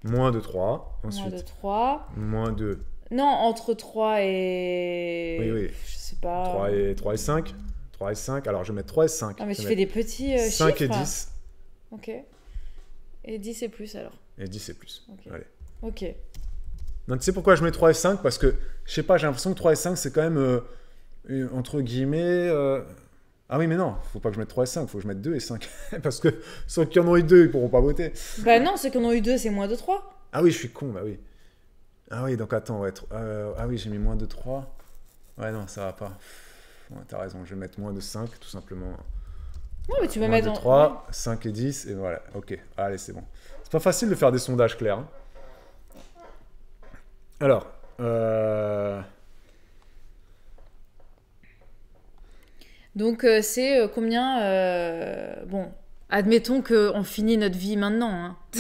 Moins de 3, ensuite. Moins de 3. Moins de... Non, entre 3 et... Je sais pas. 3 et, 3 et 5 3 et 5. Alors, je vais mettre 3 et 5. Ah, mais je tu fais des petits 5 euh, et 10. Hein. Ok. Et 10 et plus, alors. Et 10 et plus. Allez. Ok. Non, tu sais pourquoi je mets 3 et 5 Parce que, je sais pas, j'ai l'impression que 3 et 5, c'est quand même, euh, entre guillemets, euh, ah oui, mais non, faut pas que je mette 3 et 5, faut que je mette 2 et 5. Parce que ceux qui en ont eu 2, ils pourront pas voter. Bah non, ceux qui en ont eu 2, c'est moins de 3. Ah oui, je suis con, bah oui. Ah oui, donc attends, ouais, euh, ah oui, j'ai mis moins de 3. Ouais, non, ça va pas. tu T'as raison, je vais mettre moins de 5, tout simplement. Non, mais tu vas mettre. 3, 5 et 10, et voilà, ok. Allez, c'est bon. C'est pas facile de faire des sondages clairs. Hein. Alors, euh... Donc euh, c'est euh, combien... Euh, bon, admettons qu'on finit notre vie maintenant. Hein.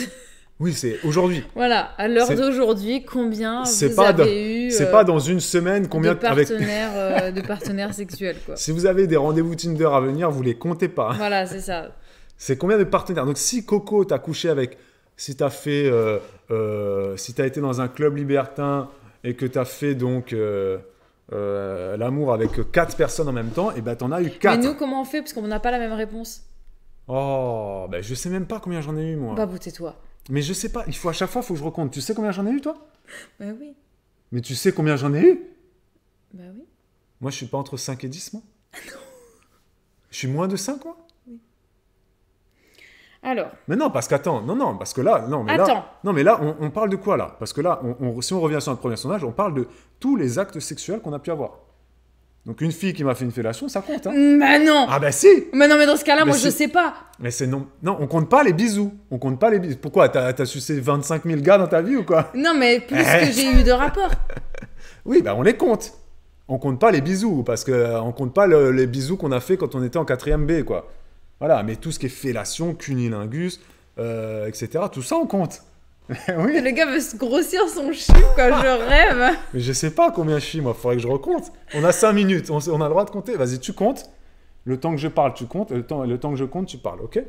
Oui, c'est aujourd'hui. Voilà, à l'heure d'aujourd'hui, combien vous avez eu C'est pas dans une semaine combien de partenaires, de partenaires sexuels quoi. Si vous avez des rendez-vous Tinder à venir, vous les comptez pas. Voilà, c'est ça. C'est combien de partenaires Donc si Coco t'a couché avec, si t'as fait, si t'as été dans un club libertin et que t'as fait donc euh, l'amour avec quatre personnes en même temps, et ben t'en as eu quatre. Mais nous, comment on fait Parce qu'on n'a pas la même réponse. Oh, ben je sais même pas combien j'en ai eu moi. Bah, toi Mais je sais pas, il faut à chaque fois, il faut que je recompte. Tu sais combien j'en ai eu toi Bah oui. Mais tu sais combien j'en ai eu Bah oui. Moi, je suis pas entre 5 et 10, moi. Ah, non. Je suis moins de 5, moi alors. Mais non, parce qu'attends, non, non, parce que là, non, mais là, non, mais là, on, parle de quoi là Parce que là, on, si on revient sur notre premier sondage, on parle de tous les actes sexuels qu'on a pu avoir. Donc une fille qui m'a fait une fellation, ça compte. Hein. Mm, bah, non. Ah bah si. Mais non, mais dans ce cas-là, moi je sais pas. Mais c'est non, non, on compte pas les bisous. On compte pas les bisous. Pourquoi T'as as sucé 25 000 gars dans ta vie ou quoi Non, mais plus que j'ai eu de rapports. oui, bah on les compte. On compte pas les bisous parce que euh, on compte pas les bisous qu'on a fait quand on était en 4ème B, quoi. Voilà, mais tout ce qui est fellation, cunilingus, euh, etc., tout ça, on compte. oui. Le gars veut se grossir son chi, quoi, je ah. rêve. Mais je sais pas combien suis, moi, faudrait que je recompte. On a 5 minutes, on, a le droit de compter. Vas-y, tu comptes. Le temps que je parle, tu comptes. Euh, le temps, le temps que je compte, tu parles, ok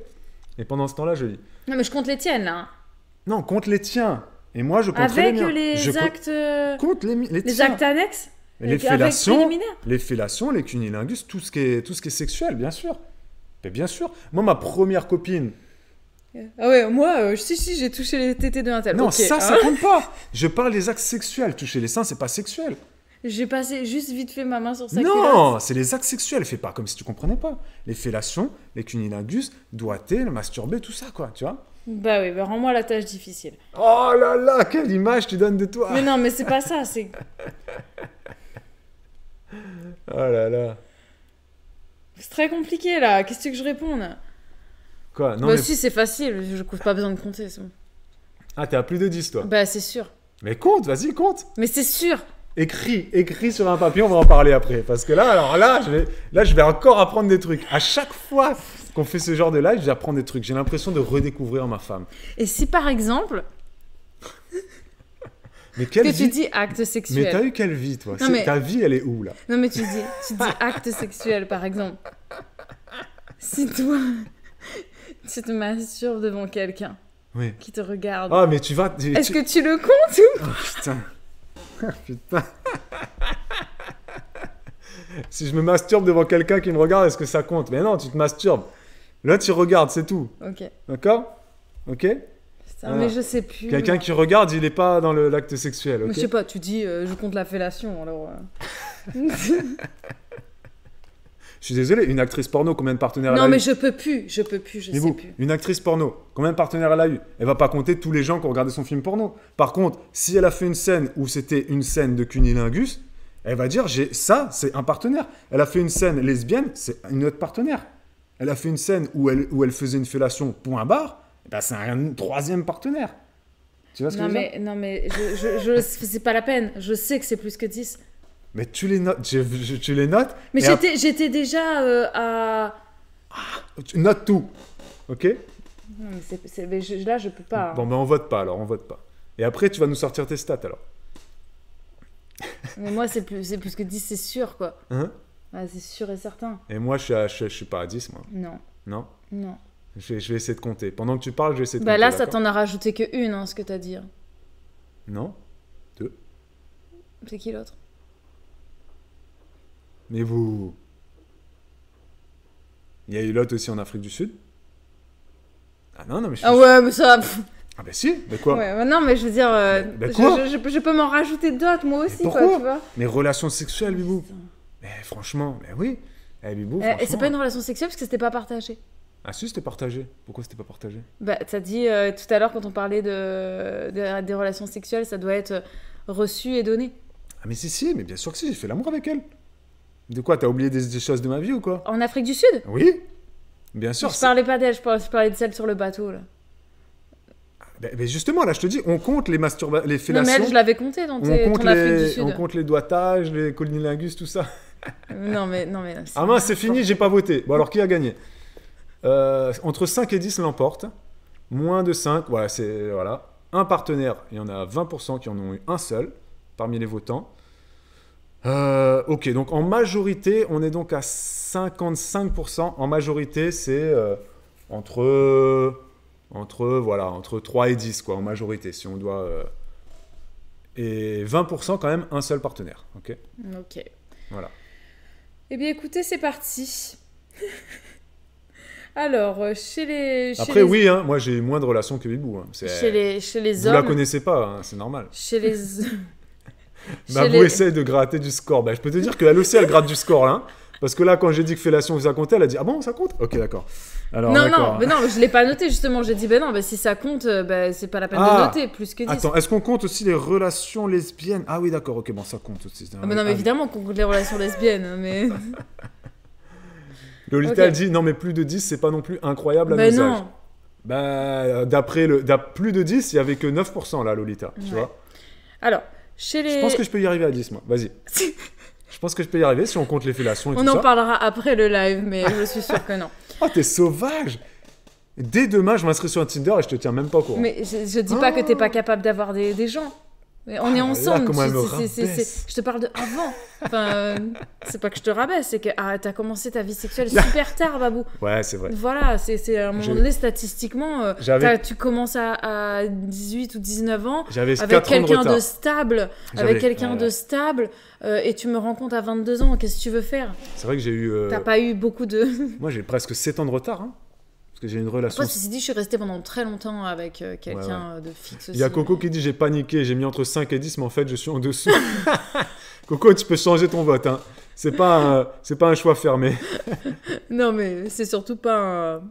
Et pendant ce temps-là, je lis. Non, mais je compte les tiennes, là. Hein. Non, compte les tiens. Et moi, je compte les miens. les actes. Euh, compte les, les, les actes annexes les fellations, les fellations, les cunilingus, tout ce qui est, tout ce qui est sexuel, bien sûr. Mais bien sûr. Moi, ma première copine. Ah ouais, moi, euh, si, si, j'ai touché les tétés de tel. Non, ça, ça hein. compte pas. Je parle des actes sexuels. Toucher les seins, c'est pas sexuel. J'ai passé juste vite fait ma main sur ça. Non, c'est les actes sexuels. Fais pas comme si tu comprenais pas. Les fellations, les cunilingus, doigté, le masturber, tout ça, quoi, tu vois. Bah oui, bah rends-moi la tâche difficile. Oh là là, quelle image tu donnes de toi. Mais non, mais c'est pas ça, c'est. oh là là. C'est très compliqué là. Qu'est-ce que je réponds Quoi Non. Bah mais... si, c'est facile. Je n'ai pas besoin de compter. Bon. Ah, t'es à plus de 10 toi Bah, c'est sûr. Mais compte, vas-y, compte. Mais c'est sûr. Écris, écris sur un papier, on va en parler après. Parce que là, alors là, je vais, là, je vais encore apprendre des trucs. À chaque fois qu'on fait ce genre de live, j'apprends des trucs. J'ai l'impression de redécouvrir ma femme. Et si par exemple, mais quelle que tu dis acte sexuel. Mais t'as eu quelle vie, toi Ta vie, elle est où, là Non, mais tu dis, tu dis acte sexuel, par exemple. Si toi, tu te masturbes devant quelqu'un qui te regarde. Ah, mais tu vas. Est-ce que tu le comptes ou oh, putain. putain. si je me masturbe devant quelqu'un qui me regarde, est-ce que ça compte Mais non, tu te masturbes. Là, tu regardes, c'est tout. Ok. D'accord Ok ah, mais ah. je sais plus. Quelqu'un qui regarde, il n'est pas dans l'acte sexuel. je sais pas, tu dis euh, je compte la fellation alors. Euh. je suis désolé, une actrice porno, combien de partenaires elle a eu Non, mais je peux plus, je peux plus, je sais plus. Une actrice porno, combien de partenaires elle a eu Elle va pas compter tous les gens qui ont regardé son film porno. Par contre, si elle a fait une scène où c'était une scène de cunilingus, elle va dire j'ai ça, c'est un partenaire. Elle a fait une scène lesbienne, c'est une autre partenaire. Elle a fait une scène où elle, faisait une fellation, point barre. Eh ben, c'est un troisième partenaire. Tu vois ce que mais, je veux dire Non, mais je, je, c'est pas la peine. Je sais que c'est plus que 10. Mais tu les notes. tu les notes. Mais j'étais, j'étais déjà euh, à. Ah, tu notes tout. Ok mais Là, je peux pas. Hein. Bon, mais on vote pas alors, on vote pas. Et après, tu vas nous sortir tes stats alors. mais moi, c'est plus, plus que 10, c'est sûr quoi. Hein c'est sûr et certain. Et moi, je suis, je, je suis pas à 10, moi. Non. Non Non. Je vais, essayer de compter. Pendant que tu parles, je vais essayer de bah compter. Là, ça t'en a rajouté que une, hein, ce que t'as dit. Non Deux. C'est qui l'autre Mais vous. Il y a eu l'autre aussi en Afrique du Sud Ah non, non, mais je Ah ouais, mais ça. Ah bah si, mais quoi ouais, Non, mais je veux dire, euh, quoi je, peux m'en rajouter d'autres, moi aussi, mais pourquoi quoi, tu vois Mais relations sexuelles, Bibou Mais franchement, mais oui eh, Bibou, eh, Et c'est pas une relation sexuelle parce que c'était pas partagé. Ah si, c'était partagé. Pourquoi c'était pas partagé Bah, t'as dit euh, tout à l'heure quand on parlait de, des relations sexuelles, ça doit être euh, reçu et donné. Ah mais si, si, mais bien sûr que si, j'ai fait l'amour avec elle. De quoi T'as oublié des, choses de ma vie ou quoi En Afrique du Sud Oui, bien sûr. Je parlais pas d'elle, je parlais, de celle sur le bateau, là. Mais ah, ben, ben, justement, là, je te dis, on compte les, masturba les fellations. Non, mais elle, je l'avais compté dans on compte les, les doigtages, les colonilingus, tout ça. Non, mais non, mais. Ah mince, c'est fini, j'ai pas voté. Bon, alors qui a gagné euh, entre 5 et 10 l'emporte. Moins de 5, voilà, c'est voilà. Un partenaire, il y en a 20% qui en ont eu un seul parmi les votants. Euh, ok, donc en majorité, on est donc à 55%. En majorité, c'est euh, entre, entre, 3 et 10, quoi, en majorité, si on doit. et 20% quand même, un seul partenaire. Ok. Ok. Voilà. Eh bien, écoutez, c'est parti. Alors, euh, chez les. Après, oui, hein, moi j'ai moins de relations que Bibou. Hein. Chez, les, chez les Vous hommes. la connaissez pas, hein, c'est normal. Chez les. Bah, vous essayez de gratter du score. Bah, je peux te dire qu'elle aussi, elle gratte du score là. Hein. Parce que là, quand j'ai dit que vous a compté, elle a dit Ah bon, ça compte Ok, d'accord. Alors, non, non, mais non, je ne l'ai pas noté justement. J'ai dit Ben bah non, bah, si ça compte, euh, bah, c'est pas la peine de ah, noter, plus que 10. Attends, est-ce qu'on compte aussi les relations lesbiennes Ah oui, d'accord, ok, bon, ça compte aussi. Ah, mais non, mais évidemment qu'on compte les relations lesbiennes, mais. Lolita, elle dit non, mais plus de 10, c'est pas non plus incroyable à bah nos non. Bah, d'après le. Plus de 10, il y avait que 9% là, Lolita, tu vois. Alors, chez les. Je pense que je peux y arriver à 10, moi. Vas-y. je pense que je peux y arriver si on compte les fellations on en parlera après le live, mais je suis sûr que non. oh, t'es sauvage! Dès demain, je m'inscris sur un Tinder et je te tiens même pas au courant. Mais je, dis pas que t'es pas oh. capable d'avoir des gens on est ah, ensemble. je, te parle de avant. Enfin, euh, c'est pas que je te rabaisse, c'est que tu ah, t'as commencé ta vie sexuelle super tard, Babou. Ouais, c'est vrai. Voilà, c'est à un moment donné, statistiquement, euh, tu commences à, 18 ou 19 ans avec quelqu'un de, stable, avec quelqu'un de stable, et tu me rends compte à 22 ans, qu'est-ce que tu veux faire C'est vrai que j'ai eu. Euh, t'as pas eu beaucoup de. Moi, j'ai presque 7 ans de retard. Hein. Parce que j'ai une relation. Après, ceci dit, je suis resté pendant très longtemps avec euh, quelqu'un euh, de fixe. Il y a Coco euh. qui dit J'ai paniqué, j'ai mis entre 5 et 10, mais en fait, je suis en dessous. Coco, tu peux changer ton vote. Hein. C'est pas, c'est pas un choix fermé. non, mais c'est surtout pas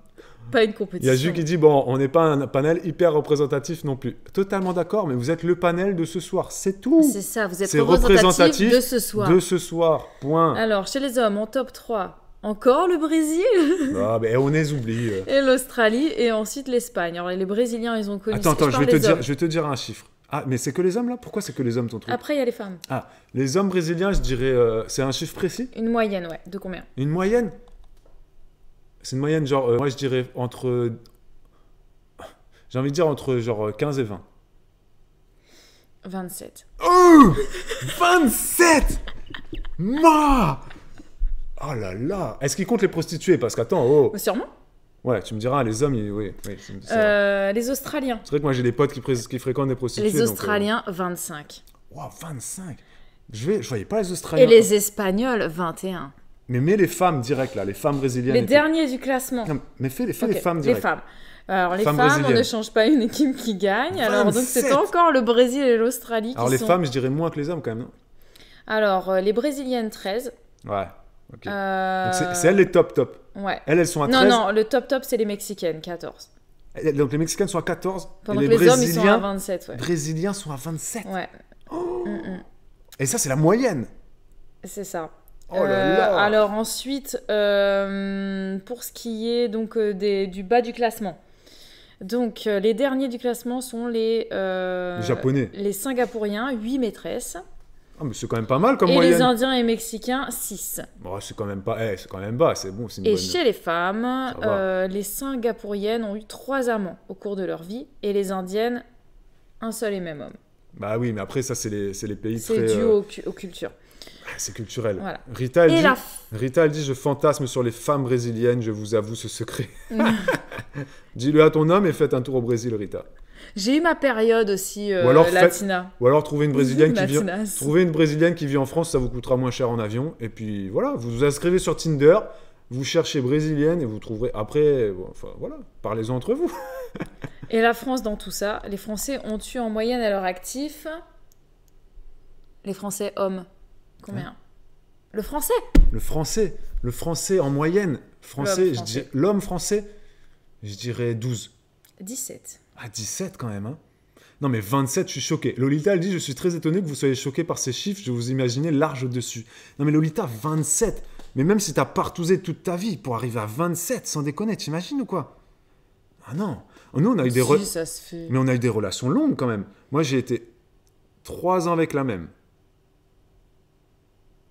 pas une compétition. Il y a Ju qui dit bon, on n'est pas un panel hyper représentatif non plus. Totalement d'accord, mais vous êtes le panel de ce soir, c'est tout. C'est ça, vous êtes représentatif, représentatif, de ce soir. De ce soir, point. Alors, chez les hommes, en top 3, encore le Brésil Ah, ben on les oublie. Euh. Et l'Australie, et ensuite l'Espagne. Alors les Brésiliens, ils ont connu... Attends, attends, je, vais te dire, je te dire un chiffre. Ah, mais c'est que les hommes là Pourquoi c'est que les hommes ton truc Après, il y a les femmes. Ah, les hommes brésiliens, je dirais. Euh, c'est un chiffre précis Une moyenne, ouais. De combien Une moyenne C'est une moyenne, genre, euh, moi je dirais entre. J'ai envie de dire entre genre 15 et 20. 27. Oh 27 Ma. Oh là là Est-ce qu'ils comptent les prostituées Parce qu'attends, oh bah, Sûrement Ouais, tu me diras, les hommes, oui. Euh, les Australiens. C'est vrai que moi, j'ai des potes qui, fréquentent des prostituées. Les euh, Australiens, 25. Wow, 25 Je ne voyais pas les Australiens. Et les Espagnols, 21. Mais mets les femmes direct, là, les femmes brésiliennes. Les derniers du classement. mais fais, les femmes direct. Les femmes. Alors les femmes, on ne change pas une équipe qui gagne. Alors donc c'est encore le Brésil et l'Australie. Alors les femmes, je dirais moins que les hommes quand même. Alors euh, les brésiliennes 13. Ouais. Euh, c'est elles les top top. Ouais. Elles, elles sont à 13. Non, non, le top top, c'est les Mexicaines, 14. Donc les Mexicaines sont à 14. et les, Brésiliens, sont à 27. Ouais. Brésiliens sont à 27. Ouais. Oh mm, mm. Et ça, c'est la moyenne. C'est ça. Oh là euh, là. alors ensuite, euh, pour ce qui est donc des, du bas du classement. Donc les derniers du classement sont les, Japonais. Les Singapouriens, 8 maîtresses. Ah, c'est quand même pas mal comme et les Indiens et Mexicains, 6. Bah, c'est quand même pas. Eh, c'est quand même bas, c'est bon. et chez les femmes, euh, les Singapouriennes ont eu 3 amants au cours de leur vie et les Indiennes, un seul et même homme. Bah oui, mais après, ça, c'est les, les, pays très. C'est dû euh, aux, cultures. Ah, c'est culturel. Rita, dit, Rita, elle dit Je fantasme sur les femmes brésiliennes, je vous avoue ce secret. Mm. Dis-le à ton homme et faites un tour au Brésil, Rita. J'ai eu ma période aussi euh, latina. Ou alors trouver une brésilienne qui vit trouver une brésilienne qui vit en France, ça vous coûtera moins cher en avion et puis voilà, vous vous inscrivez sur Tinder, vous cherchez brésilienne et vous trouverez après voilà, parlez-en entre vous. et la France dans tout ça, les Français ont eu en moyenne à leur actif les Français hommes combien hein Le français. Le français, le français en moyenne, français, l'homme français, je dirais 12. 17. À ah, 17 quand même, hein. non mais 27, je suis choqué. Lolita, elle dit, je suis très étonné que vous soyez choqué par ces chiffres, je vous imaginais large dessus. Non mais Lolita, 27. Mais même si t'as partousé toute ta vie pour arriver à 27, sans déconner, t'imagines ou quoi Ah non. Non, on a eu des... Si, Mais on a eu des relations longues quand même. Moi, j'ai été 3 ans avec la même.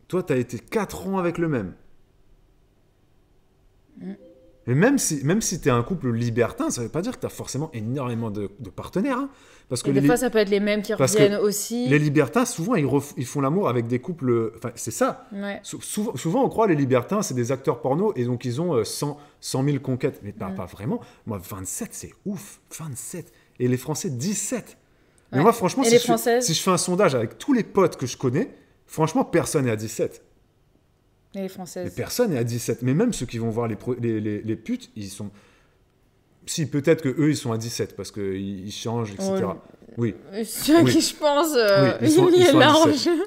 Toi, t'as été 4 ans avec le même. Mais même si, même si t'es un couple libertin, ça veut pas dire que t'as forcément énormément de, partenaires. Hein. parce que des fois, ça peut être les mêmes qui aussi. les libertins, souvent, ils, font l'amour avec des couples. Enfin, c'est ça. Souvent, souvent, on croit les libertins, c'est des acteurs porno et donc ils ont 100, euh, 000 conquêtes. Mais pas, mm. vraiment. Moi, 27, c'est ouf. 27. Et les Français, 17. Mais moi, franchement, si les je, si je fais un sondage avec tous les potes que je connais, franchement, personne n'est à 17 les Françaises. Mais personne n'est à 17. Mais même ceux qui vont voir les, les, putes, ils sont. Si, peut-être que eux, ils sont à 17 parce qu'ils ils changent, etc. Oui. Ceux qui, je pense, euh, ils, sont,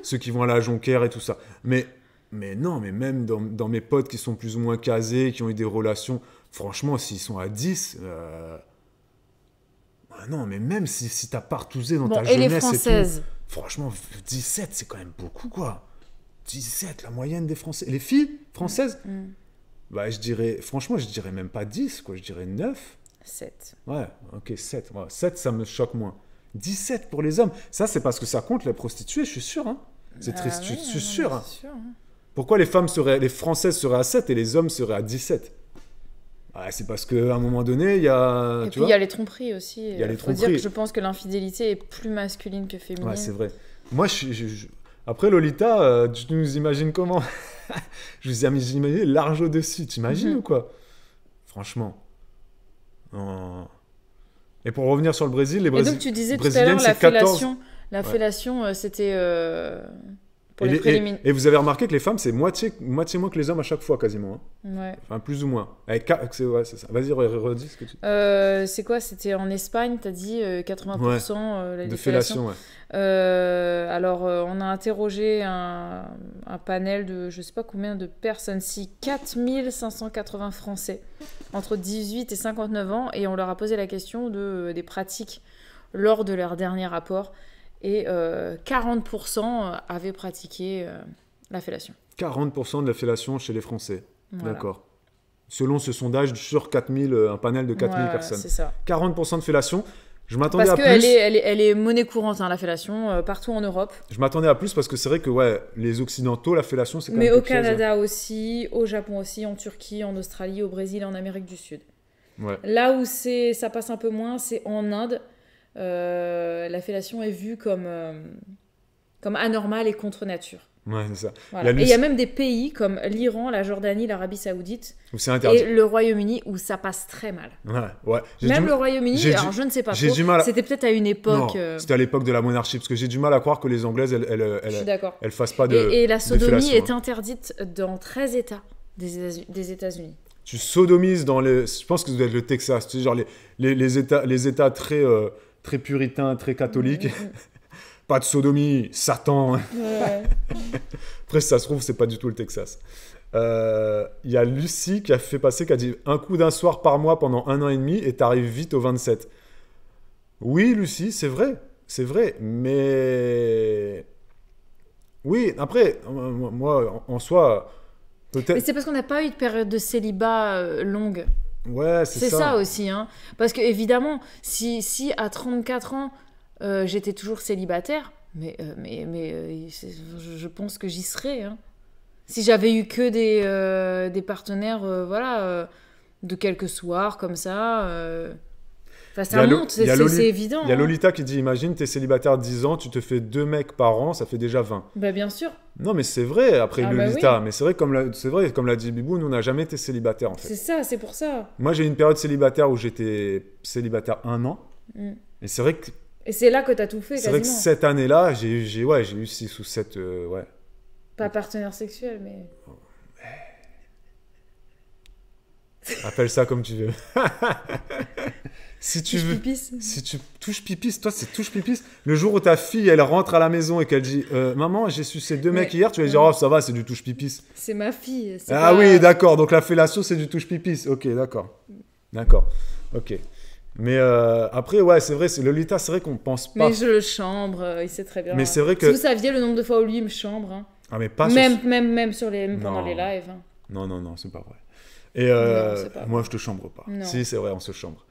Ceux qui vont à la Jonquière et tout ça. Mais, mais non, mais même dans, mes potes qui sont plus ou moins casés, qui ont eu des relations, franchement, s'ils sont à 10. Euh, bah non, mais même si, si t'as partousé dans ta et jeunesse. Les franchement, 17, c'est quand même beaucoup, quoi. 17, la moyenne des Français. Les filles françaises mm. Mm. Bah, je dirais, franchement, je dirais même pas 10, quoi. Je dirais 9. 7. Ouais, ok, 7. 7, ça me choque moins. 17 pour les hommes. Ça, c'est parce que ça compte les prostituées, je suis sûr. Hein. C'est bah triste, je suis sûr. Hein. Hein. Pourquoi les femmes seraient, les Françaises seraient à 7 et les hommes seraient à 17 bah, c'est parce qu'à un moment donné, il y a. Et puis il y a les tromperies aussi. Il y a les Faut dire que je pense que l'infidélité est plus masculine que féminine. Ouais, c'est vrai. Moi, je, après, Lolita, euh, tu nous imagines comment Je vous ai imaginé large au-dessus, t'imagines mhm. ou quoi Franchement. Et pour revenir sur le Brésil, les Brésiliens. Et donc, tu disais la 14... fellation. Euh, c'était. Euh, et, vous avez remarqué que les femmes, c'est moitié, moitié moins que les hommes à chaque fois, quasiment. Hein. Enfin, plus ou moins. c'est, ça. Vas-y, redis ce que tu... Euh, c'est quoi C'était en Espagne, t'as dit 80% euh, euh, de fellation. Euh, alors, on a interrogé un, un, panel de je sais pas combien de personnes, si 4580 Français entre 18 et 59 ans, et on leur a posé la question de, des pratiques lors de leur dernier rapport et 40% euh, euh, avaient pratiqué euh, la fellation. 40% de la fellation chez les Français. D'accord. Selon ce sondage sur 4000, un panel de 4000 personnes. C'est ça. 40% de fellation. Je m'attendais à plus. Parce qu'elle est, elle est, est, monnaie courante, hein, la fellation, partout en Europe. Je m'attendais à plus parce que c'est vrai que ouais, les Occidentaux, la fellation, c'est quand Mais au Canada hein. aussi, au Japon aussi, en Turquie, en Australie, au Brésil, en Amérique du Sud. Ouais. Là où ça passe un peu moins, c'est en Inde. Euh, la fellation est vue comme, euh, comme anormale et contre nature. ça. Et il y a même des pays comme l'Iran, la Jordanie, l'Arabie Saoudite et le Royaume-Uni où ça passe très mal. Ouais, ouais. Même le Royaume-Uni, je ne sais pas trop. C'était peut-être à une époque. Euh, c'était à l'époque de la monarchie, parce que j'ai du mal à croire que les Anglaises, elles, elles, elles, fassent pas de. Et, et la sodomie est hein. interdite dans 13 États des États-Unis tu sodomises dans les. Je pense que vous êtes le Texas. genre les, les, états, les États très très puritain, très catholique. Mm, mm. pas de sodomie, Satan. Après, si ça se trouve, c'est pas du tout le Texas. Il euh, y a Lucie qui a fait passer, qui a dit un coup d'un soir par mois pendant un an et demi et t'arrives vite au 27. Oui, Lucie, c'est vrai, c'est vrai, mais. Oui, après, moi, en soi, peut-être. Mais c'est parce qu'on n'a pas eu de période de célibat euh, longue c'est ça. aussi. Hein. Parce que, évidemment, si, si à 34 ans, euh, j'étais toujours célibataire, mais, euh, mais, mais euh, je pense que j'y serais. Hein. Si j'avais eu que des, des partenaires, voilà, de quelques soirs comme ça. Enfin, ça monte, c'est évident. Il y a hein. Lolita qui dit Imagine, t'es célibataire 10 ans, tu te fais deux mecs par an, ça fait déjà 20. Bah, bien sûr. Non, mais c'est vrai, après ah, bah Lolita. Mais c'est vrai, comme l'a dit Bibou, nous, on n'a jamais été célibataire C'est ça, c'est pour ça. Moi, j'ai une période célibataire où j'étais célibataire un an. Mm. Et c'est vrai que. Et c'est là que t'as tout fait. C'est vrai que cette année-là, j'ai ouais, eu 6 ou 7. Euh, ouais. Pas partenaire sexuel, mais. Appelle ça comme tu veux. si tu touches pipis, toi c'est touche pipis. Le jour où ta fille elle rentre à la maison et qu'elle dit euh, maman j'ai su ces deux mecs hier, tu vas dire oh ça va c'est du touche pipis. C'est ma fille. Ah oui d'accord donc la fellation c'est du touche pipis. Ok d'accord d'accord ok. Mais euh, après, ouais, c'est vrai, c'est Lolita, c'est vrai qu'on pense pas. Mais je le chambre, euh, il sait très bien. Mais c'est vrai que. Si vous saviez le nombre de fois où lui me chambre. Hein. Ah, mais pas même, même, même sur les, pendant les lives. Hein. Non, non, non, c'est pas vrai. Et moi, je te chambre pas. Si, c'est vrai, on se chambre.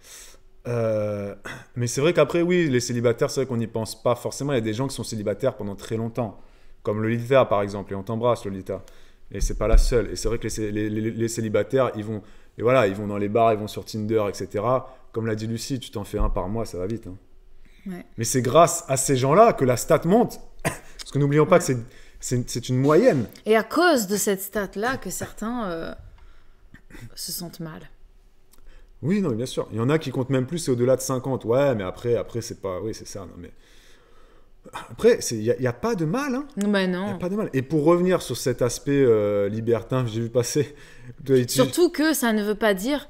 Euh, mais c'est vrai qu'après, oui, les célibataires, c'est vrai qu'on n'y pense pas forcément. Il y a des gens qui sont célibataires pendant très longtemps, comme Lolita par exemple, et on t'embrasse Lolita. Et c'est pas la seule. Et c'est vrai que les, célibataires, ils vont, et voilà, ils vont dans les bars, ils vont sur Tinder, etc. Comme l'a dit Lucie, tu t'en fais un par mois, ça va vite. Hein. Mais c'est grâce à ces gens-là que la stat monte. Parce que n'oublions pas que c'est une moyenne. Et à cause de cette stat-là que certains euh, se sentent mal. Oui, non, bien sûr. Il y en a qui comptent même plus, c'est au-delà de 50. Ouais, mais après, après c'est pas. Oui, c'est ça. Non, mais... Après, il n'y a, pas de mal. Hein. n'y bah, a pas de mal. Et pour revenir sur cet aspect euh, libertin que j'ai vu passer. Surtout que ça ne veut pas dire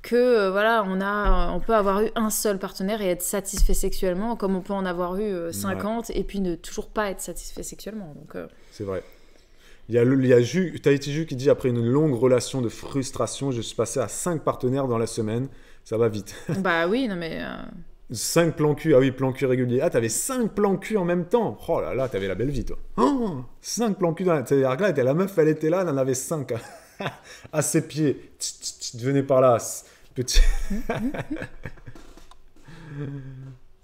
que euh, voilà, on, a, on peut avoir eu un seul partenaire et être satisfait sexuellement, comme on peut en avoir eu 50 euh, et puis ne toujours pas être satisfait sexuellement. Donc, C'est vrai. Il y a, Tahiti Ju qui dit après une longue relation de frustration, je suis passé à 5 partenaires dans la semaine. Ça va vite. Bah oui, non mais. Euh, cinq 5 plans cul, ah oui, plans cul réguliers. Ah, t'avais 5 plans cul en même temps. Oh là là, t'avais la belle vie, toi. Oh, hein 5 plans cul dans la. C'est-à-dire là, la meuf, elle était là, elle en avait 5 hein. à, ses pieds. Tu venais par là, petit.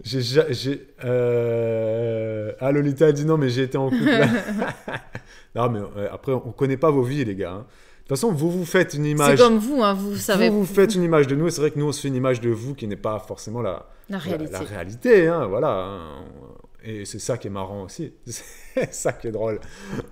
J'ai. Euh, ah, Lolita a dit non, mais j'ai été en couple. non, mais après, on connaît pas vos vies, les gars. Hein. De toute façon, vous vous faites une image. C'est comme vous, hein, vous savez. Vous vous faites une image de nous, et c'est vrai que nous, on se fait une image de vous qui n'est pas forcément la, réalité. la réalité, hein, voilà. Hein. Et c'est ça qui est marrant aussi. C'est ça qui est drôle.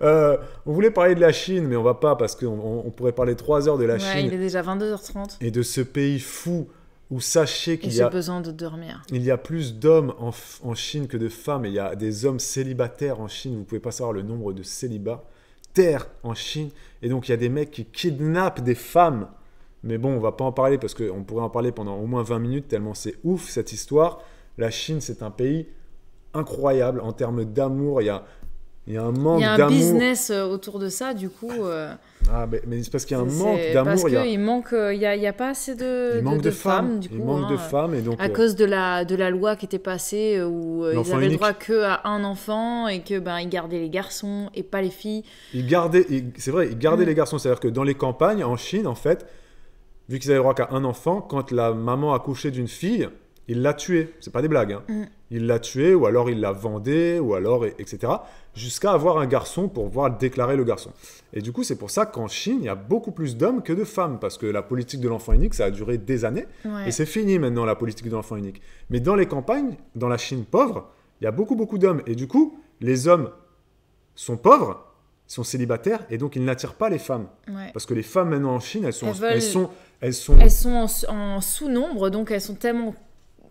Euh, on voulait parler de la Chine, mais on va pas parce qu'on pourrait parler trois heures de la Ouais, Chine il est déjà 22h30. et de ce pays fou ou sachez qu'il y a besoin de dormir. Il y a plus d'hommes en, Chine que de femmes, il y a des hommes célibataires en Chine. Vous pouvez pas savoir le nombre de célibataires en Chine. Et donc il y a des mecs qui kidnappent des femmes. Mais bon, on va pas en parler parce qu'on pourrait en parler pendant au moins 20 minutes tellement c'est ouf cette histoire. La Chine, c'est un pays incroyable en termes d'amour. Il y a il y a un manque d'amour. Il y a un business euh, autour de ça, du coup. Euh, ah, mais, c'est parce qu'il y a un manque d'amour. Parce qu'il manque, euh, il y a, pas assez de, il manque de, femmes, du coup. Il manque de hein, femmes et donc. À cause de la de la loi qui était passée où ils n'avaient le droit qu'à un enfant et que ben gardaient les garçons et pas les filles. Ils gardaient, c'est vrai, ils gardaient mm. les garçons. C'est-à-dire que dans les campagnes en Chine, en fait, vu qu'ils avaient le droit qu'à un enfant, quand la maman a couché d'une fille, ils l'a tuée. C'est pas des blagues. Hein. Mm il l'a tué, ou alors il la vendé, ou alors, etc. Jusqu'à avoir un garçon pour pouvoir déclarer le garçon. Et du coup, c'est pour ça qu'en Chine, il y a beaucoup plus d'hommes que de femmes, parce que la politique de l'enfant unique, ça a duré des années, et c'est fini maintenant la politique de l'enfant unique. Mais dans les campagnes, dans la Chine pauvre, il y a beaucoup, beaucoup d'hommes. Et du coup, les hommes sont pauvres, sont célibataires, et donc ils n'attirent pas les femmes. Parce que les femmes maintenant en Chine, elles sont... Elles, sont, elles sont, en sous-nombre, donc elles sont tellement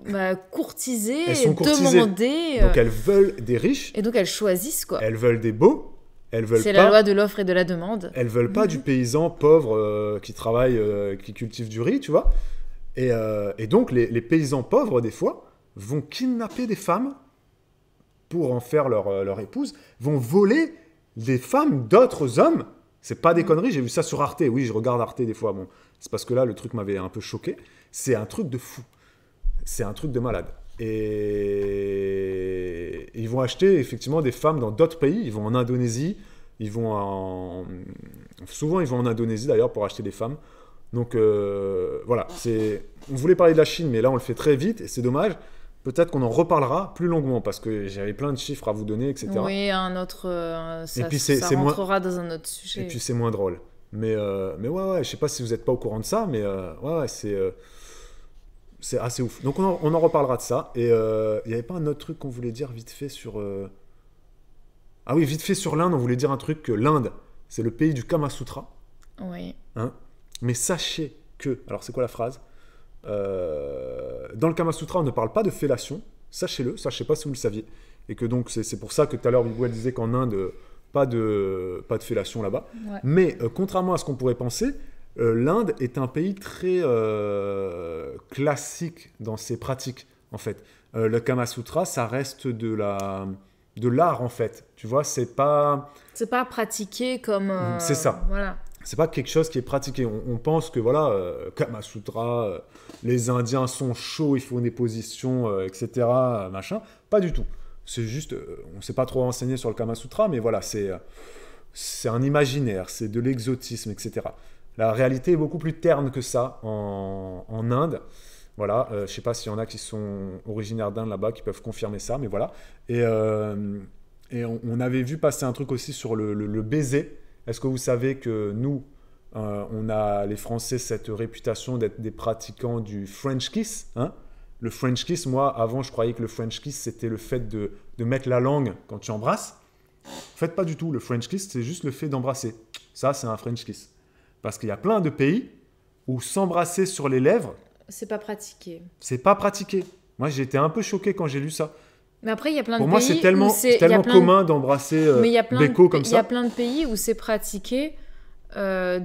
bah, courtisées, demandées. Euh, donc elles veulent des riches. Et donc elles choisissent quoi. Elles veulent des beaux. Elles veulent C'est la loi de l'offre et de la demande. Elles veulent pas du mhm. paysan pauvre euh, qui travaille, euh, qui cultive du riz, tu vois. Et, donc les, paysans pauvres des fois vont kidnapper des femmes pour en faire leur, leur épouse, vont voler des femmes d'autres hommes. C'est pas des mhm. conneries, j'ai vu ça sur Arte. Oui, je regarde Arte des fois. Bon, c'est parce que là le truc m'avait un peu choqué. C'est un truc de fou c'est un truc de malade. Et ils vont acheter effectivement des femmes dans d'autres pays. Ils vont en Indonésie, ils vont en... Souvent, ils vont en Indonésie d'ailleurs pour acheter des femmes. Donc euh, voilà, c'est... on voulait parler de la Chine, mais là on le fait très vite et c'est dommage. Peut-être qu'on en reparlera plus longuement parce que j'avais plein de chiffres à vous donner, etc. Oui, un autre. Euh, et puis c'est, ça rentrera moins... dans un autre sujet. Et puis c'est moins drôle. Mais, euh, mais ouais, je je sais pas si vous n'êtes pas au courant de ça, mais ouais, ouais, c'est c'est assez ouf. Donc on en, reparlera de ça. Et euh, il n'y avait pas un autre truc qu'on voulait dire vite fait sur... Euh, ah oui, vite fait sur l'Inde, on voulait dire un truc que l'Inde, c'est le pays du Kama Sutra. Oui. Hein Mais sachez que... Alors c'est quoi la phrase euh, Dans le Kama Sutra, on ne parle pas de fellation. Sachez-le, sachez pas si vous le saviez. Et que donc c'est pour ça que tout à l'heure, Bibou, disait qu'en Inde, pas de, pas de fellation là-bas. Mais contrairement à ce qu'on pourrait penser, euh, L'Inde est un pays très euh, classique dans ses pratiques, en fait. Euh, le Kama Sutra, ça reste de l'art en fait. Tu vois, c'est pas c'est pas pratiqué comme mm, c'est ça. Voilà. C'est pas quelque chose qui est pratiqué. On, pense que voilà, Kama Sutra, les Indiens sont chauds, ils font des positions, etc. Machin. Pas du tout c'est juste, on ne s'est pas trop renseigné sur le Kama Sutra, mais voilà, c'est, c'est un imaginaire, c'est de l'exotisme, etc. La réalité est beaucoup plus terne que ça en, Inde. Voilà, euh, je sais pas s'il y en a qui sont originaires d'Inde là-bas qui peuvent confirmer ça, mais voilà. Et, euh, on, avait vu passer un truc aussi sur le, baiser. Est-ce que vous savez que nous, euh, on a les Français cette réputation d'être des pratiquants du French kiss hein Le French kiss, moi, avant, je croyais que le French kiss, c'était le fait de, mettre la langue quand tu embrasses. Faites fait, pas du tout. Le French kiss, c'est juste le fait d'embrasser. Ça, c'est un French kiss. Parce qu'il y a plein de pays où s'embrasser sur les lèvres. C'est pas pratiqué. C'est pas pratiqué. Moi, j'ai été un peu choqué quand j'ai lu ça. Mais après, il y a plein de Pour moi, c'est tellement, commun d'embrasser l'écho comme ça. Il y a plein de pays où c'est pratiqué euh,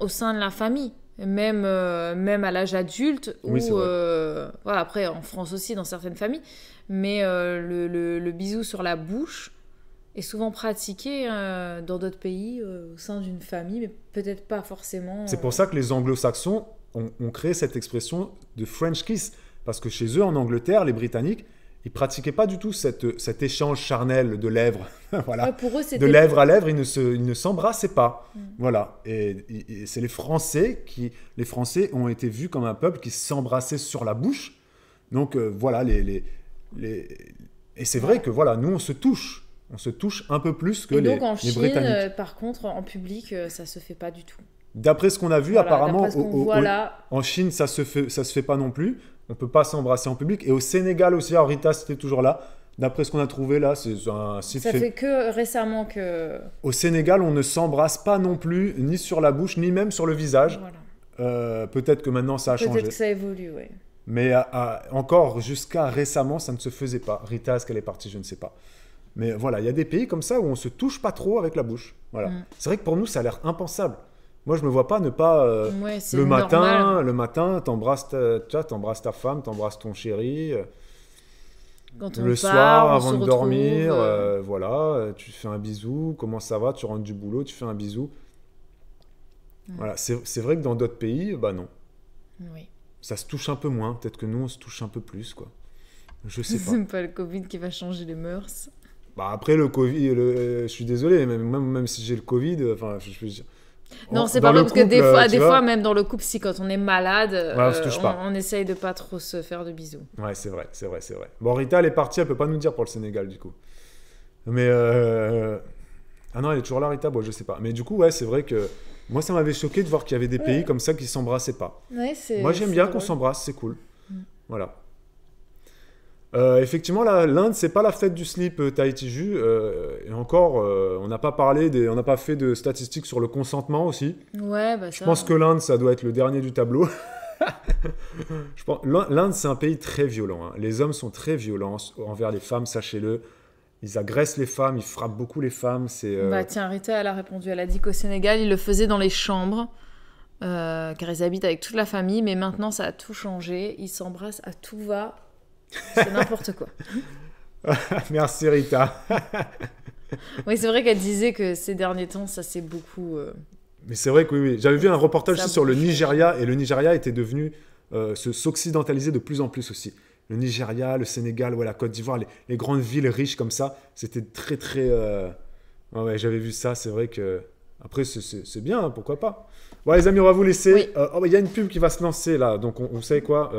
au sein de la famille, même, euh, même à l'âge adulte. Ou, euh, voilà, après, en France aussi, dans certaines familles. Mais le, le bisou sur la bouche, est souvent pratiqué euh, dans d'autres pays euh, au sein d'une famille, mais peut-être pas forcément. C'est pour euh, ça que les anglo-saxons ont, créé cette expression de French kiss, parce que chez eux, en Angleterre, les Britanniques, ils pratiquaient pas du tout cette, cet échange charnel de lèvres. voilà. pour eux, de lèvres à lèvres, ils ne, se, s'embrassaient pas. Mm. Voilà. Et, c'est les Français qui, les Français ont été vus comme un peuple qui s'embrassait sur la bouche. Donc voilà, les, les, les... et c'est vrai que voilà, nous on se touche on se touche un peu plus que les, donc en Chine, euh, par contre, en public, euh, ça se fait pas du tout. D'après ce qu'on a vu, apparemment, en Chine, ça se fait, ça se fait pas non plus. On peut pas s'embrasser en public. Et au Sénégal aussi, alors Rita, c'était toujours là. D'après ce qu'on a trouvé là, c'est un site. Ça fait... que récemment que. Au Sénégal, on ne s'embrasse pas non plus, ni sur la bouche, ni même sur le visage. Euh, peut-être que maintenant ça a changé. Peut-être que ça évolue, oui. Mais encore jusqu'à récemment, ça ne se faisait pas. Rita, est-ce qu'elle est partie Je ne sais pas. Mais voilà, il y a des pays comme ça où on se touche pas trop avec la bouche. Voilà. Mm. C'est vrai que pour nous, ça a l'air impensable. Moi, je me vois pas ne pas euh, le matin, le matin, ta, t'embrasses ta femme, t'embrasses ton chéri. Euh, Quand on le soir, avant de dormir, euh. voilà, tu fais un bisou. Comment ça va Tu rentres du boulot, tu fais un bisou. Voilà, c'est vrai que dans d'autres pays, bah non. Oui. Ça se touche un peu moins. Peut-être que nous, on se touche un peu plus, quoi. Je sais pas. C'est pas le Covid qui va changer les mœurs. Bah après le Covid, euh, je suis désolé, même, même, même si j'ai le Covid, euh, enfin je, peux dire... Non, c'est pas vrai, parce que des fois, euh, des fois, même dans le couple, si quand on est malade, on, essaye de pas trop se faire de bisous. Ouais, c'est vrai, c'est vrai, c'est vrai. Bon, Rita, elle est partie, elle peut pas nous dire pour le Sénégal, du coup. Mais. Ah non, elle est toujours là, Rita, bon, je sais pas. Mais du coup, ouais, c'est vrai que. Moi, ça m'avait choqué de voir qu'il y avait des pays comme ça qui s'embrassaient pas. Ouais, Moi, j'aime bien qu'on s'embrasse, c'est cool. Mm. Voilà. Euh, effectivement, l'Inde, c'est pas la fête du slip euh, Tahiti euh, et encore, on n'a pas parlé, des, on n'a pas fait de statistiques sur le consentement aussi. Ouais, bah Je pense hein. que l'Inde, ça doit être le dernier du tableau. L'Inde, c'est un pays très violent. Hein. Les hommes sont très violents envers les femmes, sachez-le. Ils agressent les femmes, ils frappent beaucoup les femmes. C'est. Bah tiens, Rita, elle a répondu. Elle a dit qu'au Sénégal, ils le faisaient dans les chambres. car ils habitent avec toute la famille, mais maintenant ça a tout changé. Ils s'embrassent à tout va c'est n'importe quoi. Merci Rita. oui, c'est vrai qu'elle disait que ces derniers temps, ça s'est beaucoup. Euh, mais c'est vrai que oui, oui. j'avais vu un reportage sur le Nigeria et le Nigeria était devenu euh, se s'occidentaliser de plus en plus aussi. Le Nigeria, le Sénégal, la Côte d'Ivoire, les, grandes villes riches comme ça, c'était très très. Euh, ouais, j'avais vu ça. C'est vrai que après, c'est bien, hein, pourquoi pas. Bon, les amis, on va vous laisser. Oh, il y a une pub qui va se lancer là, donc on, sait savez quoi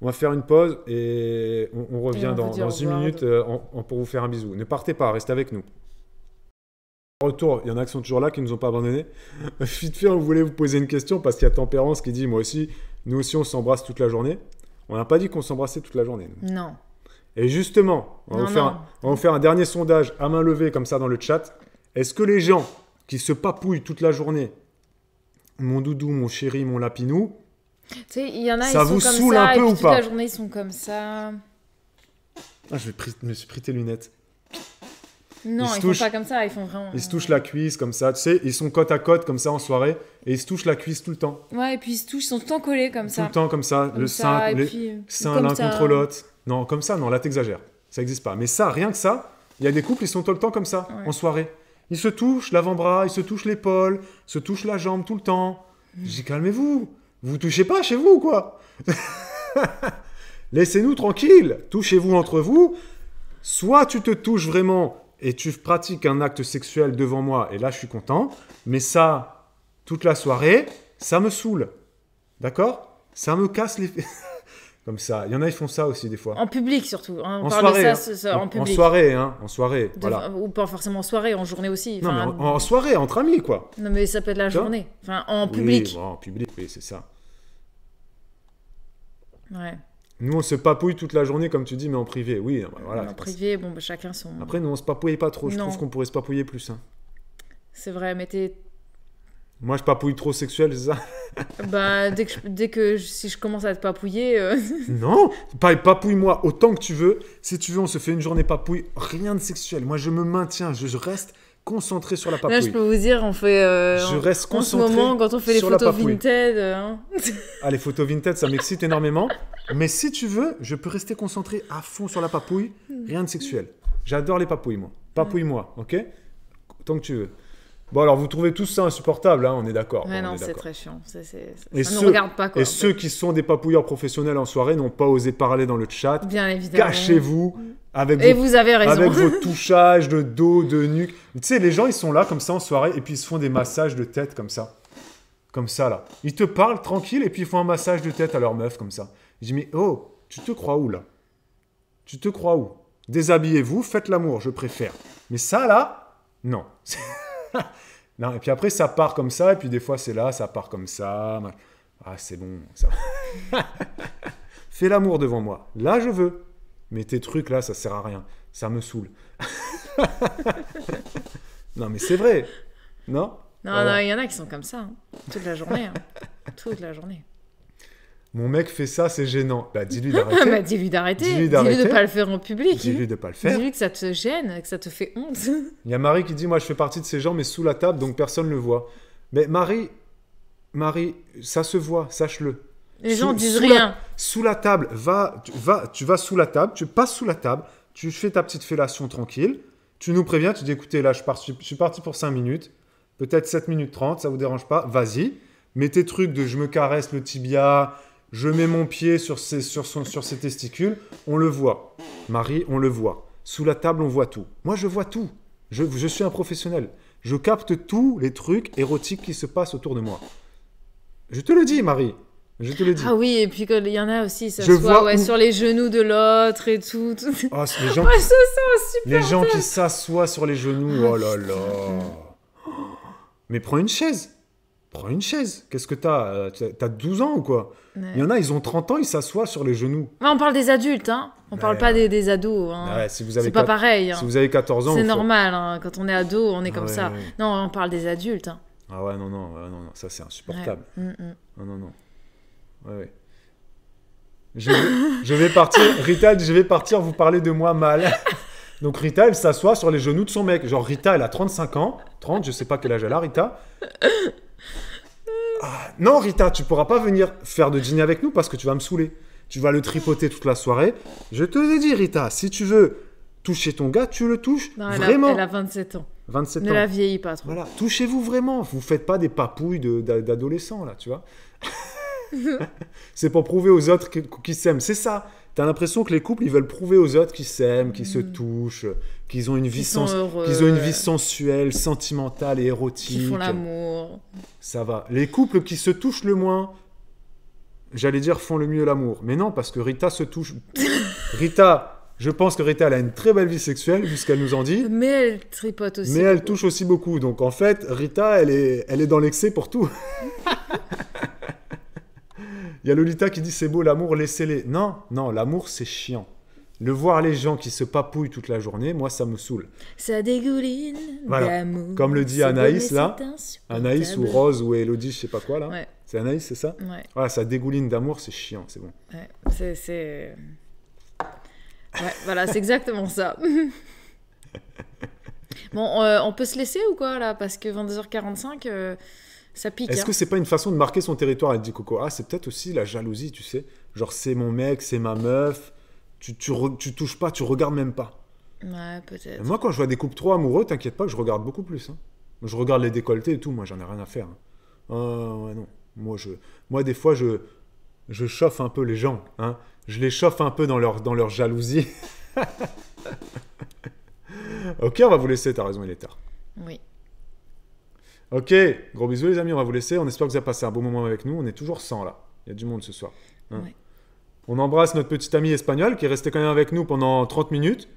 on va faire une pause et on, revient dans, une minute euh, pour vous faire un bisou. Ne partez pas, restez avec nous. Retour, il y en a qui sont toujours là, qui ne nous ont pas abandonnés. Vite fait, on voulait vous poser une question parce qu'il y a Tempérance qui dit Moi aussi, nous aussi, on s'embrasse toute la journée. On n'a pas dit qu'on s'embrassait toute la journée. Non. Et justement, on, va vous on va, faire un, dernier sondage à main levée comme ça dans le chat. Est-ce que les gens qui se papouillent toute la journée, mon doudou, mon chéri, mon lapinou, tu sais, il y en a, ça vous sont comme saoule ça, un peu et toute la journée, ils sont comme ça. Ah, je vais me suis pris tes lunettes. Non, Ils pas comme ça, ils font vraiment. Ils se touchent euh, la cuisse comme ça, tu sais, ils sont côte à côte comme ça en soirée et ils se touchent la cuisse tout le temps. Ouais, et puis ils se touchent, ils sont tout le temps collés comme ça. Tout le temps comme ça, le sein, euh, l'un contre l'autre. Non, comme ça, non, là t'exagères. Ça n'existe pas. Mais ça, rien que ça, il y a des couples, ils sont tout le temps comme ça en soirée. Ils se touchent l'avant-bras, ils se touchent l'épaule, ils se touchent la jambe tout le temps. J'ai calmez-vous. Vous touchez pas chez vous, quoi Laissez-nous tranquilles. touchez-vous entre vous. Soit tu te touches vraiment et tu pratiques un acte sexuel devant moi, et là je suis content, mais ça, toute la soirée, ça me saoule. D'accord Ça me casse les... Comme ça. Il y en a, ils font ça aussi des fois. En public surtout. en, soirée, en, soirée, en soirée. voilà. Ou pas forcément en soirée, en journée aussi. en, soirée, entre amis, quoi. Non, mais ça peut être la journée. Enfin, en public. en public, c'est ça. Ouais. Nous, on se papouille toute la journée, comme tu dis, mais en privé. Oui, bah, voilà. en privé, bon, bah, chacun son. Après, nous, on se papouille pas trop. Je pense qu'on pourrait se papouiller plus. Hein. C'est vrai, mais t'es. Moi, je papouille trop sexuel, c'est ça Bah, dès que, si je commence à te papouiller. Euh, non Papouille-moi autant que tu veux. Si tu veux, on se fait une journée papouille, rien de sexuel. Moi, je me maintiens, je reste concentré sur la papouille. Là, je peux vous dire, on fait. Euh, je reste concentré. En ce moment, quand on fait les photos vintage. Hein. ah, les photos vintage, ça m'excite énormément. Mais si tu veux, je peux rester concentré à fond sur la papouille, rien de sexuel. J'adore les papouilles, moi. Papouille-moi, ok Tant que tu veux. Bon, alors vous trouvez tout ça insupportable, hein, on est d'accord. Mais non, c'est très chiant. et ne ceux, regarde pas. Quoi, et ceux qui sont des papouilleurs professionnels en soirée n'ont pas osé parler dans le chat. Bien évidemment. Cachez-vous, avec et vos, vous avez raison. Avec vos touchages de dos, de nuque. Tu sais, les gens, ils sont là comme ça en soirée et puis ils se font des massages de tête comme ça. Comme ça, là. Ils te parlent tranquille et puis ils font un massage de tête à leur meuf comme ça. Je dis, mais oh, tu te crois où là Tu te crois où Déshabillez-vous, faites l'amour, je préfère. Mais ça, là, non. non. Et puis après, ça part comme ça et puis des fois, c'est là, ça part comme ça. Ah, c'est bon, ça Fais l'amour devant moi. Là, je veux mais tes trucs là, ça sert à rien. Ça me saoule. non, mais c'est vrai. Non euh. Non, il y en a qui sont comme ça. Hein. Toute la journée. Hein. Toute la journée. Mon mec fait ça, c'est gênant. Bah, bah, dis-lui d'arrêter. dis-lui d'arrêter. Dis-lui, de pas le faire en public. Dis-lui de ne pas le faire. Dis-lui que ça te gêne, que ça te fait honte. Il y a Marie qui dit Moi, je fais partie de ces gens, mais sous la table, donc personne ne le voit. Mais Marie, Marie, ça se voit, sache-le. Les gens disent rien. sous la table, va, tu, vas, tu vas sous la table, tu passes sous la table, tu fais ta petite fellation tranquille, tu nous préviens, tu dis écoutez, là, je, pars, je suis parti pour 5 minutes, peut-être 7 minutes 30, ça vous dérange pas, vas-y. Mets tes trucs de je me caresse le tibia, je mets mon pied sur ses, sur, son, sur ses testicules, on le voit. Marie, on le voit. Sous la table, on voit tout. Moi, je vois tout. Je, je suis un professionnel. Je capte tous les trucs érotiques qui se passent autour de moi. Je te le dis, Marie. Je te Ah oui, et puis il y en a aussi, ça je ouais, sur les genoux de l'autre et tout. Oh, les gens, les gens qui s'assoient sur les genoux, ah, oh, là là. Mais prends une chaise. Prends une chaise. Qu'est-ce que t'as euh, T'as 12 ans ou quoi Il y en a, ils ont 30 ans, ils s'assoient sur les genoux. on parle des adultes, hein. On parle pas des, ados. Hein. c'est pas pareil. Si vous avez 14 hein. ans. C'est normal, hein. quand on est ado, on est comme ça. Non, on parle des adultes. Hein. Ah ouais, non, non, non, ça c'est insupportable. Mm, mm. Non, non, non. Ouais, Je vais, partir, Rita. je vais partir vous parler de moi mal. Donc Rita, elle s'assoit sur les genoux de son mec. Genre Rita, elle a 35 ans. 30, je sais pas quel âge elle a, Rita. Ah, non, Rita, tu pourras pas venir faire de dîner avec nous parce que tu vas me saouler. Tu vas le tripoter toute la soirée. Je te le dis Rita, si tu veux toucher ton gars, tu le touches. elle vraiment. A, elle a 27 ans. 27 ne ans. la vieillis pas trop. Voilà, touchez-vous vraiment. Vous faites pas des papouilles d'adolescents, là, tu vois. c'est pour prouver aux autres qu'ils s'aiment. C'est ça. T'as l'impression que les couples, ils veulent prouver aux autres qu'ils s'aiment, qu'ils se mm. touchent, qu'ils ont, une vie ont une vie sensuelle, sentimentale et érotique. Ils font l'amour. Ça va. Les couples qui se touchent le moins, j'allais dire font le mieux l'amour. Mais non, parce que Rita se touche. Rita, je pense que Rita, elle a une très belle vie sexuelle, qu'elle nous en dit. Mais elle tripote aussi. Mais elle touche aussi beaucoup. Donc en fait, Rita, elle est, elle est dans l'excès pour tout. Il y a Lolita qui dit c'est beau l'amour, laissez-les. Non, non, l'amour c'est chiant. Le voir les gens qui se papouillent toute la journée, moi ça me saoule. Ça dégouline voilà. Comme le dit Anaïs là, Anaïs ou Rose ou Elodie, je sais pas quoi là. C'est Anaïs, c'est ça Ouais. ça dégouline d'amour, c'est chiant, c'est bon. Ouais, c'est, c'est... Ouais, voilà, c'est exactement ça. bon, euh, on peut se laisser ou quoi là Parce que 22h45. Ça pique. Est-ce hein. que c'est pas une façon de marquer son territoire Elle dit Coco, ah, c'est peut-être aussi la jalousie, tu sais. Genre, c'est mon mec, c'est ma meuf. Tu, tu, tu touches pas, tu regardes même pas. Ouais, peut-être. Moi, quand je vois des couples trop amoureux, t'inquiète pas, je regarde beaucoup plus. Hein. Je regarde les décolletés et tout, moi, j'en ai rien à faire. Hein. Ah, non. Moi, je, moi, des fois, je, je chauffe un peu les gens. Hein. Je les chauffe un peu dans leur, dans leur jalousie. ok, on va vous laisser, as raison, il est tard. Oui. Ok, gros bisous les amis, on va vous laisser. On espère que vous avez passé un bon moment avec nous. On est toujours 100 là. Il y a du monde ce soir. Hein. On embrasse notre petit ami espagnol qui est resté quand même avec nous pendant 30 minutes.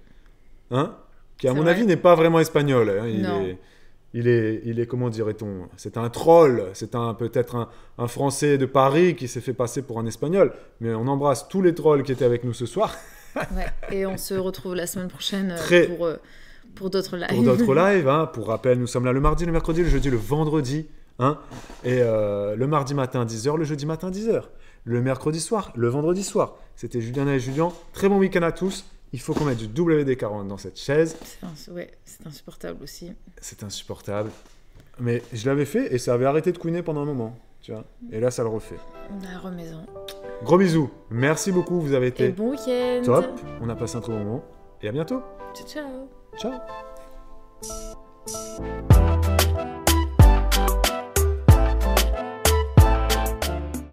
Hein qui à mon avis n'est pas vraiment espagnol. Hein. Il, Est, comment dirait-on C'est un troll, c'est un peut-être un, Français de Paris qui s'est fait passer pour un Espagnol. Mais on embrasse tous les trolls qui étaient avec nous ce soir. Et on se retrouve la semaine prochaine euh, pour... Euh, pour d'autres lives. Pour d'autres lives. Hein. Pour rappel, nous sommes là le mardi, le mercredi, le jeudi, le vendredi. Hein. Et euh, le mardi matin 10h, le jeudi matin 10h. Le mercredi soir, le vendredi soir. C'était Julien et Julien. Très bon week-end à tous. Il faut qu'on mette du WD-40 dans cette chaise. C'est insupportable aussi. C'est insupportable. Mais je l'avais fait et ça avait arrêté de couiner pendant un moment. Tu vois et là, ça le refait. La remaison. Gros bisous. Merci beaucoup. Vous avez été. Et bon week-end. Top. On a passé un très bon moment. Et à bientôt. Ciao, ciao. Ciao.